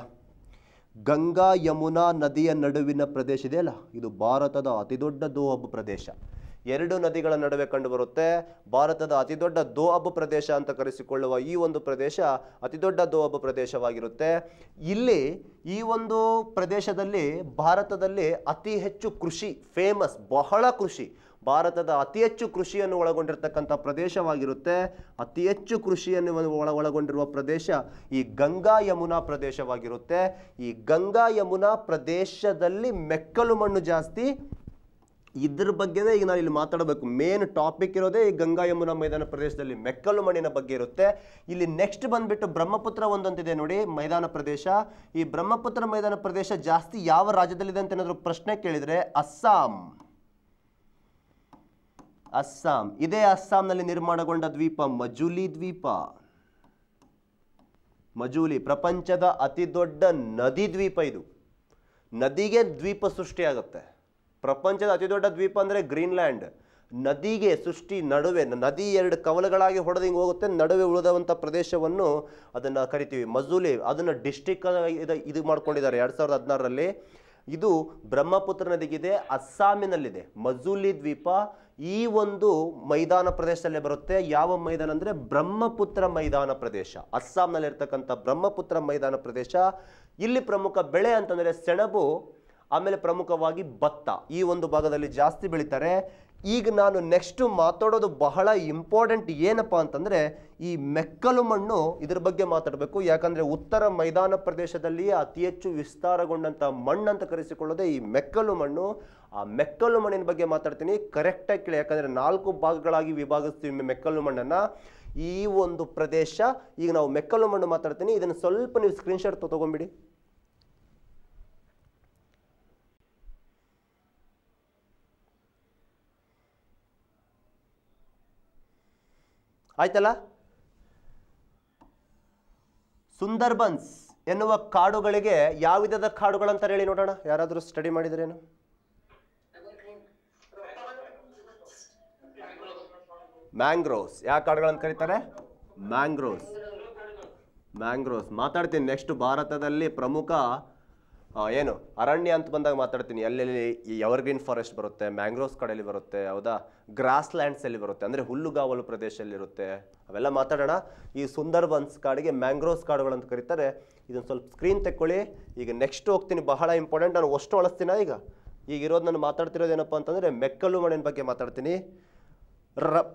ಗಂಗಾ ಯಮುನಾ ನದಿಯ ನಡುವಿನ ಪ್ರದೇಶ ಇದೆಯಲ್ಲ ಇದು ಭಾರತದ ಅತಿದೊಡ್ಡ ದೋ ಅಬ್ ಪ್ರದೇಶ ಎರಡು ನದಿಗಳ ನಡುವೆ ಕಂಡುಬರುತ್ತೆ ಭಾರತದ ಅತಿದೊಡ್ಡ ದೋಅಬ್ ಪ್ರದೇಶ ಅಂತ ಕರೆಸಿಕೊಳ್ಳುವ ಈ ಒಂದು ಪ್ರದೇಶ ಅತಿದೊಡ್ಡ ದೋಅಬ್ ಪ್ರದೇಶವಾಗಿರುತ್ತೆ ಇಲ್ಲಿ ಈ ಒಂದು ಪ್ರದೇಶದಲ್ಲಿ ಭಾರತದಲ್ಲಿ ಅತಿ ಹೆಚ್ಚು ಕೃಷಿ ಫೇಮಸ್ ಬಹಳ ಕೃಷಿ ಭಾರತದ ಅತಿ ಹೆಚ್ಚು ಕೃಷಿಯನ್ನು ಒಳಗೊಂಡಿರ್ತಕ್ಕಂಥ ಪ್ರದೇಶವಾಗಿರುತ್ತೆ ಅತಿ ಹೆಚ್ಚು ಕೃಷಿಯನ್ನು ಒಳ ಒಳಗೊಂಡಿರುವ ಪ್ರದೇಶ ಈ ಗಂಗಾ ಯಮುನಾ ಪ್ರದೇಶವಾಗಿರುತ್ತೆ ಈ ಗಂಗಾ ಯಮುನಾ ಪ್ರದೇಶದಲ್ಲಿ ಮೆಕ್ಕಲು ಮಣ್ಣು ಜಾಸ್ತಿ ಇದ್ರ ಬಗ್ಗೆನೇ ಈಗ ನಾನು ಇಲ್ಲಿ ಮಾತಾಡಬೇಕು ಮೇನ್ ಟಾಪಿಕ್ ಇರೋದೇ ಈ ಗಂಗಾ ಯಮುನಾ ಮೈದಾನ ಪ್ರದೇಶದಲ್ಲಿ ಮೆಕ್ಕಲು ಮಣ್ಣಿನ ಬಗ್ಗೆ ಇರುತ್ತೆ ಇಲ್ಲಿ ನೆಕ್ಸ್ಟ್ ಬಂದ್ಬಿಟ್ಟು ಬ್ರಹ್ಮಪುತ್ರ ಒಂದಂತಿದೆ ನೋಡಿ ಮೈದಾನ ಪ್ರದೇಶ ಈ ಬ್ರಹ್ಮಪುತ್ರ ಮೈದಾನ ಪ್ರದೇಶ ಜಾಸ್ತಿ ಯಾವ ರಾಜ್ಯದಲ್ಲಿದೆ ಅಂತ ಏನಾದರೂ ಪ್ರಶ್ನೆ ಕೇಳಿದರೆ ಅಸ್ಸಾಂ ಅಸ್ಸಾಂ ಇದೇ ಅಸ್ಸಾಂನಲ್ಲಿ ನಿರ್ಮಾಣಗೊಂಡ ದ್ವೀಪ ಮಜುಲಿ ದ್ವೀಪ ಮಜೂಲಿ ಪ್ರಪಂಚದ ಅತಿ ದೊಡ್ಡ ನದಿ ದ್ವೀಪ ಇದು ನದಿಗೆ ದ್ವೀಪ ಸೃಷ್ಟಿಯಾಗುತ್ತೆ ಪ್ರಪಂಚದ ಅತಿದೊಡ್ಡ ದ್ವೀಪ ಅಂದರೆ ಗ್ರೀನ್ಲ್ಯಾಂಡ್ ನದಿಗೆ ಸೃಷ್ಟಿ ನಡುವೆ ನದಿ ಎರಡು ಕವಲುಗಳಾಗಿ ಹೊಡೆದಿಂಗೆ ಹೋಗುತ್ತೆ ನಡುವೆ ಉಳಿದಂಥ ಪ್ರದೇಶವನ್ನು ಅದನ್ನು ಕರಿತೀವಿ ಮಜೂಲಿ ಅದನ್ನು ಡಿಸ್ಟಿಕ್ ಇದು ಇದು ಮಾಡ್ಕೊಂಡಿದ್ದಾರೆ ಎರಡು ಸಾವಿರದ ಹದಿನಾರರಲ್ಲಿ ಇದು ಬ್ರಹ್ಮಪುತ್ರ ನದಿಗಿದೆ ಅಸ್ಸಾಮಿನಲ್ಲಿದೆ ಮಜೂಲಿ ದ್ವೀಪ ಈ ಒಂದು ಮೈದಾನ ಪ್ರದೇಶದಲ್ಲೇ ಬರುತ್ತೆ ಯಾವ ಮೈದಾನ ಅಂದರೆ ಬ್ರಹ್ಮಪುತ್ರ ಮೈದಾನ ಪ್ರದೇಶ ಅಸ್ಸಾಂನಲ್ಲಿರ್ತಕ್ಕಂಥ ಬ್ರಹ್ಮಪುತ್ರ ಮೈದಾನ ಪ್ರದೇಶ ಇಲ್ಲಿ ಪ್ರಮುಖ ಬೆಳೆ ಅಂತಂದರೆ ಸೆಣಬು ಆಮೇಲೆ ಪ್ರಮುಖವಾಗಿ ಭತ್ತ ಈ ಒಂದು ಭಾಗದಲ್ಲಿ ಜಾಸ್ತಿ ಬೆಳೀತಾರೆ ಈಗ ನಾನು ನೆಕ್ಸ್ಟು ಮಾತಾಡೋದು ಬಹಳ ಇಂಪಾರ್ಟೆಂಟ್ ಏನಪ್ಪ ಅಂತಂದರೆ ಈ ಮೆಕ್ಕಲು ಮಣ್ಣು ಇದ್ರ ಬಗ್ಗೆ ಮಾತಾಡಬೇಕು ಯಾಕಂದರೆ ಉತ್ತರ ಮೈದಾನ ಪ್ರದೇಶದಲ್ಲಿ ಅತಿ ಹೆಚ್ಚು ವಿಸ್ತಾರಗೊಂಡಂಥ ಮಣ್ಣು ಅಂತ ಕರೆಸಿಕೊಳ್ಳೋದೆ ಈ ಮೆಕ್ಕಲು ಮಣ್ಣು ಆ ಮೆಕ್ಕಲು ಮಣ್ಣಿನ ಬಗ್ಗೆ ಮಾತಾಡ್ತೀನಿ ಕರೆಕ್ಟಾಗಿ ಕೇಳಿ ಯಾಕಂದರೆ ನಾಲ್ಕು ಭಾಗಗಳಾಗಿ ವಿಭಾಗಿಸ್ತೀವಿ ಮೆಕ್ಕಲು ಮಣ್ಣನ್ನು ಈ ಒಂದು ಪ್ರದೇಶ ಈಗ ನಾವು ಮೆಕ್ಕಲು ಮಣ್ಣು ಮಾತಾಡ್ತೀನಿ ಇದನ್ನು ಸ್ವಲ್ಪ ನೀವು ಸ್ಕ್ರೀನ್ಶಾಟ್ ತೊಗೊಂಬಿಡಿ ಆಯ್ತಲ್ಲ ಸುಂದರ್ಬನ್ಸ್ ಎನ್ನುವ ಕಾಡುಗಳಿಗೆ ಯಾವ ವಿಧದ ಕಾಡುಗಳು ಹೇಳಿ ನೋಡೋಣ ಯಾರಾದರೂ ಸ್ಟಡಿ ಮಾಡಿದ್ರೇನು ಮ್ಯಾಂಗ್ರೋವ್ಸ್ ಯಾವ ಕಾಡುಗಳಂತ ಕರೀತಾರೆ ಮ್ಯಾಂಗ್ರೋವ್ಸ್ ಮ್ಯಾಂಗ್ರೋವ್ಸ್ ಮಾತಾಡ್ತೀನಿ ನೆಕ್ಸ್ಟ್ ಭಾರತದಲ್ಲಿ ಪ್ರಮುಖ ಏನು ಅರಣ್ಯ ಅಂತ ಬಂದಾಗ ಮಾತಾಡ್ತೀನಿ ಎಲ್ಲೆಲ್ಲಿ ಎವರ್ಗ್ರೀನ್ ಫಾರೆಸ್ಟ್ ಬರುತ್ತೆ ಮ್ಯಾಂಗ್ರೋವ್ಸ್ ಕಡೆಯಲ್ಲಿ ಬರುತ್ತೆ ಹೌದಾ ಗ್ರಾಸ್ ಲ್ಯಾಂಡ್ಸ್ ಎಲ್ಲಿ ಬರುತ್ತೆ ಅಂದರೆ ಹುಲ್ಲುಗಾವಲು ಪ್ರದೇಶದಲ್ಲಿರುತ್ತೆ ಅವೆಲ್ಲ ಮಾತಾಡೋಣ ಈ ಸುಂದರ್ಬನ್ಸ್ ಕಾಡಿಗೆ ಮ್ಯಾಂಗ್ರೋವ್ಸ್ ಕಾಡುಗಳಂತ ಕರೀತಾರೆ ಇದನ್ನು ಸ್ವಲ್ಪ ಸ್ಕ್ರೀನ್ ತೆಕ್ಕೊಳ್ಳಿ ಈಗ ನೆಕ್ಸ್ಟ್ ಹೋಗ್ತೀನಿ ಬಹಳ ಇಂಪಾರ್ಟೆಂಟ್ ನಾನು ಅಷ್ಟು ಅಳಿಸ್ತೀನ ಈಗ ಈಗ ಇರೋದು ನಾನು ಮಾತಾಡ್ತಿರೋದು ಏನಪ್ಪ ಅಂತಂದರೆ ಮೆಕ್ಕಲು ಮಣ್ಣಿನ ಬಗ್ಗೆ ಮಾತಾಡ್ತೀನಿ ರಬ್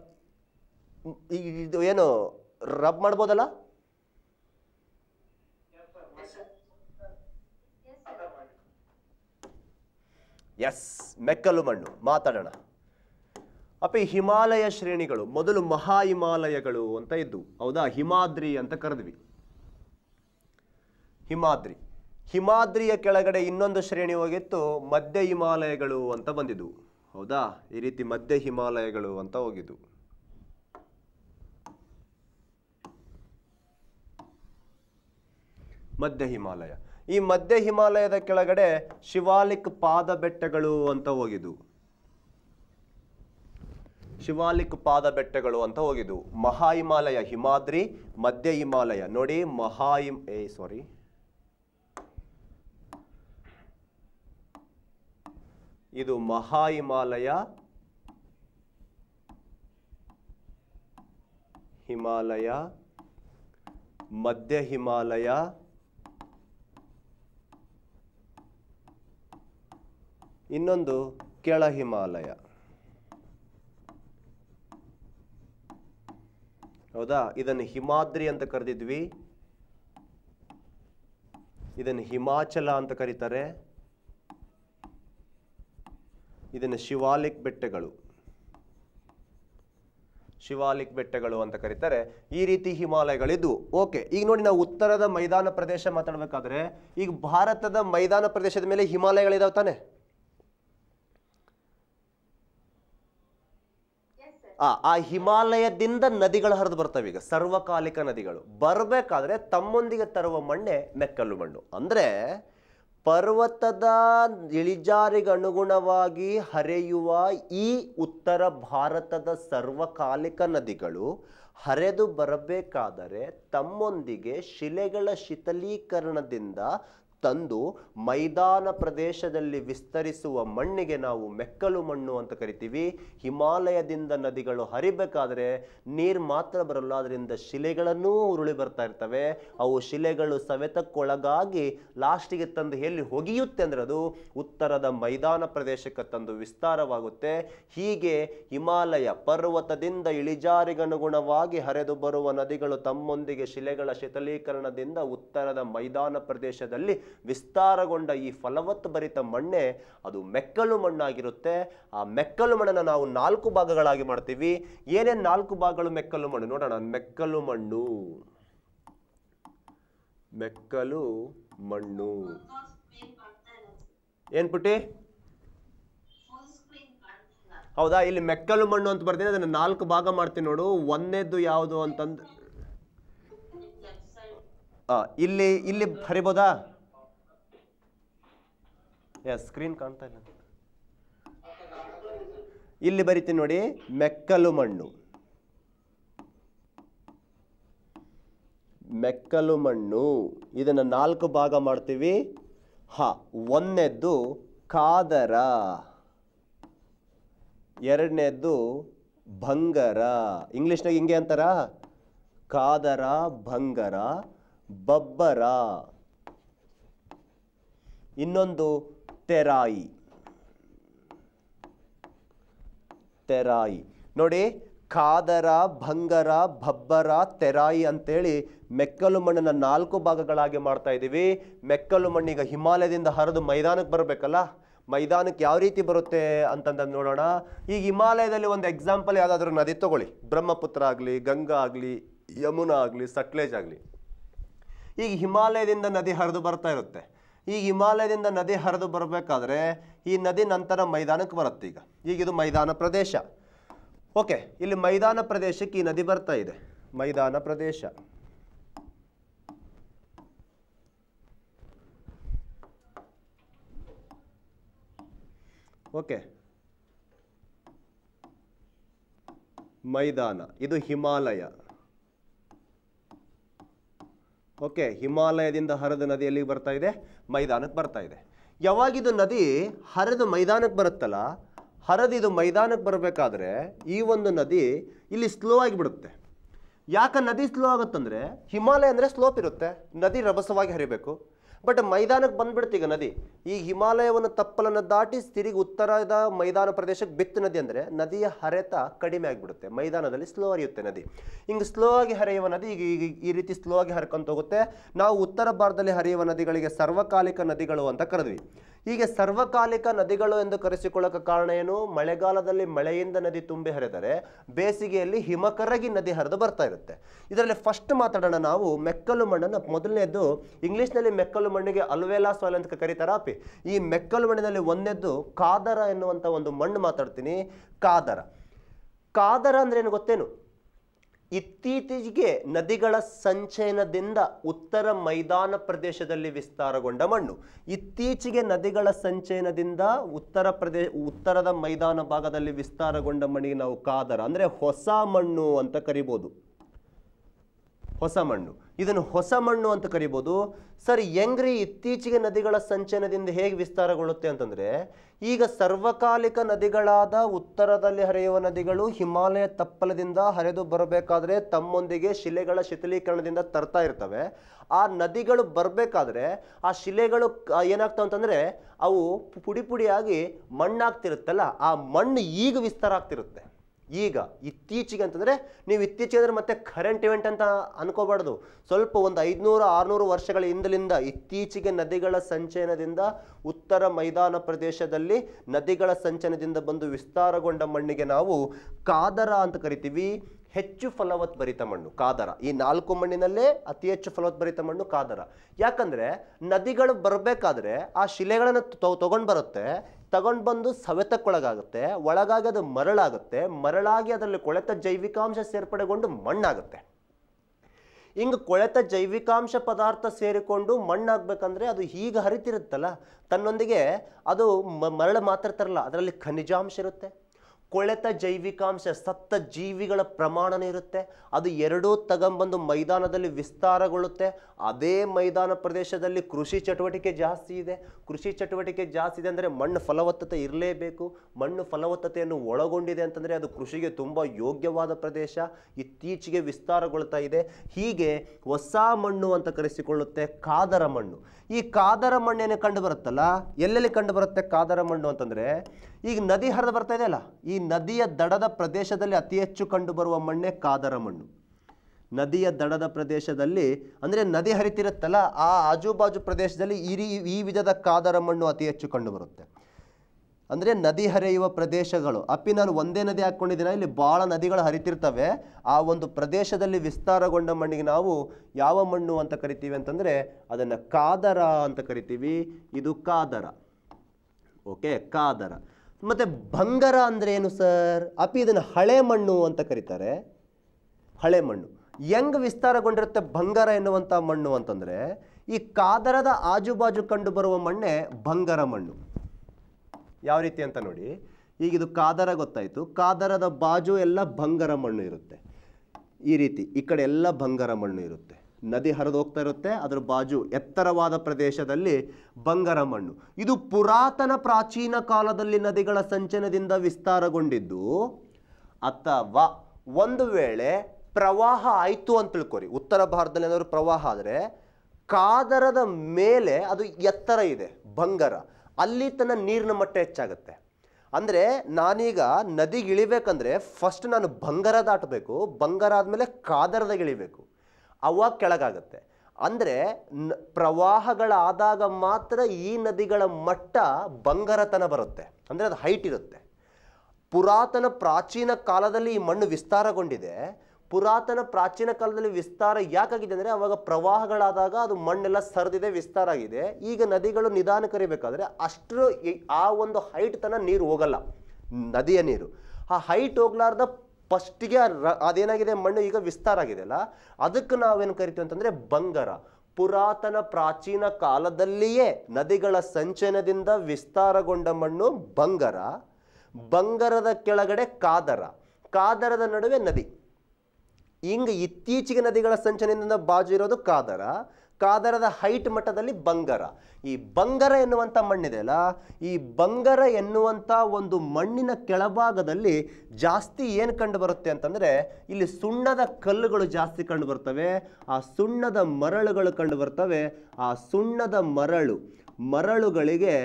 ಈಗ ಇದು ಏನು ರಬ್ ಮಾಡ್ಬೋದಲ್ಲ ಎಸ್ ಮೆಕ್ಕಲು ಮಣ್ಣು ಮಾತಾಡೋಣ ಅಪಿ ಹಿಮಾಲಯ ಶ್ರೇಣಿಗಳು ಮೊದಲು ಮಹಾ ಹಿಮಾಲಯಗಳು ಅಂತ ಇದ್ದವು ಹೌದಾ ಹಿಮಾದ್ರಿ ಅಂತ ಕರೆದ್ವಿ ಹಿಮಾದ್ರಿ ಹಿಮಾದ್ರಿಯ ಕೆಳಗಡೆ ಇನ್ನೊಂದು ಶ್ರೇಣಿ ಹೋಗಿತ್ತು ಮಧ್ಯ ಹಿಮಾಲಯಗಳು ಅಂತ ಬಂದಿದ್ವು ಹೌದಾ ಈ ರೀತಿ ಮಧ್ಯ ಹಿಮಾಲಯಗಳು ಅಂತ ಹೋಗಿದ್ವು ಮಧ್ಯ ಹಿಮಾಲಯ ಈ ಮಧ್ಯ ಹಿಮಾಲಯದ ಕೆಳಗಡೆ ಶಿವಾಲಿಕ್ ಪಾದ ಬೆಟ್ಟಗಳು ಅಂತ ಹೋಗಿದ್ದು ಶಿವಾಲಿಕ್ ಪಾದ ಬೆಟ್ಟಗಳು ಅಂತ ಹೋಗಿದ್ವು ಮಹಾ ಹಿಮಾಲಯ ಹಿಮಾದ್ರಿ ಮಧ್ಯ ಹಿಮಾಲಯ ನೋಡಿ ಮಹಾ ಹಿಮ್ ಏ ಸಾರಿ ಇದು ಮಹಾ ಹಿಮಾಲಯ ಹಿಮಾಲಯ ಮಧ್ಯ ಹಿಮಾಲಯ ಇನ್ನೊಂದು ಕೆಳ ಹಿಮಾಲಯ ಹೌದಾ ಇದನ್ನು ಹಿಮಾದ್ರಿ ಅಂತ ಕರೆದಿದ್ವಿ ಇದನ್ನು ಹಿಮಾಚಲ ಅಂತ ಕರೀತಾರೆ ಇದನ್ನು ಶಿವಾಲಿಕ್ ಬೆಟ್ಟಗಳು ಶಿವಾಲಿಕ್ ಬೆಟ್ಟಗಳು ಅಂತ ಕರೀತಾರೆ ಈ ರೀತಿ ಹಿಮಾಲಯಗಳಿದ್ದು ಓಕೆ ಈಗ ನೋಡಿ ನಾವು ಉತ್ತರದ ಮೈದಾನ ಪ್ರದೇಶ ಮಾತಾಡಬೇಕಾದ್ರೆ ಈಗ ಭಾರತದ ಮೈದಾನ ಪ್ರದೇಶದ ಮೇಲೆ ಹಿಮಾಲಯಗಳಿದಾವೆ ತಾನೆ ಆ ಹಿಮಾಲಯದಿಂದ ನದಿಗಳು ಹರಿದು ಬರ್ತವೆ ಈಗ ಸರ್ವಕಾಲಿಕ ನದಿಗಳು ಬರಬೇಕಾದ್ರೆ ತಮ್ಮೊಂದಿಗೆ ತರುವ ಮಣ್ಣೆ ಮೆಕ್ಕಲು ಮಣ್ಣು ಅಂದರೆ ಪರ್ವತದ ಅನುಗುಣವಾಗಿ ಹರಿಯುವ ಈ ಉತ್ತರ ಭಾರತದ ಸರ್ವಕಾಲಿಕ ನದಿಗಳು ಹರಿದು ಬರಬೇಕಾದರೆ ತಮ್ಮೊಂದಿಗೆ ಶಿಲೆಗಳ ಶಿಥಲೀಕರಣದಿಂದ ತಂದು ಮೈದಾನ ಪ್ರದೇಶದಲ್ಲಿ ವಿಸ್ತರಿಸುವ ಮಣ್ಣಿಗೆ ನಾವು ಮೆಕ್ಕಲು ಮಣ್ಣು ಅಂತ ಕರಿತೀವಿ ಹಿಮಾಲಯದಿಂದ ನದಿಗಳು ಹರಿಬೇಕಾದರೆ ನೀರು ಮಾತ್ರ ಬರಲ್ಲ ಅದರಿಂದ ಶಿಲೆಗಳನ್ನೂ ಉರುಳಿ ಬರ್ತಾ ಇರ್ತವೆ ಅವು ಶಿಲೆಗಳು ಸವೆತಕ್ಕೊಳಗಾಗಿ ಲಾಸ್ಟಿಗೆ ತಂದು ಎಲ್ಲಿ ಹೊಗೆಯುತ್ತೆ ಅಂದರೆ ಅದು ಉತ್ತರದ ಮೈದಾನ ಪ್ರದೇಶಕ್ಕೆ ತಂದು ವಿಸ್ತಾರವಾಗುತ್ತೆ ಹೀಗೆ ಹಿಮಾಲಯ ಪರ್ವತದಿಂದ ಇಳಿಜಾರಿಗನುಗುಣವಾಗಿ ಹರಿದು ಬರುವ ನದಿಗಳು ತಮ್ಮೊಂದಿಗೆ ಶಿಲೆಗಳ ಶೀತಲೀಕರಣದಿಂದ ಉತ್ತರದ ಮೈದಾನ ಪ್ರದೇಶದಲ್ಲಿ ವಿಸ್ತಾರಗೊಂಡ ಈ ಫಲವತ್ತು ಭರಿತ ಮಣ್ಣೆ ಅದು ಮೆಕ್ಕಲು ಮಣ್ಣಾಗಿರುತ್ತೆ ಆ ಮೆಕ್ಕಲು ಮಣ್ಣನ್ನು ನಾವು ನಾಲ್ಕು ಭಾಗಗಳಾಗಿ ಮಾಡ್ತೀವಿ ಏನೇನು ನಾಲ್ಕು ಭಾಗಗಳು ಮೆಕ್ಕಲು ಮಣ್ಣು ನೋಡೋಣ ಮೆಕ್ಕಲು ಮಣ್ಣು ಮೆಕ್ಕಲು ಮಣ್ಣು ಏನ್ ಪುಟ್ಟಿ ಹೌದಾ ಇಲ್ಲಿ ಮೆಕ್ಕಲು ಮಣ್ಣು ಅಂತ ಬರ್ತೀನಿ ಅದನ್ನು ನಾಲ್ಕು ಭಾಗ ಮಾಡ್ತೀನಿ ನೋಡು ಒಂದೇದ್ದು ಯಾವುದು ಅಂತಂದು ಇಲ್ಲಿ ಇಲ್ಲಿ ಹರಿಬೋದಾ ಸ್ಕ್ರೀನ್ ಕಾಣ್ತಾ ಇಲ್ಲ ಇಲ್ಲಿ ಬರಿತೀನಿ ನೋಡಿ ಮೆಕ್ಕಲು ಮಣ್ಣು ಮೆಕ್ಕಲು ಮಣ್ಣು ಇದನ್ನು ನಾಲ್ಕು ಭಾಗ ಮಾಡ್ತೀವಿ ಹ ಒಂದನೇದ್ದು ಕಾದರ ಎರಡನೇದ್ದು ಭಂಗರ ಇಂಗ್ಲೀಷ್ನಾಗ ಹಿಂಗೆ ಅಂತಾರ ಕಾದರ ಭಂಗರ ಬಬ್ಬರ ಇನ್ನೊಂದು ತೆರಾಯಿ ತೆರಾಯಿ ನೋಡಿ ಕಾದರ ಭಂಗರ ಭಬ್ಬರ ತೆರಾಯಿ ಅಂತೇಳಿ ಮೆಕ್ಕಲು ಮಣ್ಣನ್ನು ನಾಲ್ಕು ಭಾಗಗಳಾಗಿ ಮಾಡ್ತಾ ಇದ್ದೀವಿ ಮೆಕ್ಕಲು ಮಣ್ಣೀಗ ಹಿಮಾಲಯದಿಂದ ಹರಿದು ಮೈದಾನಕ್ಕೆ ಬರಬೇಕಲ್ಲ ಮೈದಾನಕ್ಕೆ ಯಾವ ರೀತಿ ಬರುತ್ತೆ ಅಂತಂದ ನೋಡೋಣ ಈಗ ಹಿಮಾಲಯದಲ್ಲಿ ಒಂದು ಎಕ್ಸಾಂಪಲ್ ಯಾವುದಾದ್ರೂ ನದಿ ತಗೊಳ್ಳಿ ಬ್ರಹ್ಮಪುತ್ರ ಆಗಲಿ ಗಂಗಾ ಆಗಲಿ ಯಮುನಾ ಆಗಲಿ ಸಟ್ಲೇಜ್ ಆಗಲಿ ಈಗ ಹಿಮಾಲಯದಿಂದ ನದಿ ಹರಿದು ಬರ್ತಾ ಇರುತ್ತೆ ಈ ಹಿಮಾಲಯದಿಂದ ನದಿ ಹರಿದು ಬರಬೇಕಾದ್ರೆ ಈ ನದಿ ನಂತರ ಮೈದಾನಕ್ಕೆ ಬರುತ್ತೆ ಈಗ ಈಗ ಇದು ಮೈದಾನ ಪ್ರದೇಶ ಓಕೆ ಇಲ್ಲಿ ಮೈದಾನ ಪ್ರದೇಶಕ್ಕೆ ಈ ನದಿ ಬರ್ತಾ ಇದೆ ಮೈದಾನ ಪ್ರದೇಶ ಓಕೆ ಮೈದಾನ ಇದು ಹಿಮಾಲಯ ಓಕೆ ಹಿಮಾಲಯದಿಂದ ಹರಿದು ನದಿ ಎಲ್ಲಿಗೆ ಬರ್ತಾ ಇದೆ ಮೈದಾನಕ್ಕೆ ಬರ್ತಾ ಇದೆ ಯಾವಾಗಿದು ನದಿ ಹರಿದು ಮೈದಾನಕ್ಕೆ ಬರುತ್ತಲ್ಲ ಹರಿದು ಮೈದಾನಕ್ಕೆ ಬರಬೇಕಾದ್ರೆ ಈ ಒಂದು ನದಿ ಇಲ್ಲಿ ಸ್ಲೋ ಆಗಿಬಿಡುತ್ತೆ ಯಾಕೆ ನದಿ ಸ್ಲೋ ಆಗುತ್ತಂದರೆ ಹಿಮಾಲಯ ಅಂದರೆ ಸ್ಲೋಪ್ ಇರುತ್ತೆ ನದಿ ರಭಸವಾಗಿ ಹರಿಬೇಕು ಬಟ್ ಮೈದಾನಕ್ಕೆ ಬಂದ್ಬಿಡ್ತು ಈಗ ನದಿ ಈ ಹಿಮಾಲಯವನ್ನು ತಪ್ಪಲನ್ನು ದಾಟಿ ತಿರುಗಿ ಉತ್ತರದ ಮೈದಾನ ಪ್ರದೇಶಕ್ಕೆ ಬಿತ್ತು ನದಿ ಅಂದರೆ ನದಿಯ ಹರೆತ ಕಡಿಮೆ ಆಗಿಬಿಡುತ್ತೆ ಮೈದಾನದಲ್ಲಿ ಸ್ಲೋ ಹರಿಯುತ್ತೆ ನದಿ ಹಿಂಗೆ ಸ್ಲೋ ಆಗಿ ಹರಿಯುವ ನದಿ ಈಗ ಈಗ ಈ ರೀತಿ ಸ್ಲೋ ಆಗಿ ಹರ್ಕೊಂತ ಹೋಗುತ್ತೆ ನಾವು ಉತ್ತರ ಭಾರತದಲ್ಲಿ ಹರಿಯುವ ನದಿಗಳಿಗೆ ಸರ್ವಕಾಲಿಕ ನದಿಗಳು ಅಂತ ಕರೆದ್ವಿ ಹೀಗೆ ಸರ್ವಕಾಲಿಕ ನದಿಗಳು ಎಂದು ಕರೆಸಿಕೊಳ್ಳೋಕೆ ಕಾರಣ ಏನು ಮಳೆಗಾಲದಲ್ಲಿ ಮಳೆಯಿಂದ ನದಿ ತುಂಬಿ ಹರಿದರೆ ಬೇಸಿಗೆಯಲ್ಲಿ ಹಿಮಕರಗಿ ನದಿ ಹರಿದು ಬರ್ತಾ ಇರುತ್ತೆ ಇದರಲ್ಲಿ ಫಸ್ಟ್ ಮಾತಾಡೋಣ ನಾವು ಮೆಕ್ಕಲು ಮಣ್ಣನ್ನು ಮೊದಲನೇದು ಇಂಗ್ಲೀಷ್ನಲ್ಲಿ ಮೆಕ್ಕಲು ಮಣ್ಣಿಗೆ ಅಲ್ವೇಲಾ ಸಾಯಿಲ್ ಅಂತ ಈ ಮೆಕ್ಕಲು ಮಣ್ಣಿನಲ್ಲಿ ಒಂದೆದ್ದು ಕಾದರ ಎನ್ನುವಂತ ಒಂದು ಮಣ್ಣು ಮಾತಾಡ್ತೀನಿ ಕಾದರ ಕಾದರ ಅಂದ್ರೆ ಏನು ಗೊತ್ತೇನು ಇತ್ತೀಚೆಗೆ ನದಿಗಳ ಸಂಚಯನದಿಂದ ಉತ್ತರ ಮೈದಾನ ಪ್ರದೇಶದಲ್ಲಿ ವಿಸ್ತಾರಗೊಂಡ ಮಣ್ಣು ಇತ್ತೀಚೆಗೆ ನದಿಗಳ ಸಂಚಯನದಿಂದ ಉತ್ತರ ಪ್ರದೇಶ ಉತ್ತರದ ಮೈದಾನ ಭಾಗದಲ್ಲಿ ವಿಸ್ತಾರಗೊಂಡ ಮಣ್ಣಿಗೆ ನಾವು ಕಾದರ ಅಂದ್ರೆ ಹೊಸ ಮಣ್ಣು ಅಂತ ಕರಿಬೋದು ಹೊಸ ಮಣ್ಣು ಇದನ್ನು ಹೊಸ ಮಣ್ಣು ಅಂತ ಕರಿಬೋದು ಸರ್ ಹೆಂಗ್ರಿ ಇತ್ತೀಚೆಗೆ ನದಿಗಳ ಸಂಚನದಿಂದ ಹೇಗೆ ವಿಸ್ತಾರಗೊಳ್ಳುತ್ತೆ ಅಂತಂದರೆ ಈಗ ಸರ್ವಕಾಲಿಕ ನದಿಗಳಾದ ಉತ್ತರದಲ್ಲಿ ಹರಿಯುವ ನದಿಗಳು ಹಿಮಾಲಯ ತಪ್ಪಲದಿಂದ ಹರಿದು ಬರಬೇಕಾದ್ರೆ ತಮ್ಮೊಂದಿಗೆ ಶಿಲೆಗಳ ಶಿಥಿಲೀಕರಣದಿಂದ ತರ್ತಾ ಇರ್ತವೆ ಆ ನದಿಗಳು ಬರಬೇಕಾದ್ರೆ ಆ ಶಿಲೆಗಳು ಏನಾಗ್ತವೆ ಅಂತಂದರೆ ಅವು ಪುಡಿ ಪುಡಿಯಾಗಿ ಮಣ್ಣಾಗ್ತಿರುತ್ತಲ್ಲ ಆ ಮಣ್ಣು ಈಗ ವಿಸ್ತಾರ ಆಗ್ತಿರುತ್ತೆ ಈಗ ಇತ್ತೀಚೆಗೆ ಅಂತಂದರೆ ನೀವು ಇತ್ತೀಚೆಗೆ ಅಂದರೆ ಮತ್ತೆ ಕರೆಂಟ್ ಇವೆಂಟ್ ಅಂತ ಅನ್ಕೋಬಾರ್ದು ಸ್ವಲ್ಪ ಒಂದು ಐದುನೂರು ಆರುನೂರು ವರ್ಷಗಳ ಹಿಂದಲಿಂದ ಇತ್ತೀಚೆಗೆ ನದಿಗಳ ಸಂಚಯನದಿಂದ ಉತ್ತರ ಮೈದಾನ ಪ್ರದೇಶದಲ್ಲಿ ನದಿಗಳ ಸಂಚಯನದಿಂದ ಬಂದು ವಿಸ್ತಾರಗೊಂಡ ಮಣ್ಣಿಗೆ ನಾವು ಕಾದರ ಅಂತ ಕರಿತೀವಿ ಹೆಚ್ಚು ಫಲವತ್ಭರಿತ ಮಣ್ಣು ಕಾದರ ಈ ನಾಲ್ಕು ಮಣ್ಣಿನಲ್ಲೇ ಅತಿ ಹೆಚ್ಚು ಫಲವತ್ಭರಿತ ಮಣ್ಣು ಕಾದರ ಯಾಕಂದರೆ ನದಿಗಳು ಬರಬೇಕಾದ್ರೆ ಆ ಶಿಲೆಗಳನ್ನು ತಗೊಂಡು ಬರುತ್ತೆ ತಗೊಂಡು ಬಂದು ಸವೆತಕ್ಕೊಳಗಾಗುತ್ತೆ ಒಳಗಾಗಿ ಅದು ಮರಳಾಗುತ್ತೆ ಮರಳಾಗಿ ಅದರಲ್ಲಿ ಕೊಳೆತ ಜೈವಿಕಾಂಶ ಸೇರ್ಪಡೆಗೊಂಡು ಮಣ್ಣಾಗುತ್ತೆ ಹಿಂಗೆ ಕೊಳೆತ ಜೈವಿಕಾಂಶ ಪದಾರ್ಥ ಸೇರಿಕೊಂಡು ಮಣ್ಣಾಗಬೇಕಂದ್ರೆ ಅದು ಹೀಗೆ ಹರಿತಿರುತ್ತಲ್ಲ ತನ್ನೊಂದಿಗೆ ಅದು ಮರಳು ಮಾತ್ರ ತರಲ್ಲ ಅದರಲ್ಲಿ ಖನಿಜಾಂಶ ಇರುತ್ತೆ ಕೊಳೆತ ಜೈವಿಕಾಂಶ ಸತ್ತ ಜೀವಿಗಳ ಪ್ರಮಾಣನೇ ಇರುತ್ತೆ ಅದು ಎರಡೂ ತಗೊಂಬಂದು ಮೈದಾನದಲ್ಲಿ ವಿಸ್ತಾರಗೊಳ್ಳುತ್ತೆ ಅದೇ ಮೈದಾನ ಪ್ರದೇಶದಲ್ಲಿ ಕೃಷಿ ಚಟುವಟಿಕೆ ಜಾಸ್ತಿ ಇದೆ ಕೃಷಿ ಚಟುವಟಿಕೆ ಜಾಸ್ತಿ ಇದೆ ಅಂದರೆ ಮಣ್ಣು ಫಲವತ್ತತೆ ಇರಲೇಬೇಕು ಮಣ್ಣು ಫಲವತ್ತತೆಯನ್ನು ಒಳಗೊಂಡಿದೆ ಅಂತಂದರೆ ಅದು ಕೃಷಿಗೆ ತುಂಬ ಯೋಗ್ಯವಾದ ಪ್ರದೇಶ ಇತ್ತೀಚೆಗೆ ವಿಸ್ತಾರಗೊಳ್ತಾ ಇದೆ ಹೀಗೆ ಹೊಸ ಮಣ್ಣು ಅಂತ ಕರೆಸಿಕೊಳ್ಳುತ್ತೆ ಕಾದರ ಮಣ್ಣು ಈ ಕಾದರ ಮಣ್ಣೇನೆ ಕಂಡು ಬರುತ್ತಲ್ಲ ಎಲ್ಲೆಲ್ಲಿ ಕಂಡು ಬರುತ್ತೆ ಕಾದರ ಮಣ್ಣು ಅಂತಂದರೆ ಈಗ ನದಿ ಹರಿದು ಬರ್ತಾ ಇದೆಯಲ್ಲ ಈ ನದಿಯ ದಡದ ಪ್ರದೇಶದಲ್ಲಿ ಅತಿ ಹೆಚ್ಚು ಕಂಡು ಬರುವ ಮಣ್ಣೆ ಕಾದರ ಮಣ್ಣು ನದಿಯ ದಡದ ಪ್ರದೇಶದಲ್ಲಿ ಅಂದರೆ ನದಿ ಹರಿತಿರುತ್ತಲ್ಲ ಆ ಆಜುಬಾಜು ಪ್ರದೇಶದಲ್ಲಿ ಈ ಈ ವಿಧದ ಕಾದರ ಮಣ್ಣು ಅತಿ ಹೆಚ್ಚು ಕಂಡುಬರುತ್ತೆ ಅಂದರೆ ನದಿ ಹರಿಯುವ ಪ್ರದೇಶಗಳು ಅಪ್ಪಿ ನಾನು ಒಂದೇ ನದಿ ಹಾಕ್ಕೊಂಡಿದ್ದೀನ ಇಲ್ಲಿ ಭಾಳ ನದಿಗಳು ಹರಿತಿರ್ತವೆ ಆ ಒಂದು ಪ್ರದೇಶದಲ್ಲಿ ವಿಸ್ತಾರಗೊಂಡ ಮಣ್ಣಿಗೆ ನಾವು ಯಾವ ಮಣ್ಣು ಅಂತ ಕರಿತೀವಿ ಅಂತಂದರೆ ಅದನ್ನು ಕಾದರ ಅಂತ ಕರಿತೀವಿ ಇದು ಕಾದರ ಓಕೆ ಕಾದರ ಮತ್ತು ಬಂಗರ ಅಂದರೆ ಏನು ಸರ್ ಅಪಿ ಇದನ್ನು ಹಳೆ ಮಣ್ಣು ಅಂತ ಕರೀತಾರೆ ಹಳೆ ಮಣ್ಣು ಹೆಂಗ್ ವಿಸ್ತಾರಗೊಂಡಿರುತ್ತೆ ಬಂಗಾರ ಎನ್ನುವಂಥ ಮಣ್ಣು ಅಂತಂದರೆ ಈ ಕಾದರದ ಆಜುಬಾಜು ಕಂಡು ಬರುವ ಮಣ್ಣೆ ಬಂಗರ ಮಣ್ಣು ಯಾವ ರೀತಿ ಅಂತ ನೋಡಿ ಈಗ ಇದು ಕಾದರ ಗೊತ್ತಾಯಿತು ಕಾದರದ ಬಾಜು ಎಲ್ಲ ಬಂಗಾರ ಮಣ್ಣು ಇರುತ್ತೆ ಈ ರೀತಿ ಈ ಕಡೆ ಎಲ್ಲ ಬಂಗಾರ ಮಣ್ಣು ಇರುತ್ತೆ ನದಿ ಹರಿದು ಹೋಗ್ತಾ ಇರುತ್ತೆ ಅದರ ಬಾಜು ಎತ್ತರವಾದ ಪ್ರದೇಶದಲ್ಲಿ ಬಂಗರ ಮಣ್ಣು ಇದು ಪುರಾತನ ಪ್ರಾಚೀನ ಕಾಲದಲ್ಲಿ ನದಿಗಳ ಸಂಚನದಿಂದ ವಿಸ್ತಾರಗೊಂಡಿದ್ದು ಅಥವಾ ಒಂದು ವೇಳೆ ಪ್ರವಾಹ ಆಯಿತು ಅಂತ ತಿಳ್ಕೊರಿ ಉತ್ತರ ಭಾರತದಲ್ಲಿ ಏನಾದರೂ ಪ್ರವಾಹ ಆದರೆ ಕಾದರದ ಮೇಲೆ ಅದು ಎತ್ತರ ಇದೆ ಬಂಗರ ಅಲ್ಲಿ ತನ್ನ ನೀರಿನ ಮಟ್ಟ ಹೆಚ್ಚಾಗುತ್ತೆ ಅಂದರೆ ನಾನೀಗ ನದಿಗೆ ಇಳಿಬೇಕಂದ್ರೆ ಫಸ್ಟ್ ನಾನು ಬಂಗಾರ ದಾಟಬೇಕು ಬಂಗಾರ ಆದಮೇಲೆ ಕಾದರದಾಗ ಇಳಿಬೇಕು ಅವಾಗ ಕೆಳಗಾಗುತ್ತೆ ಅಂದರೆ ಪ್ರವಾಹಗಳಾದಾಗ ಮಾತ್ರ ಈ ನದಿಗಳ ಮಟ್ಟ ಬಂಗಾರತನ ಬರುತ್ತೆ ಅಂದರೆ ಅದು ಹೈಟ್ ಇರುತ್ತೆ ಪುರಾತನ ಪ್ರಾಚೀನ ಕಾಲದಲ್ಲಿ ಈ ಮಣ್ಣು ವಿಸ್ತಾರಗೊಂಡಿದೆ ಪುರಾತನ ಪ್ರಾಚೀನ ಕಾಲದಲ್ಲಿ ವಿಸ್ತಾರ ಯಾಕಾಗಿದೆ ಅಂದರೆ ಅವಾಗ ಪ್ರವಾಹಗಳಾದಾಗ ಅದು ಮಣ್ಣೆಲ್ಲ ಸರಿದಿದೆ ವಿಸ್ತಾರ ಆಗಿದೆ ಈಗ ನದಿಗಳು ನಿಧಾನ ಕರಿಬೇಕಾದ್ರೆ ಅಷ್ಟು ಆ ಒಂದು ಹೈಟ್ ತನ ನೀರು ಹೋಗಲ್ಲ ನದಿಯ ನೀರು ಆ ಹೈಟ್ ಹೋಗ್ಲಾರ್ದ ಫಸ್ಟಿಗೆ ಅದೇನಾಗಿದೆ ಮಣ್ಣು ಈಗ ವಿಸ್ತಾರ ಆಗಿದೆ ಅಲ್ಲ ಅದಕ್ಕೆ ನಾವೇನು ಕರಿತೀವಿ ಅಂತಂದರೆ ಬಂಗಾರ ಪುರಾತನ ಪ್ರಾಚೀನ ಕಾಲದಲ್ಲಿಯೇ ನದಿಗಳ ಸಂಚಯನದಿಂದ ವಿಸ್ತಾರಗೊಂಡ ಮಣ್ಣು ಬಂಗಾರ ಬಂಗಾರದ ಕೆಳಗಡೆ ಕಾದರ ಕಾದರದ ನಡುವೆ ನದಿ ಹಿಂಗೆ ಇತ್ತೀಚೆಗೆ ನದಿಗಳ ಸಂಚನದಿಂದ ಬಾಜು ಇರೋದು ಕಾದರ ಕಾದರದ ಹೈಟ್ ಮಟ್ಟದಲ್ಲಿ ಬಂಗರ ಈ ಬಂಗರ ಎನ್ನುವಂಥ ಮಣ್ಣಿದೆ ಅಲ್ಲ ಈ ಬಂಗರ ಎನ್ನುವಂಥ ಒಂದು ಮಣ್ಣಿನ ಕೆಳಭಾಗದಲ್ಲಿ ಜಾಸ್ತಿ ಏನು ಕಂಡು ಬರುತ್ತೆ ಅಂತಂದರೆ ಇಲ್ಲಿ ಸುಣ್ಣದ ಕಲ್ಲುಗಳು ಜಾಸ್ತಿ ಕಂಡು ಬರ್ತವೆ ಆ ಸುಣ್ಣದ ಮರಳುಗಳು ಕಂಡು ಬರ್ತವೆ ಆ ಸುಣ್ಣದ ಮರಳು ಮರಳುಗಳಿಗೆ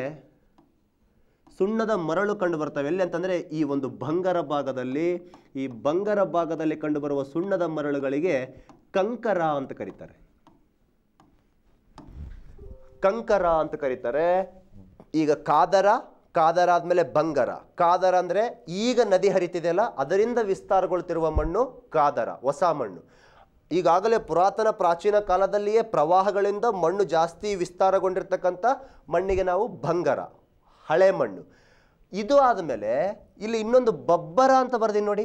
ಸುಣ್ಣದ ಮರಳು ಕಂಡು ಬರ್ತವೆ ಎಲ್ಲಿ ಅಂತಂದರೆ ಈ ಒಂದು ಬಂಗರ ಭಾಗದಲ್ಲಿ ಈ ಬಂಗಾರ ಭಾಗದಲ್ಲಿ ಕಂಡುಬರುವ ಸುಣ್ಣದ ಮರಳುಗಳಿಗೆ ಕಂಕರ ಅಂತ ಕರೀತಾರೆ ಕಂಕರ ಅಂತ ಕರೀತಾರೆ ಈಗ ಕಾದರ ಕಾದರ ಆದಮೇಲೆ ಬಂಗರ ಕಾದರ ಅಂದರೆ ಈಗ ನದಿ ಹರಿತಿದೆಯಲ್ಲ ಅದರಿಂದ ವಿಸ್ತಾರಗೊಳ್ತಿರುವ ಮಣ್ಣು ಕಾದರ ಹೊಸ ಮಣ್ಣು ಈಗಾಗಲೇ ಪುರಾತನ ಪ್ರಾಚೀನ ಕಾಲದಲ್ಲಿಯೇ ಪ್ರವಾಹಗಳಿಂದ ಮಣ್ಣು ಜಾಸ್ತಿ ವಿಸ್ತಾರಗೊಂಡಿರ್ತಕ್ಕಂಥ ಮಣ್ಣಿಗೆ ನಾವು ಬಂಗರ ಹಳೆ ಮಣ್ಣು ಇದು ಆದಮೇಲೆ ಇಲ್ಲಿ ಇನ್ನೊಂದು ಬಬ್ಬರ ಅಂತ ಬರ್ದಿನಿ ನೋಡಿ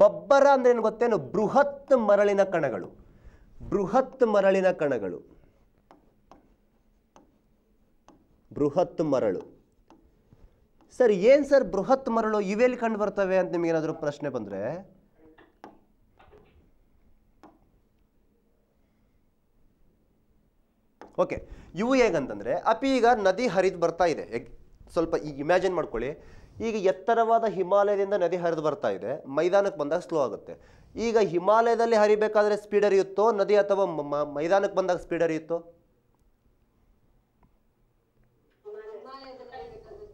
ಬಬ್ಬರ ಅಂದ್ರೆ ಏನು ಗೊತ್ತೇನು ಬೃಹತ್ ಮರಳಿನ ಕಣಗಳು ಬೃಹತ್ ಮರಳಿನ ಕಣಗಳು ಬೃಹತ್ ಮರಳು ಸರ್ ಏನ್ ಸರ್ ಬೃಹತ್ ಮರಳು ಇವೆಲ್ಲಿ ಕಂಡು ಬರ್ತವೆ ಅಂತ ನಿಮಗೇನಾದರೂ ಪ್ರಶ್ನೆ ಬಂದ್ರೆ ಓಕೆ ಇವು ಹೇಗಂತಂದರೆ ಅಪಿ ಈಗ ನದಿ ಹರಿದು ಬರ್ತಾ ಇದೆ ಸ್ವಲ್ಪ ಈಗ ಇಮ್ಯಾಜಿನ್ ಮಾಡ್ಕೊಳ್ಳಿ ಈಗ ಎತ್ತರವಾದ ಹಿಮಾಲಯದಿಂದ ನದಿ ಹರಿದು ಬರ್ತಾ ಇದೆ ಮೈದಾನಕ್ಕೆ ಬಂದಾಗ ಸ್ಲೋ ಆಗುತ್ತೆ ಈಗ ಹಿಮಾಲಯದಲ್ಲಿ ಹರಿಬೇಕಾದ್ರೆ ಸ್ಪೀಡ್ ಹರಿಯುತ್ತೋ ನದಿ ಅಥವಾ ಮೈದಾನಕ್ಕೆ ಬಂದಾಗ ಸ್ಪೀಡ್ ಹರಿಯುತ್ತೋ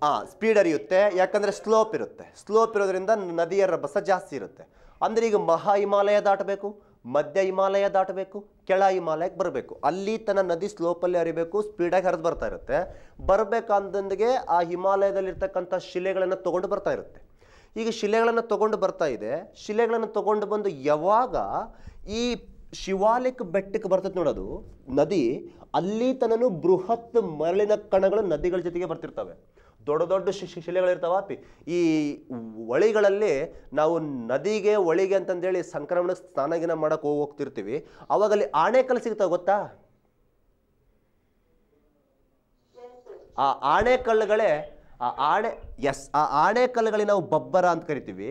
ಹಾ ಸ್ಪೀಡ್ ಹರಿಯುತ್ತೆ ಯಾಕಂದರೆ ಸ್ಲೋಪ್ ಇರುತ್ತೆ ಸ್ಲೋಪ್ ಇರೋದ್ರಿಂದ ನದಿಯ ರಭಸ ಜಾಸ್ತಿ ಇರುತ್ತೆ ಅಂದ್ರೆ ಈಗ ಮಹಾ ಹಿಮಾಲಯ ದಾಟಬೇಕು ಮಧ್ಯ ಹಿಮಾಲಯ ದಾಟಬೇಕು ಕೆಳ ಹಿಮಾಲಯಕ್ಕೆ ಬರಬೇಕು ಅಲ್ಲಿ ತನ್ನ ನದಿ ಸ್ಲೋಪಲ್ಲಿ ಹರಿಬೇಕು ಸ್ಪೀಡಾಗಿ ಹರಿದು ಬರ್ತಾ ಇರುತ್ತೆ ಬರಬೇಕಂದಂದಿಗೆ ಆ ಹಿಮಾಲಯದಲ್ಲಿರ್ತಕ್ಕಂಥ ಶಿಲೆಗಳನ್ನು ತಗೊಂಡು ಬರ್ತಾ ಇರುತ್ತೆ ಈಗ ಶಿಲೆಗಳನ್ನು ತಗೊಂಡು ಬರ್ತಾ ಇದೆ ಶಿಲೆಗಳನ್ನು ತಗೊಂಡು ಬಂದು ಯಾವಾಗ ಈ ಶಿವಾಲಿಕ್ ಬೆಟ್ಟಕ್ಕೆ ಬರ್ತದೆ ನೋಡೋದು ನದಿ ಅಲ್ಲಿ ತನನು ಬೃಹತ್ ಮರಳಿನ ಕಣಗಳು ನದಿಗಳ ಜೊತೆಗೆ ಬರ್ತಿರ್ತವೆ ದೊಡ್ಡ ದೊಡ್ಡ ಶಿಲೆಗಳಿರ್ತಾವ ಅಪಿ ಈ ಹೊಳಿಗಳಲ್ಲಿ ನಾವು ನದಿಗೆ ಹೊಳಿಗೆ ಅಂತಂದೇಳಿ ಸಂಕ್ರಮಣ ಸ್ನಾನಗಿನ ಮಾಡಕ್ಕೆ ಹೋಗ್ತಿರ್ತೀವಿ ಅವಾಗಲ್ಲಿ ಆಣೆಕಲ್ ಸಿಗ್ತಾವ ಗೊತ್ತಾ ಆ ಆಣೆಕಲ್ಲುಗಳೇ ಆ ಆಣೆ ಎಸ್ ಆ ಆಣೆಕಲ್ಲುಗಳಿಗೆ ನಾವು ಬಬ್ಬರ ಅಂತ ಕರಿತೀವಿ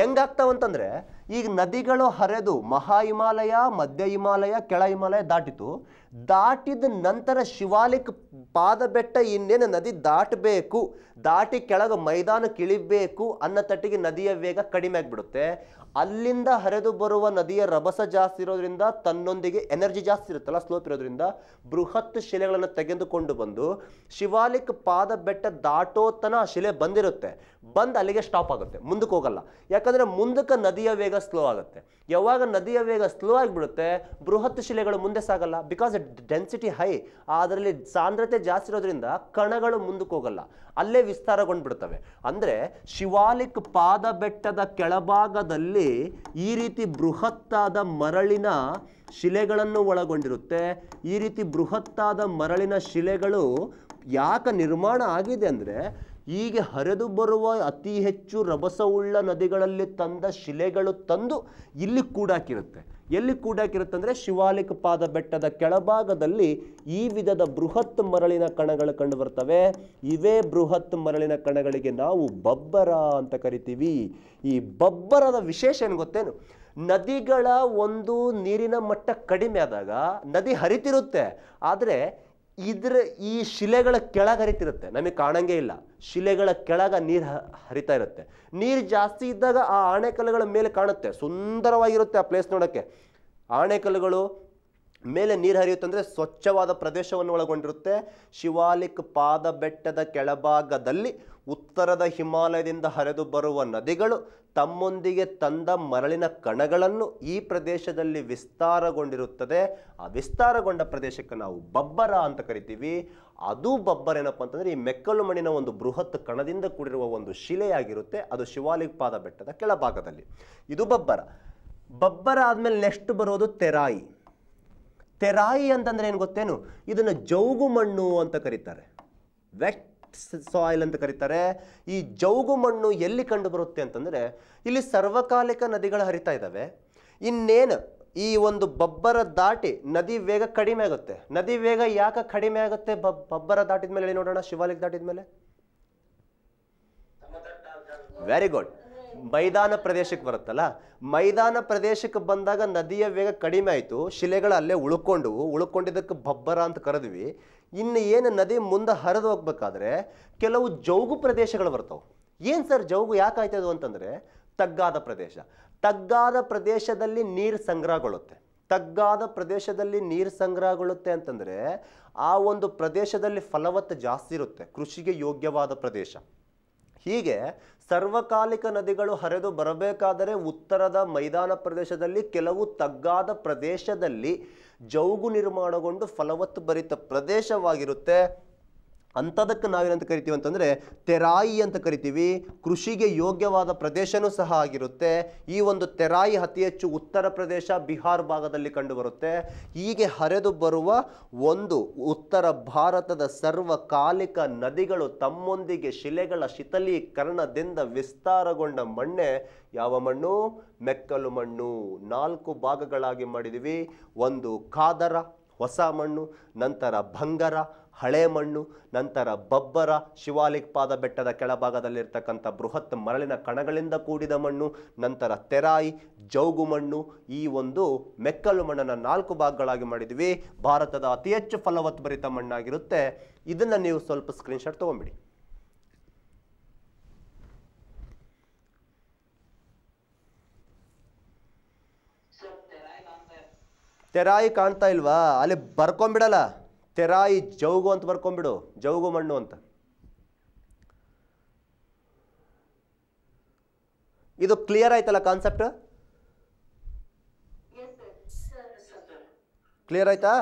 ಹೆಂಗಾಗ್ತಾವಂತಂದ್ರೆ ಈಗ ನದಿಗಳು ಹರಿದು ಮಹಾ ಹಿಮಾಲಯ ಮಧ್ಯ ಹಿಮಾಲಯ ಕೆಳ ಹಿಮಾಲಯ ದಾಟಿತು ದಾಟಿದ ನಂತರ ಶಿವಾಲಿಕ್ ಪಾದ ಬೆಟ್ಟ ಇನ್ನೇನು ನದಿ ದಾಟಬೇಕು ದಾಟಿ ಕೆಳಗೆ ಮೈದಾನ ಕಿಳಿಬೇಕು ಅನ್ನೋ ತಟ್ಟಿಗೆ ನದಿಯ ವೇಗ ಕಡಿಮೆ ಆಗಿಬಿಡುತ್ತೆ ಅಲ್ಲಿಂದ ಹರಿದು ಬರುವ ನದಿಯ ರಭಸ ಜಾಸ್ತಿ ಇರೋದ್ರಿಂದ ತನ್ನೊಂದಿಗೆ ಎನರ್ಜಿ ಜಾಸ್ತಿ ಇರುತ್ತಲ್ಲ ಸ್ಲೋಪ್ ಇರೋದ್ರಿಂದ ಬೃಹತ್ ಶಿಲೆಗಳನ್ನು ತೆಗೆದುಕೊಂಡು ಬಂದು ಶಿವಾಲಿಕ್ ಪಾದ ಬೆಟ್ಟ ದಾಟೋತನ ಆ ಶಿಲೆ ಬಂದಿರುತ್ತೆ ಬಂದು ಅಲ್ಲಿಗೆ ಸ್ಟಾಪ್ ಆಗುತ್ತೆ ಮುಂದಕ್ಕೆ ಹೋಗಲ್ಲ ಯಾಕಂದರೆ ಮುಂದಕ್ಕೆ ನದಿಯ ವೇಗ ಸ್ಲೋ ಆಗುತ್ತೆ ಯಾವಾಗ ನದಿಯ ವೇಗ ಸ್ಲೋ ಆಗಿಬಿಡುತ್ತೆ ಬೃಹತ್ ಶಿಲೆಗಳು ಮುಂದೆ ಸಾಗಲ್ಲ ಬಿಕಾಸ್ ಡೆನ್ಸಿಟಿ ಹೈ ಅದರಲ್ಲಿ ಸಾಂದ್ರತೆ ಜಾಸ್ತಿ ಇರೋದ್ರಿಂದ ಕಣಗಳು ಮುಂದಕ್ಕೆ ಹೋಗಲ್ಲ ಅಲ್ಲೇ ವಿಸ್ತಾರಗೊಂಡ್ಬಿಡ್ತವೆ ಅಂದರೆ ಶಿವಾಲಿಕ್ ಪಾದ ಬೆಟ್ಟದ ಕೆಳಭಾಗದಲ್ಲಿ ಈ ರೀತಿ ಬೃಹತ್ತಾದ ಮರಳಿನ ಶಿಲೆಗಳನ್ನು ಒಳಗೊಂಡಿರುತ್ತೆ ಈ ರೀತಿ ಬೃಹತ್ತಾದ ಮರಳಿನ ಶಿಲೆಗಳು ಯಾಕೆ ನಿರ್ಮಾಣ ಆಗಿದೆ ಅಂದರೆ ಹೀಗೆ ಹರಿದು ಬರುವ ಅತಿ ಹೆಚ್ಚು ರಭಸವುಳ್ಳ ನದಿಗಳಲ್ಲಿ ತಂದ ಶಿಲೆಗಳು ತಂದು ಇಲ್ಲಿ ಕೂಡಾಕಿರುತ್ತೆ ಎಲ್ಲಿ ಕೂಡಾಕಿರುತ್ತೆ ಅಂದರೆ ಶಿವಾಲಿಕ ಪಾದ ಬೆಟ್ಟದ ಕೆಳಭಾಗದಲ್ಲಿ ಈ ವಿಧದ ಬೃಹತ್ ಮರಳಿನ ಕಣಗಳು ಕಂಡು ಬರ್ತವೆ ಇವೇ ಬೃಹತ್ ಮರಳಿನ ಕಣಗಳಿಗೆ ನಾವು ಬಬ್ಬರ ಅಂತ ಕರಿತೀವಿ ಈ ಬಬ್ಬರದ ವಿಶೇಷ ಏನು ಗೊತ್ತೇನು ನದಿಗಳ ಒಂದು ನೀರಿನ ಮಟ್ಟ ಕಡಿಮೆ ಆದಾಗ ನದಿ ಹರಿತಿರುತ್ತೆ ಆದರೆ ಇದ್ರ ಈ ಶಿಲೆಗಳ ಕೆಳಗೆ ಹರಿತಿರುತ್ತೆ ನಮಗೆ ಕಾಣಂಗೇ ಇಲ್ಲ ಶಿಲೆಗಳ ಕೆಳಗೆ ನೀರು ಹರಿತಾ ಇರುತ್ತೆ ನೀರು ಜಾಸ್ತಿ ಇದ್ದಾಗ ಆ ಆಣೆಕಲ್ಲುಗಳ ಮೇಲೆ ಕಾಣುತ್ತೆ ಸುಂದರವಾಗಿರುತ್ತೆ ಆ ಪ್ಲೇಸ್ ನೋಡೋಕ್ಕೆ ಆಣೆಕಲ್ಲುಗಳು ಮೇಲೆ ನೀರು ಹರಿಯುತ್ತಂದರೆ ಸ್ವಚ್ಛವಾದ ಪ್ರದೇಶವನ್ನು ಒಳಗೊಂಡಿರುತ್ತೆ ಶಿವಾಲಿಕ್ ಪಾದ ಬೆಟ್ಟದ ಕೆಳಭಾಗದಲ್ಲಿ ಉತ್ತರದ ಹಿಮಾಲಯದಿಂದ ಹರಿದು ಬರುವ ನದಿಗಳು ತಮ್ಮೊಂದಿಗೆ ತಂದ ಮರಳಿನ ಕಣಗಳನ್ನು ಈ ಪ್ರದೇಶದಲ್ಲಿ ವಿಸ್ತಾರಗೊಂಡಿರುತ್ತದೆ ಆ ವಿಸ್ತಾರಗೊಂಡ ಪ್ರದೇಶಕ್ಕೆ ನಾವು ಬಬ್ಬರ ಅಂತ ಕರಿತೀವಿ ಅದು ಬಬ್ಬರ ಏನಪ್ಪ ಅಂತಂದರೆ ಈ ಮೆಕ್ಕಲು ಮಣ್ಣಿನ ಒಂದು ಬೃಹತ್ ಕಣದಿಂದ ಕೂಡಿರುವ ಒಂದು ಶಿಲೆಯಾಗಿರುತ್ತೆ ಅದು ಶಿವಾಲಿಕ್ ಪಾದ ಬೆಟ್ಟದ ಕೆಳಭಾಗದಲ್ಲಿ ಇದು ಬಬ್ಬರ ಬಬ್ಬರ ಆದಮೇಲೆ ನೆಕ್ಸ್ಟ್ ಬರೋದು ತೆರಾಯಿ ತೆರಾಯಿ ಅಂತಂದರೆ ಏನು ಗೊತ್ತೇನು ಇದನ್ನು ಜೌಗು ಮಣ್ಣು ಅಂತ ಕರೀತಾರೆ ವೆಟ್ ಸಾಯಿಲ್ ಅಂತ ಕರೀತಾರೆ ಈ ಜೌಗು ಮಣ್ಣು ಎಲ್ಲಿ ಕಂಡು ಬರುತ್ತೆ ಅಂತಂದರೆ ಇಲ್ಲಿ ಸರ್ವಕಾಲಿಕ ನದಿಗಳು ಹರಿತಾ ಇದ್ದಾವೆ ಇನ್ನೇನು ಈ ಒಂದು ಬಬ್ಬರ ದಾಟಿ ನದಿ ವೇಗ ಕಡಿಮೆ ಆಗುತ್ತೆ ನದಿ ವೇಗ ಯಾಕೆ ಕಡಿಮೆ ಆಗುತ್ತೆ ಬಬ್ಬರ ದಾಟಿದ ಮೇಲೆ ನೋಡೋಣ ಶಿವಾಲಿಕ್ ದಾಟಿದ ಮೇಲೆ ವೆರಿ ಗುಡ್ ಮೈದಾನ ಪ್ರದೇಶಕ್ಕೆ ಬರುತ್ತಲ್ಲ ಮೈದಾನ ಪ್ರದೇಶಕ್ಕೆ ಬಂದಾಗ ನದಿಯ ವೇಗ ಕಡಿಮೆ ಆಯಿತು ಶಿಲೆಗಳು ಅಲ್ಲೇ ಉಳ್ಕೊಂಡು ಉಳ್ಕೊಂಡಿದ್ದಕ್ಕೆ ಬಬ್ಬರ ಅಂತ ಕರೆದ್ವಿ ಇನ್ನು ಏನು ನದಿ ಮುಂದೆ ಹರಿದು ಹೋಗ್ಬೇಕಾದ್ರೆ ಕೆಲವು ಜೌಗು ಪ್ರದೇಶಗಳು ಬರ್ತವೆ ಏನು ಸರ್ ಜೌಗು ಯಾಕೆ ಅಂತಂದರೆ ತಗ್ಗಾದ ಪ್ರದೇಶ ತಗ್ಗಾದ ಪ್ರದೇಶದಲ್ಲಿ ನೀರು ಸಂಗ್ರಹಗೊಳ್ಳುತ್ತೆ ತಗ್ಗಾದ ಪ್ರದೇಶದಲ್ಲಿ ನೀರು ಸಂಗ್ರಹಗೊಳ್ಳುತ್ತೆ ಅಂತಂದರೆ ಆ ಒಂದು ಪ್ರದೇಶದಲ್ಲಿ ಫಲವತ್ತ ಜಾಸ್ತಿ ಇರುತ್ತೆ ಕೃಷಿಗೆ ಯೋಗ್ಯವಾದ ಪ್ರದೇಶ ಹೀಗೆ ಸರ್ವಕಾಲಿಕ ನದಿಗಳು ಹರಿದು ಬರಬೇಕಾದರೆ ಉತ್ತರದ ಮೈದಾನ ಪ್ರದೇಶದಲ್ಲಿ ಕೆಲವು ತಗ್ಗಾದ ಪ್ರದೇಶದಲ್ಲಿ ಜೌಗು ನಿರ್ಮಾಣಗೊಂಡು ಫಲವತ್ತು ಭರಿತ ಪ್ರದೇಶವಾಗಿರುತ್ತೆ ಅಂಥದಕ್ಕೆ ನಾವೇನಂತ ಕರಿತೀವಿ ಅಂತಂದರೆ ತೆರಾಯಿ ಅಂತ ಕರಿತೀವಿ ಕೃಷಿಗೆ ಯೋಗ್ಯವಾದ ಪ್ರದೇಶನೂ ಸಹ ಆಗಿರುತ್ತೆ ಈ ಒಂದು ತೆರಾಯಿ ಅತಿ ಹೆಚ್ಚು ಉತ್ತರ ಪ್ರದೇಶ ಬಿಹಾರ್ ಭಾಗದಲ್ಲಿ ಕಂಡುಬರುತ್ತೆ ಹೀಗೆ ಹರಿದು ಬರುವ ಒಂದು ಉತ್ತರ ಭಾರತದ ಸರ್ವಕಾಲಿಕ ನದಿಗಳು ತಮ್ಮೊಂದಿಗೆ ಶಿಲೆಗಳ ಶಿಥಲೀಕರಣದಿಂದ ವಿಸ್ತಾರಗೊಂಡ ಮಣ್ಣೆ ಯಾವ ಮಣ್ಣು ಮೆಕ್ಕಲು ಮಣ್ಣು ನಾಲ್ಕು ಭಾಗಗಳಾಗಿ ಮಾಡಿದೀವಿ ಒಂದು ಕಾದರ ಹೊಸ ಮಣ್ಣು ನಂತರ ಬಂಗರ ಹಳೆ ಮಣ್ಣು ನಂತರ ಬಬ್ಬರ ಶಿವಾಲಿಕ್ ಪಾದ ಬೆಟ್ಟದ ಕೆಳಭಾಗದಲ್ಲಿರ್ತಕ್ಕಂಥ ಬೃಹತ್ ಮರಳಿನ ಕಣಗಳಿಂದ ಕೂಡಿದ ಮಣ್ಣು ನಂತರ ತೆರಾಯಿ ಜೌಗು ಮಣ್ಣು ಈ ಒಂದು ಮೆಕ್ಕಲು ಮಣ್ಣನ್ನು ನಾಲ್ಕು ಭಾಗಗಳಾಗಿ ಮಾಡಿದ್ವಿ ಭಾರತದ ಅತಿ ಹೆಚ್ಚು ಫಲವತ್ಭರಿತ ಮಣ್ಣಾಗಿರುತ್ತೆ ಇದನ್ನು ನೀವು ಸ್ವಲ್ಪ ಸ್ಕ್ರೀನ್ಶಾಟ್ ತೊಗೊಂಬಿಡಿ ತೆರಾಯಿ ಕಾಣ್ತಾ ಇಲ್ವಾ ಅಲ್ಲಿ ಬರ್ಕೊಂಬಿಡಲ್ಲ ತೆರಾಯಿ ಜೌಗು ಅಂತ ಬರ್ಕೊಂಬಿಡು ಜೌಗು ಮಣ್ಣು ಅಂತ ಇದು ಕ್ಲಿಯರ್ ಆಯ್ತಲ್ಲ ಕಾನ್ಸೆಪ್ಟ್ ಕ್ಲಿಯರ್ ಆಯ್ತಾ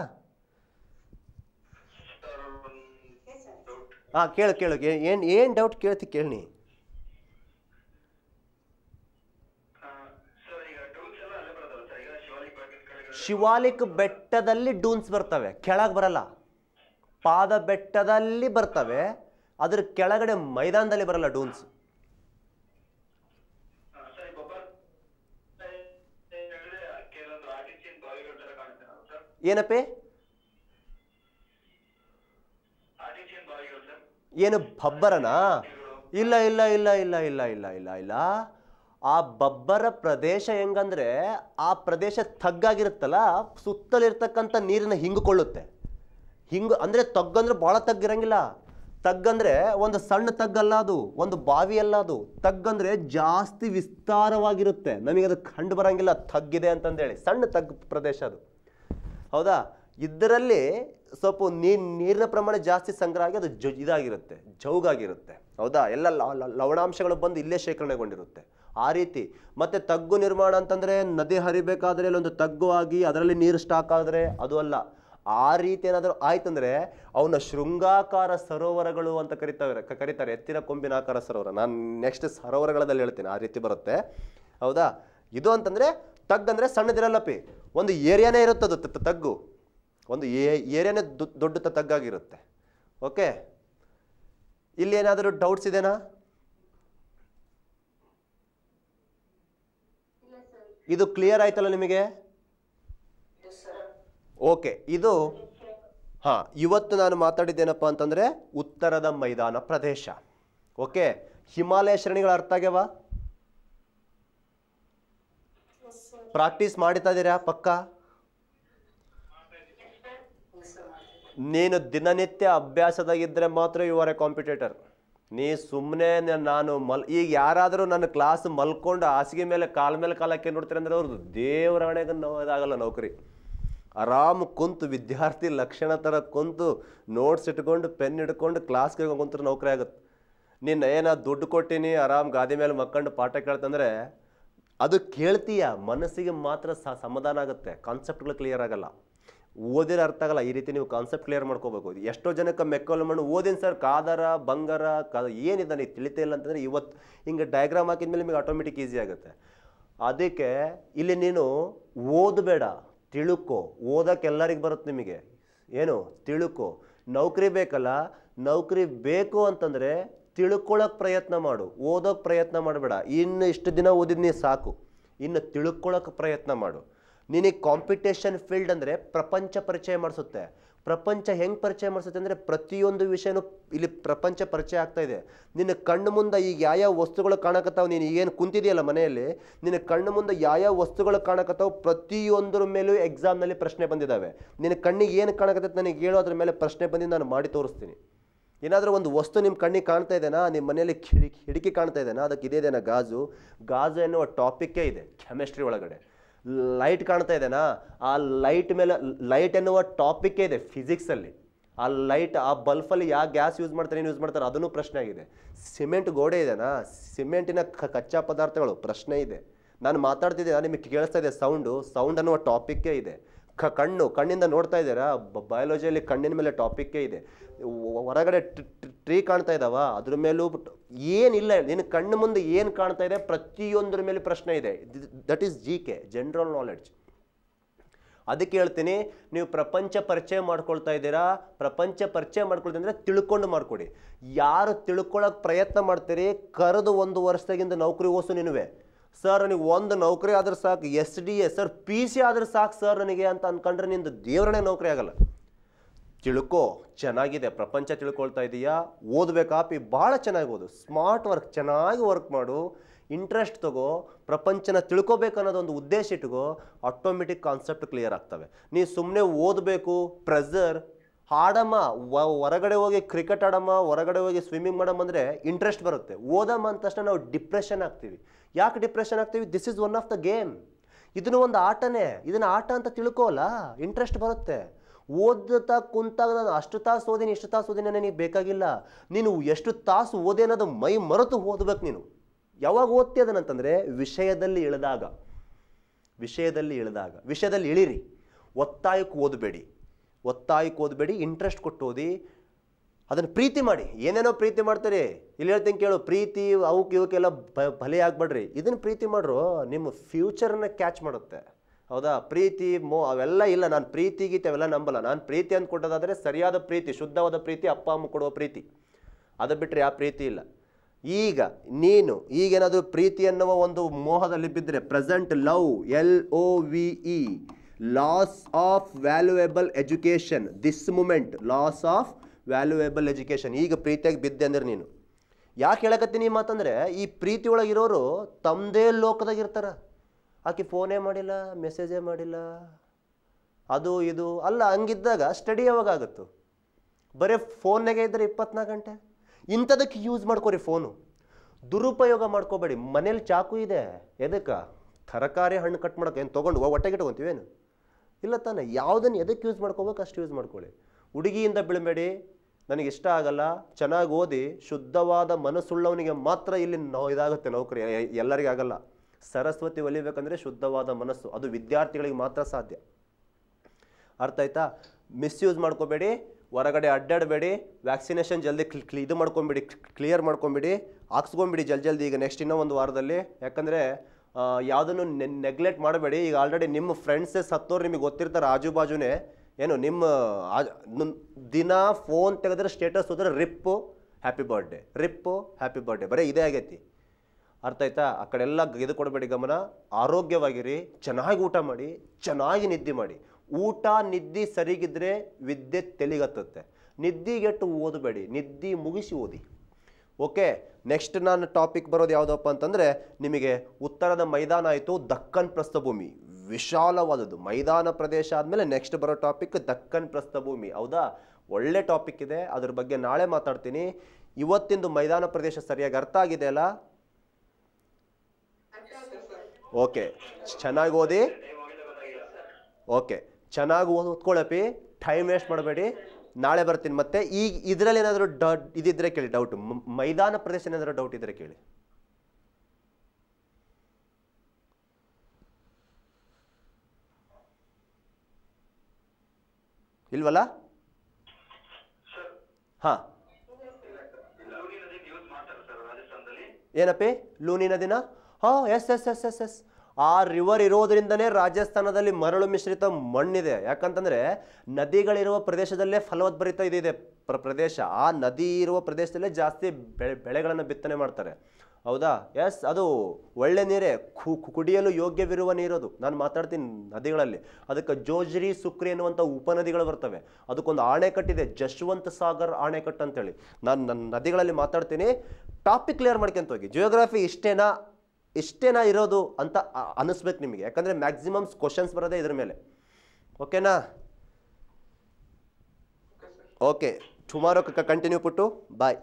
ಹಾಂ ಕೇಳು ಕೇಳು ಏನು ಏನು ಡೌಟ್ ಕೇಳ್ತಿ ಕೇಳಿ ಶಿವಾಲಿಕ್ ಬೆಟ್ಟದಲ್ಲಿ ಡೂನ್ಸ್ ಬರ್ತವೆ ಕೆಳಗೆ ಬರಲ್ಲ ಪಾದ ಬೆಟ್ಟದಲ್ಲಿ ಬರ್ತವೆ ಅದ್ರ ಕೆಳಗಡೆ ಮೈದಾನದಲ್ಲಿ ಬರಲ್ಲ ಡೂನ್ಸ್ ಏನಪ್ಪ ಏನು ಬಬ್ಬರನಾ ಇಲ್ಲ ಇಲ್ಲ ಇಲ್ಲ ಇಲ್ಲ ಇಲ್ಲ ಇಲ್ಲ ಇಲ್ಲ ಇಲ್ಲ ಆ ಬಬ್ಬರ ಪ್ರದೇಶ ಹೆಂಗಂದ್ರೆ ಆ ಪ್ರದೇಶ ತಗ್ಗಾಗಿರುತ್ತಲ್ಲ ಸುತ್ತಲಿರ್ತಕ್ಕಂಥ ನೀರನ್ನ ಹಿಂಗುಕೊಳ್ಳುತ್ತೆ ಹಿಂಗೆ ಅಂದರೆ ತಗ್ಗಂದ್ರೆ ಭಾಳ ತಗ್ಗಿರಂಗಿಲ್ಲ ತಗ್ಗಂದ್ರೆ ಒಂದು ಸಣ್ಣ ತಗ್ಗಲ್ಲ ಅದು ಒಂದು ಬಾವಿ ಅಲ್ಲ ಅದು ತಗ್ಗಂದ್ರೆ ಜಾಸ್ತಿ ವಿಸ್ತಾರವಾಗಿರುತ್ತೆ ನಮಗೆ ಅದು ಕಂಡು ಬರಂಗಿಲ್ಲ ತಗ್ಗಿದೆ ಅಂತಂದೇಳಿ ಸಣ್ಣ ತಗ್ಗು ಪ್ರದೇಶ ಅದು ಹೌದಾ ಇದರಲ್ಲಿ ಸ್ವಲ್ಪ ನೀ ನೀರಿನ ಪ್ರಮಾಣ ಜಾಸ್ತಿ ಸಂಗ್ರಹ ಆಗಿ ಅದು ಜ ಇದಾಗಿರುತ್ತೆ ಜೌಗಾಗಿರುತ್ತೆ ಹೌದಾ ಎಲ್ಲ ಲವಣಾಂಶಗಳು ಬಂದು ಇಲ್ಲೇ ಶೇಖರಣೆಗೊಂಡಿರುತ್ತೆ ಆ ರೀತಿ ಮತ್ತು ತಗ್ಗು ನಿರ್ಮಾಣ ಅಂತಂದರೆ ನದಿ ಹರಿಬೇಕಾದ್ರೆ ಇಲ್ಲೊಂದು ತಗ್ಗು ಆಗಿ ಅದರಲ್ಲಿ ನೀರು ಸ್ಟಾಕ್ ಆದರೆ ಅದು ಅಲ್ಲ ಆ ರೀತಿ ಏನಾದರೂ ಆಯ್ತು ಅಂದರೆ ಅವನ ಶೃಂಗಾಕಾರ ಸರೋವರಗಳು ಅಂತ ಕರಿತಾರೆ ಕರೀತಾರೆ ಎತ್ತಿನ ಕೊಂಬಿನ ಆಕಾರ ಸರೋವರ ನಾನು ನೆಕ್ಸ್ಟ್ ಸರೋವರಗಳಲ್ಲಿ ಹೇಳ್ತೀನಿ ಆ ರೀತಿ ಬರುತ್ತೆ ಹೌದಾ ಇದು ಅಂತಂದರೆ ತಗ್ಗಂದರೆ ಸಣ್ಣದಿರಲ್ಲಪ್ಪಿ ಒಂದು ಏರಿಯಾನೇ ಇರುತ್ತದು ತಗ್ಗು ಒಂದು ಏರಿಯಾನೇ ದೊಡ್ಡ ತಗ್ಗಾಗಿರುತ್ತೆ ಓಕೆ ಇಲ್ಲಿ ಏನಾದರೂ ಡೌಟ್ಸ್ ಇದೆನಾ ಇದು ಕ್ಲಿಯರ್ ಆಯ್ತಲ್ಲ ನಿಮಗೆ ಓಕೆ ಇದು ಹಾಂ ಇವತ್ತು ನಾನು ಮಾತಾಡಿದ್ದೇನಪ್ಪ ಅಂತಂದರೆ ಉತ್ತರದ ಮೈದಾನ ಪ್ರದೇಶ ಓಕೆ ಹಿಮಾಲಯ ಶ್ರೇಣಿಗಳು ಅರ್ಥ ಆಗ್ಯಾವ ಪ್ರಾಕ್ಟೀಸ್ ಮಾಡಿತಾ ಇದ್ದೀರಾ ಪಕ್ಕ ನೀನು ದಿನನಿತ್ಯ ಅಭ್ಯಾಸದಾಗಿದ್ದರೆ ಮಾತ್ರ ಯು ಆರ್ ಎ ಕಾಂಪಿಟೇಟರ್ ನೀ ಸುಮ್ಮನೆ ನಾನು ಮಲ್ ಈಗ ಯಾರಾದರೂ ನನ್ನ ಕ್ಲಾಸ್ ಮಲ್ಕೊಂಡು ಹಾಸಿಗೆ ಮೇಲೆ ಕಾಲ ಮೇಲೆ ಕಾಲಕ್ಕೆ ನೋಡ್ತೀರಂದ್ರೆ ಅವ್ರದ್ದು ದೇವರ ದೇವರಾಣೆಗೆ ನೋದಾಗಲ್ಲ ನೌಕರಿ ಆರಾಮ್ ಕುಂತು ವಿದ್ಯಾರ್ಥಿ ಲಕ್ಷಣ ಥರ ಕುಂತು ನೋಟ್ಸ್ ಇಟ್ಕೊಂಡು ಪೆನ್ ಹಿಡ್ಕೊಂಡು ಕ್ಲಾಸ್ಗೆ ಕುಂತ್ರೆ ನೌಕರಿ ಆಗುತ್ತೆ ನೀನು ಏನೋ ದುಡ್ಡು ಕೊಟ್ಟಿನಿ ಆರಾಮ್ ಗಾದಿ ಮೇಲೆ ಮಕ್ಕಂಡು ಪಾಠ ಕೇಳ್ತಂದ್ರೆ ಅದು ಕೇಳ್ತೀಯ ಮನಸ್ಸಿಗೆ ಮಾತ್ರ ಸಮಾಧಾನ ಆಗುತ್ತೆ ಕಾನ್ಸೆಪ್ಟ್ಗಳು ಕ್ಲಿಯರ್ ಆಗಲ್ಲ ಓದಿರ ಅರ್ಥ ಆಗಲ್ಲ ಈ ರೀತಿ ನೀವು ಕಾನ್ಸೆಪ್ಟ್ ಕ್ಲಿಯರ್ ಮಾಡ್ಕೋಬೇಕು ಎಷ್ಟೋ ಜನಕ್ಕೆ ಮೆಕ್ಕಲು ಮಣ್ಣು ಓದಿನ ಸರ್ ಕಾದರ ಬಂಗಾರ ಕ ಏನಿದೆ ನೀವು ತಿಳಿತಾ ಇಲ್ಲ ಅಂತಂದರೆ ಇವತ್ತು ಹಿಂಗೆ ಡಯಾಗ್ರಾಮ್ ಹಾಕಿದ ಮೇಲೆ ನಿಮಗೆ ಆಟೋಮೆಟಿಕ್ ಈಸಿ ಆಗುತ್ತೆ ಅದಕ್ಕೆ ಇಲ್ಲಿ ನೀನು ಓದಬೇಡ ತಿಳುಕೋ ಓದಕ್ಕೆ ಎಲ್ಲರಿಗೆ ಬರುತ್ತೆ ನಿಮಗೆ ಏನು ತಿಳುಕೊ ನೌಕರಿ ಬೇಕಲ್ಲ ನೌಕರಿ ಬೇಕು ಅಂತಂದರೆ ತಿಳ್ಕೊಳ್ಳೋಕೆ ಪ್ರಯತ್ನ ಮಾಡು ಓದೋಕ್ಕೆ ಪ್ರಯತ್ನ ಮಾಡಬೇಡ ಇನ್ನು ಇಷ್ಟು ದಿನ ಓದಿದ್ನಿ ಸಾಕು ಇನ್ನು ತಿಳ್ಕೊಳ್ಳೋಕೆ ಪ್ರಯತ್ನ ಮಾಡು ನಿನಗೆ ಕಾಂಪಿಟೇಷನ್ ಫೀಲ್ಡ್ ಅಂದರೆ ಪ್ರಪಂಚ ಪರಿಚಯ ಮಾಡಿಸುತ್ತೆ ಪ್ರಪಂಚ ಹೆಂಗೆ ಪರಿಚಯ ಮಾಡಿಸುತ್ತೆ ಅಂದರೆ ಪ್ರತಿಯೊಂದು ವಿಷಯನೂ ಇಲ್ಲಿ ಪ್ರಪಂಚ ಪರಿಚಯ ಆಗ್ತಾ ಇದೆ ನಿನ್ನ ಕಣ್ಣು ಮುಂದೆ ಈಗ ಯಾವ್ಯಾವ ವಸ್ತುಗಳು ಕಾಣಕತ್ತಾವೆ ನೀನು ಏನು ಕುಂತಿದೆಯಲ್ಲ ಮನೆಯಲ್ಲಿ ನಿನ್ನ ಕಣ್ಣು ಮುಂದೆ ಯಾವ್ಯಾವ ವಸ್ತುಗಳು ಕಾಣಕತ್ತಾವ ಪ್ರತಿಯೊಂದರ ಮೇಲೂ ಎಕ್ಸಾಮ್ನಲ್ಲಿ ಪ್ರಶ್ನೆ ಬಂದಿದ್ದಾವೆ ನಿನ್ನ ಕಣ್ಣಿಗೆ ಏನು ಕಾಣಕತ್ತೈತೆ ನನಗೆ ಹೇಳೋ ಅದ್ರ ಮೇಲೆ ಪ್ರಶ್ನೆ ಬಂದು ನಾನು ಮಾಡಿ ತೋರಿಸ್ತೀನಿ ಏನಾದರೂ ಒಂದು ವಸ್ತು ನಿಮ್ಮ ಕಣ್ಣಿಗೆ ಕಾಣ್ತಾ ಇದೆಯಾ ನಿಮ್ಮ ಮನೆಯಲ್ಲಿ ಕಿಡಿ ಹಿಡಿಕೆ ಕಾಣ್ತಾ ಇದೆಯಾ ಅದಕ್ಕೆ ಇದೇನಾ ಗಾಜು ಗಾಜು ಎನ್ನುವ ಟಾಪಿಕ್ಕೇ ಇದೆ ಕೆಮಿಸ್ಟ್ರಿ ಒಳಗಡೆ ಲೈಟ್ ಕಾಣ್ತಾ ಇದೆನಾ ಆ ಲೈಟ್ ಮೇಲೆ ಲೈಟ್ ಎನ್ನುವ ಟಾಪಿಕ್ಕೇ ಇದೆ ಫಿಸಿಕ್ಸಲ್ಲಿ ಆ ಲೈಟ್ ಆ ಬಲ್ಫಲ್ಲಿ ಯಾವ ಗ್ಯಾಸ್ ಯೂಸ್ ಮಾಡ್ತಾರೆ ಏನು ಯೂಸ್ ಮಾಡ್ತಾರೆ ಅದನ್ನು ಪ್ರಶ್ನೆ ಆಗಿದೆ ಸಿಮೆಂಟ್ ಗೋಡೆ ಇದೆನಾ ಸಿಮೆಂಟಿನ ಕಚ್ಚಾ ಪದಾರ್ಥಗಳು ಪ್ರಶ್ನೆ ಇದೆ ನಾನು ಮಾತಾಡ್ತಿದ್ದೆ ನಿಮಗೆ ಕೇಳಿಸ್ತಾ ಇದೆ ಸೌಂಡು ಸೌಂಡ್ ಅನ್ನುವ ಟಾಪಿಕ್ಕೇ ಇದೆ ಕಣ್ಣು ಕಣ್ಣಿಂದ ನೋಡ್ತಾ ಇದ್ದೀರಾ ಬಯಾಲಜಿಯಲ್ಲಿ ಕಣ್ಣಿನ ಮೇಲೆ ಟಾಪಿಕ್ಕೇ ಇದೆ ಹೊರಗಡೆ ಟ್ರೀ ಕಾಣ್ತಾ ಇದ್ದಾವ ಅದ್ರ ಮೇಲೂ ಏನಿಲ್ಲ ನಿನ್ನ ಕಣ್ಣು ಮುಂದೆ ಏನು ಕಾಣ್ತಾ ಇದೆ ಪ್ರತಿಯೊಂದರ ಮೇಲೆ ಪ್ರಶ್ನೆ ಇದೆ that is G K general knowledge ಅದಕ್ಕೆ ಹೇಳ್ತೀನಿ ನೀವು ಪ್ರಪಂಚ ಪರಿಚಯ ಮಾಡ್ಕೊಳ್ತಾ ಇದ್ದೀರಾ ಪ್ರಪಂಚ ಪರಿಚಯ ಮಾಡ್ಕೊಳ್ತೀನಿ ಅಂದರೆ ತಿಳ್ಕೊಂಡು ಮಾಡ್ಕೊಡಿ ಯಾರು ತಿಳ್ಕೊಳ್ಳೋಕೆ ಪ್ರಯತ್ನ ಮಾಡ್ತೀರಿ ಕರೆದು ಒಂದು ವರ್ಷದಾಗಿಂದ ಓಸು ನಿನುವೆ ಸರ್ ನನಗೆ ಒಂದು ನೌಕರಿ ಆದ್ರೆ ಸಾಕು S D S sir P C ಆದ್ರೆ ಸಾಕು ಸರ್ ನನಗೆ ಅಂತ ಅಂದ್ಕೊಂಡ್ರೆ ನಿಂದು ದೇವರನೇ ನೌಕರಿ ಆಗಲ್ಲ ತಿಳ್ಕೋ ಚೆನ್ನಾಗಿದೆ ಪ್ರಪಂಚ ತಿಳ್ಕೊಳ್ತಾ ಇದೆಯಾ ಓದಬೇಕಾಪಿ ಭಾಳ ಚೆನ್ನಾಗಿ ಓದು ಸ್ಮಾರ್ಟ್ ವರ್ಕ್ ಚೆನ್ನಾಗಿ ವರ್ಕ್ ಮಾಡು ಇಂಟ್ರೆಸ್ಟ್ ತಗೋ ಪ್ರಪಂಚನ ಒಂದು ಉದ್ದೇಶ ಇಟ್ಕೋ ಆಟೋಮೆಟಿಕ್ ಕಾನ್ಸೆಪ್ಟ್ ಕ್ಲಿಯರ್ ಆಗ್ತವೆ ನೀ ಸುಮ್ಮನೆ ಓದಬೇಕು ಪ್ರೆಸರ್ ಆಡಮ್ಮ ಹೊರಗಡೆ ಹೋಗಿ ಕ್ರಿಕೆಟ್ ಆಡಮ್ಮ ಹೊರಗಡೆ ಹೋಗಿ ಸ್ವಿಮ್ಮಿಂಗ್ ಮಾಡಮ್ಮ ಅಂದರೆ ಇಂಟ್ರೆಸ್ಟ್ ಬರುತ್ತೆ ಓದಮ್ಮ ಅಂದ ತಕ್ಷಣ ನಾವು ಡಿಪ್ರೆಷನ್ ಆಗ್ತೀವಿ ಯಾಕೆ ಡಿಪ್ರೆಷನ್ ಆಗ್ತೀವಿ this is one of the game ಇದನ್ನು ಒಂದು ಆಟನೇ ಇದನ್ನು ಆಟ ಅಂತ ತಿಳ್ಕೋಲ್ಲ ಇಂಟ್ರೆಸ್ಟ್ ಬರುತ್ತೆ ಓದ್ತಾ ಕುಂತಾಗ ನಾನು ಅಷ್ಟು ತಾಸು ಓದೇನೆ ಇಷ್ಟು ತಾಸು ಓದೇನೆ ನನಗೆ ಬೇಕಾಗಿಲ್ಲ ನೀನು ಎಷ್ಟು ತಾಸು ಓದೇನದು ಅನ್ನೋದು ಮೈ ಮರೆತು ಓದ್ಬೇಕು ನೀನು ಯಾವಾಗ ಓದ್ತಿ ಅದನ್ನಂತಂದರೆ ವಿಷಯದಲ್ಲಿ ಇಳಿದಾಗ ವಿಷಯದಲ್ಲಿ ಇಳಿದಾಗ ವಿಷಯದಲ್ಲಿ ಇಳಿರಿ ಒತ್ತಾಯಕ್ಕೆ ಓದಬೇಡಿ ಒತ್ತಾಯಕ್ಕೆ ಓದಬೇಡಿ ಇಂಟ್ರೆಸ್ಟ್ ಕೊಟ್ಟು ಓದಿ ಅದನ್ನು ಪ್ರೀತಿ ಮಾಡಿ ಏನೇನೋ ಪ್ರೀತಿ ಮಾಡ್ತೀರಿ ಇಲ್ಲಿ ಹೇಳ್ತೀನಿ ಕೇಳು ಪ್ರೀತಿ ಅವಕ್ಕೆ ಇವಕ್ಕೆಲ್ಲ ಬ ಆಗಬೇಡ್ರಿ ಇದನ್ನು ಪ್ರೀತಿ ಮಾಡ್ರು ನಿಮ್ಮ ಫ್ಯೂಚರನ್ನು ಕ್ಯಾಚ್ ಮಾಡುತ್ತೆ ಹೌದಾ ಪ್ರೀತಿ ಮೋ ಅವೆಲ್ಲ ಇಲ್ಲ ನಾನು ಪ್ರೀತಿಗೀತೆ ಅವೆಲ್ಲ ನಂಬಲ್ಲ ನಾನು ಪ್ರೀತಿ ಅಂತ ಕೊಟ್ಟೋದಾದರೆ ಸರಿಯಾದ ಪ್ರೀತಿ ಶುದ್ಧವಾದ ಪ್ರೀತಿ ಅಪ್ಪ ಅಮ್ಮ ಕೊಡುವ ಪ್ರೀತಿ ಅದು ಬಿಟ್ಟರೆ ಯಾವ ಪ್ರೀತಿ ಇಲ್ಲ ಈಗ ನೀನು ಈಗೇನಾದರೂ ಪ್ರೀತಿ ಅನ್ನುವ ಒಂದು ಮೋಹದಲ್ಲಿ ಬಿದ್ದರೆ present love L O V E loss of valuable education this moment loss of valuable education ಈಗ ಪ್ರೀತಿಯಾಗಿ ಬಿದ್ದೆ ಅಂದ್ರೆ ನೀನು ಯಾಕೆ ಹೇಳಕತ್ತೀನಿ ಮಾತಂದರೆ ಈ ಪ್ರೀತಿ ಒಳಗಿರೋರು ತಮ್ಮದೇ ಲೋಕದಾಗಿರ್ತಾರೆ ಆಕೆ ಫೋನೇ ಮಾಡಿಲ್ಲ ಮೆಸೇಜೇ ಮಾಡಿಲ್ಲ ಅದು ಇದು ಅಲ್ಲ ಹಂಗಿದ್ದಾಗ ಸ್ಟಡಿ ಯಾವಾಗ ಆಗುತ್ತೋ ಬರೀ ಫೋನ್ನಾಗೆ ಇದ್ದರೆ ಇಪ್ಪತ್ನಾಲ್ಕು ಗಂಟೆ ಇಂಥದಕ್ಕೆ ಯೂಸ್ ಮಾಡ್ಕೊರಿ ಫೋನು ದುರುಪಯೋಗ ಮಾಡ್ಕೋಬೇಡಿ ಮನೇಲಿ ಚಾಕು ಇದೆ ಎದಕ್ಕೆ ತರಕಾರಿ ಹಣ್ಣು ಕಟ್ ಮಾಡೋಕೆ ಏನು ತೊಗೊಂಡು ಹೊಟ್ಟೆಗೆ ಇಲ್ಲ ತಾನೆ ಯಾವುದನ್ನು ಎದಕ್ಕೆ ಯೂಸ್ ಮಾಡ್ಕೋಬೇಕು ಅಷ್ಟು ಯೂಸ್ ಮಾಡ್ಕೊಳ್ಳಿ ಹುಡುಗಿಯಿಂದ ಬೀಳಬೇಡಿ ನನಗೆ ಇಷ್ಟ ಆಗಲ್ಲ ಚೆನ್ನಾಗಿ ಓದಿ ಶುದ್ಧವಾದ ಮನಸ್ಸುಳ್ಳವನಿಗೆ ಮಾತ್ರ ಇಲ್ಲಿ ನೋ ಇದಾಗುತ್ತೆ ನೌಕರಿ ಆಗಲ್ಲ ಸರಸ್ವತಿ ಒಲಿಬೇಕಂದ್ರೆ ಶುದ್ಧವಾದ ಮನಸ್ಸು ಅದು ವಿದ್ಯಾರ್ಥಿಗಳಿಗೆ ಮಾತ್ರ ಸಾಧ್ಯ ಅರ್ಥ ಆಯ್ತಾ ಮಿಸ್ಯೂಸ್ ಮಾಡ್ಕೋಬೇಡಿ ಹೊರಗಡೆ ಅಡ್ಡಾಡಬೇಡಿ ವ್ಯಾಕ್ಸಿನೇಷನ್ ಜಲ್ದಿ ಕ್ಲಿ ಇದು ಮಾಡ್ಕೊಂಬಿಡಿ ಕ್ಲಿಯರ್ ಮಾಡ್ಕೊಂಬಿಡಿ ಹಾಕ್ಸ್ಕೊಂಬಿಡಿ ಜಲ್ದಿ ಜಲ್ದಿ ಈಗ ನೆಕ್ಸ್ಟ್ ಇನ್ನೂ ಒಂದು ವಾರದಲ್ಲಿ ಯಾಕಂದರೆ ಯಾವುದನ್ನು ನೆಗ್ಲೆಕ್ಟ್ ಮಾಡಬೇಡಿ ಈಗ ಆಲ್ರೆಡಿ ನಿಮ್ಮ ಫ್ರೆಂಡ್ಸೇ ಸತ್ತೋರು ನಿಮಗೆ ಗೊತ್ತಿರ್ತಾರೆ ಆಜು ಬಾಜುನೇ ಏನು ನಿಮ್ಮ ದಿನ ಫೋನ್ ತೆಗೆದ್ರೆ ಸ್ಟೇಟಸ್ ಹೋದ್ರೆ RIP happy birthday RIP happy birthday ಬರೀ ಇದೇ ಆಗೈತಿ ಅರ್ಥ ಆಯ್ತಾ ಆ ಕಡೆ ಎಲ್ಲ ಕೊಡಬೇಡಿ ಗಮನ ಆರೋಗ್ಯವಾಗಿರಿ ಚೆನ್ನಾಗಿ ಊಟ ಮಾಡಿ ಚೆನ್ನಾಗಿ ನಿದ್ದೆ ಮಾಡಿ ಊಟ ನಿದ್ದೆ ಸರಿಗಿದ್ರೆ ವಿದ್ಯೆ ತೆಲಿಗತ್ತತ್ತೆ ನಿದ್ದೆಗೆಟ್ಟು ಓದಬೇಡಿ ನಿದ್ದೆ ಮುಗಿಸಿ ಓದಿ ಓಕೆ ನೆಕ್ಸ್ಟ್ ನಾನು ಟಾಪಿಕ್ ಬರೋದು ಯಾವುದಪ್ಪ ಅಂತಂದರೆ ನಿಮಗೆ ಉತ್ತರದ ಮೈದಾನ ಆಯಿತು ದಕ್ಕನ್ ಪ್ರಸ್ಥಭೂಮಿ ವಿಶಾಲವಾದದ್ದು ಮೈದಾನ ಪ್ರದೇಶ ಆದಮೇಲೆ ನೆಕ್ಸ್ಟ್ ಬರೋ ಟಾಪಿಕ್ ದಕ್ಕನ್ ಪ್ರಸ್ಥಭೂಮಿ ಹೌದಾ ಒಳ್ಳೆ ಟಾಪಿಕ್ ಇದೆ ಅದ್ರ ಬಗ್ಗೆ ನಾಳೆ ಮಾತಾಡ್ತೀನಿ ಇವತ್ತಿಂದು ಮೈದಾನ ಪ್ರದೇಶ ಸರಿಯಾಗಿ ಅರ್ಥ ಆಗಿದೆ ಅಲ್ಲ ಓಕೆ ಚೆನ್ನಾಗಿ ಓದಿ ಓಕೆ ಚೆನ್ನಾಗಿ ಓದ್ಕೊಳ್ಳಪ್ಪಿ ಟೈಮ್ ವೇಸ್ಟ್ ಮಾಡಬೇಡಿ ನಾಳೆ ಬರ್ತೀನಿ ಮತ್ತೆ ಈಗ ಇದರಲ್ಲಿ ಏನಾದರೂ ಡೌಟ್ ಇದಿದ್ರೆ ಕೇಳಿ ಡೌಟ್ ಮೈದಾನ ಪ್ರದೇಶ ಏನಾದರೂ ಡೌಟ್ ಇದ್ರೆ ಕೇಳಿ ಇಲ್ವಲ್ಲ ಹಾಂ ಏನಪ್ಪಿ ಲೂನಿ ನದಿನ ಹಾಂ yes yes yes yes yes ಆ ರಿವರ್ ಇರೋದ್ರಿಂದನೇ ರಾಜಸ್ಥಾನದಲ್ಲಿ ಮರಳು ಮಿಶ್ರಿತ ಮಣ್ಣಿದೆ ಯಾಕಂತಂದರೆ ನದಿಗಳಿರುವ ಪ್ರದೇಶದಲ್ಲೇ ಫಲವದ್ಭರಿತ ಇದಿದೆ ಪ್ರ ಪ್ರದೇಶ ಆ ನದಿ ಇರುವ ಪ್ರದೇಶದಲ್ಲೇ ಜಾಸ್ತಿ ಬೆಳೆ ಬೆಳೆಗಳನ್ನು ಬಿತ್ತನೆ ಮಾಡ್ತಾರೆ ಹೌದಾ ಎಸ್ ಅದು ಒಳ್ಳೆ ನೀರೇ ಕು ಕುಡಿಯಲು ಯೋಗ್ಯವಿರುವ ನೀರದು ನಾನು ಮಾತಾಡ್ತೀನಿ ನದಿಗಳಲ್ಲಿ ಅದಕ್ಕೆ ಜೋಜ್ರಿ ಸುಕ್ರಿ ಎನ್ನುವಂಥ ಉಪನದಿಗಳು ಬರ್ತವೆ ಅದಕ್ಕೊಂದು ಆಣೆಕಟ್ಟಿದೆ ಜಶವಂತ ಸಾಗರ್ ಆಣೆಕಟ್ಟು ಅಂತೇಳಿ ನಾನು ನನ್ನ ನದಿಗಳಲ್ಲಿ ಮಾತಾಡ್ತೀನಿ ಟಾಪಿಕ್ ಕ್ಲಿಯರ್ ಮಾಡ್ಕೊಂತ ಹೋಗಿ ಜಿಯೋಗ್ರಫಿ ಇಷ್ಟೇನಾ ಇಷ್ಟೇನಾ ಇರೋದು ಅಂತ ಅನಿಸ್ಬೇಕು ನಿಮಗೆ ಯಾಕಂದರೆ ಮ್ಯಾಕ್ಸಿಮಮ್ಸ್ ಕ್ವಶನ್ಸ್ ಬರೋದೇ ಇದ್ರ ಮೇಲೆ ಓಕೆನಾ ಓಕೆ ಟುಮಾರೋ ಕಂಟಿನ್ಯೂ ಪುಟ್ಟು ಬಾಯ್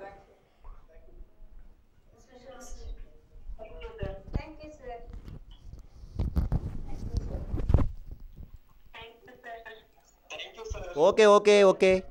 ಓಕೆ ಓಕೆ ಓಕೆ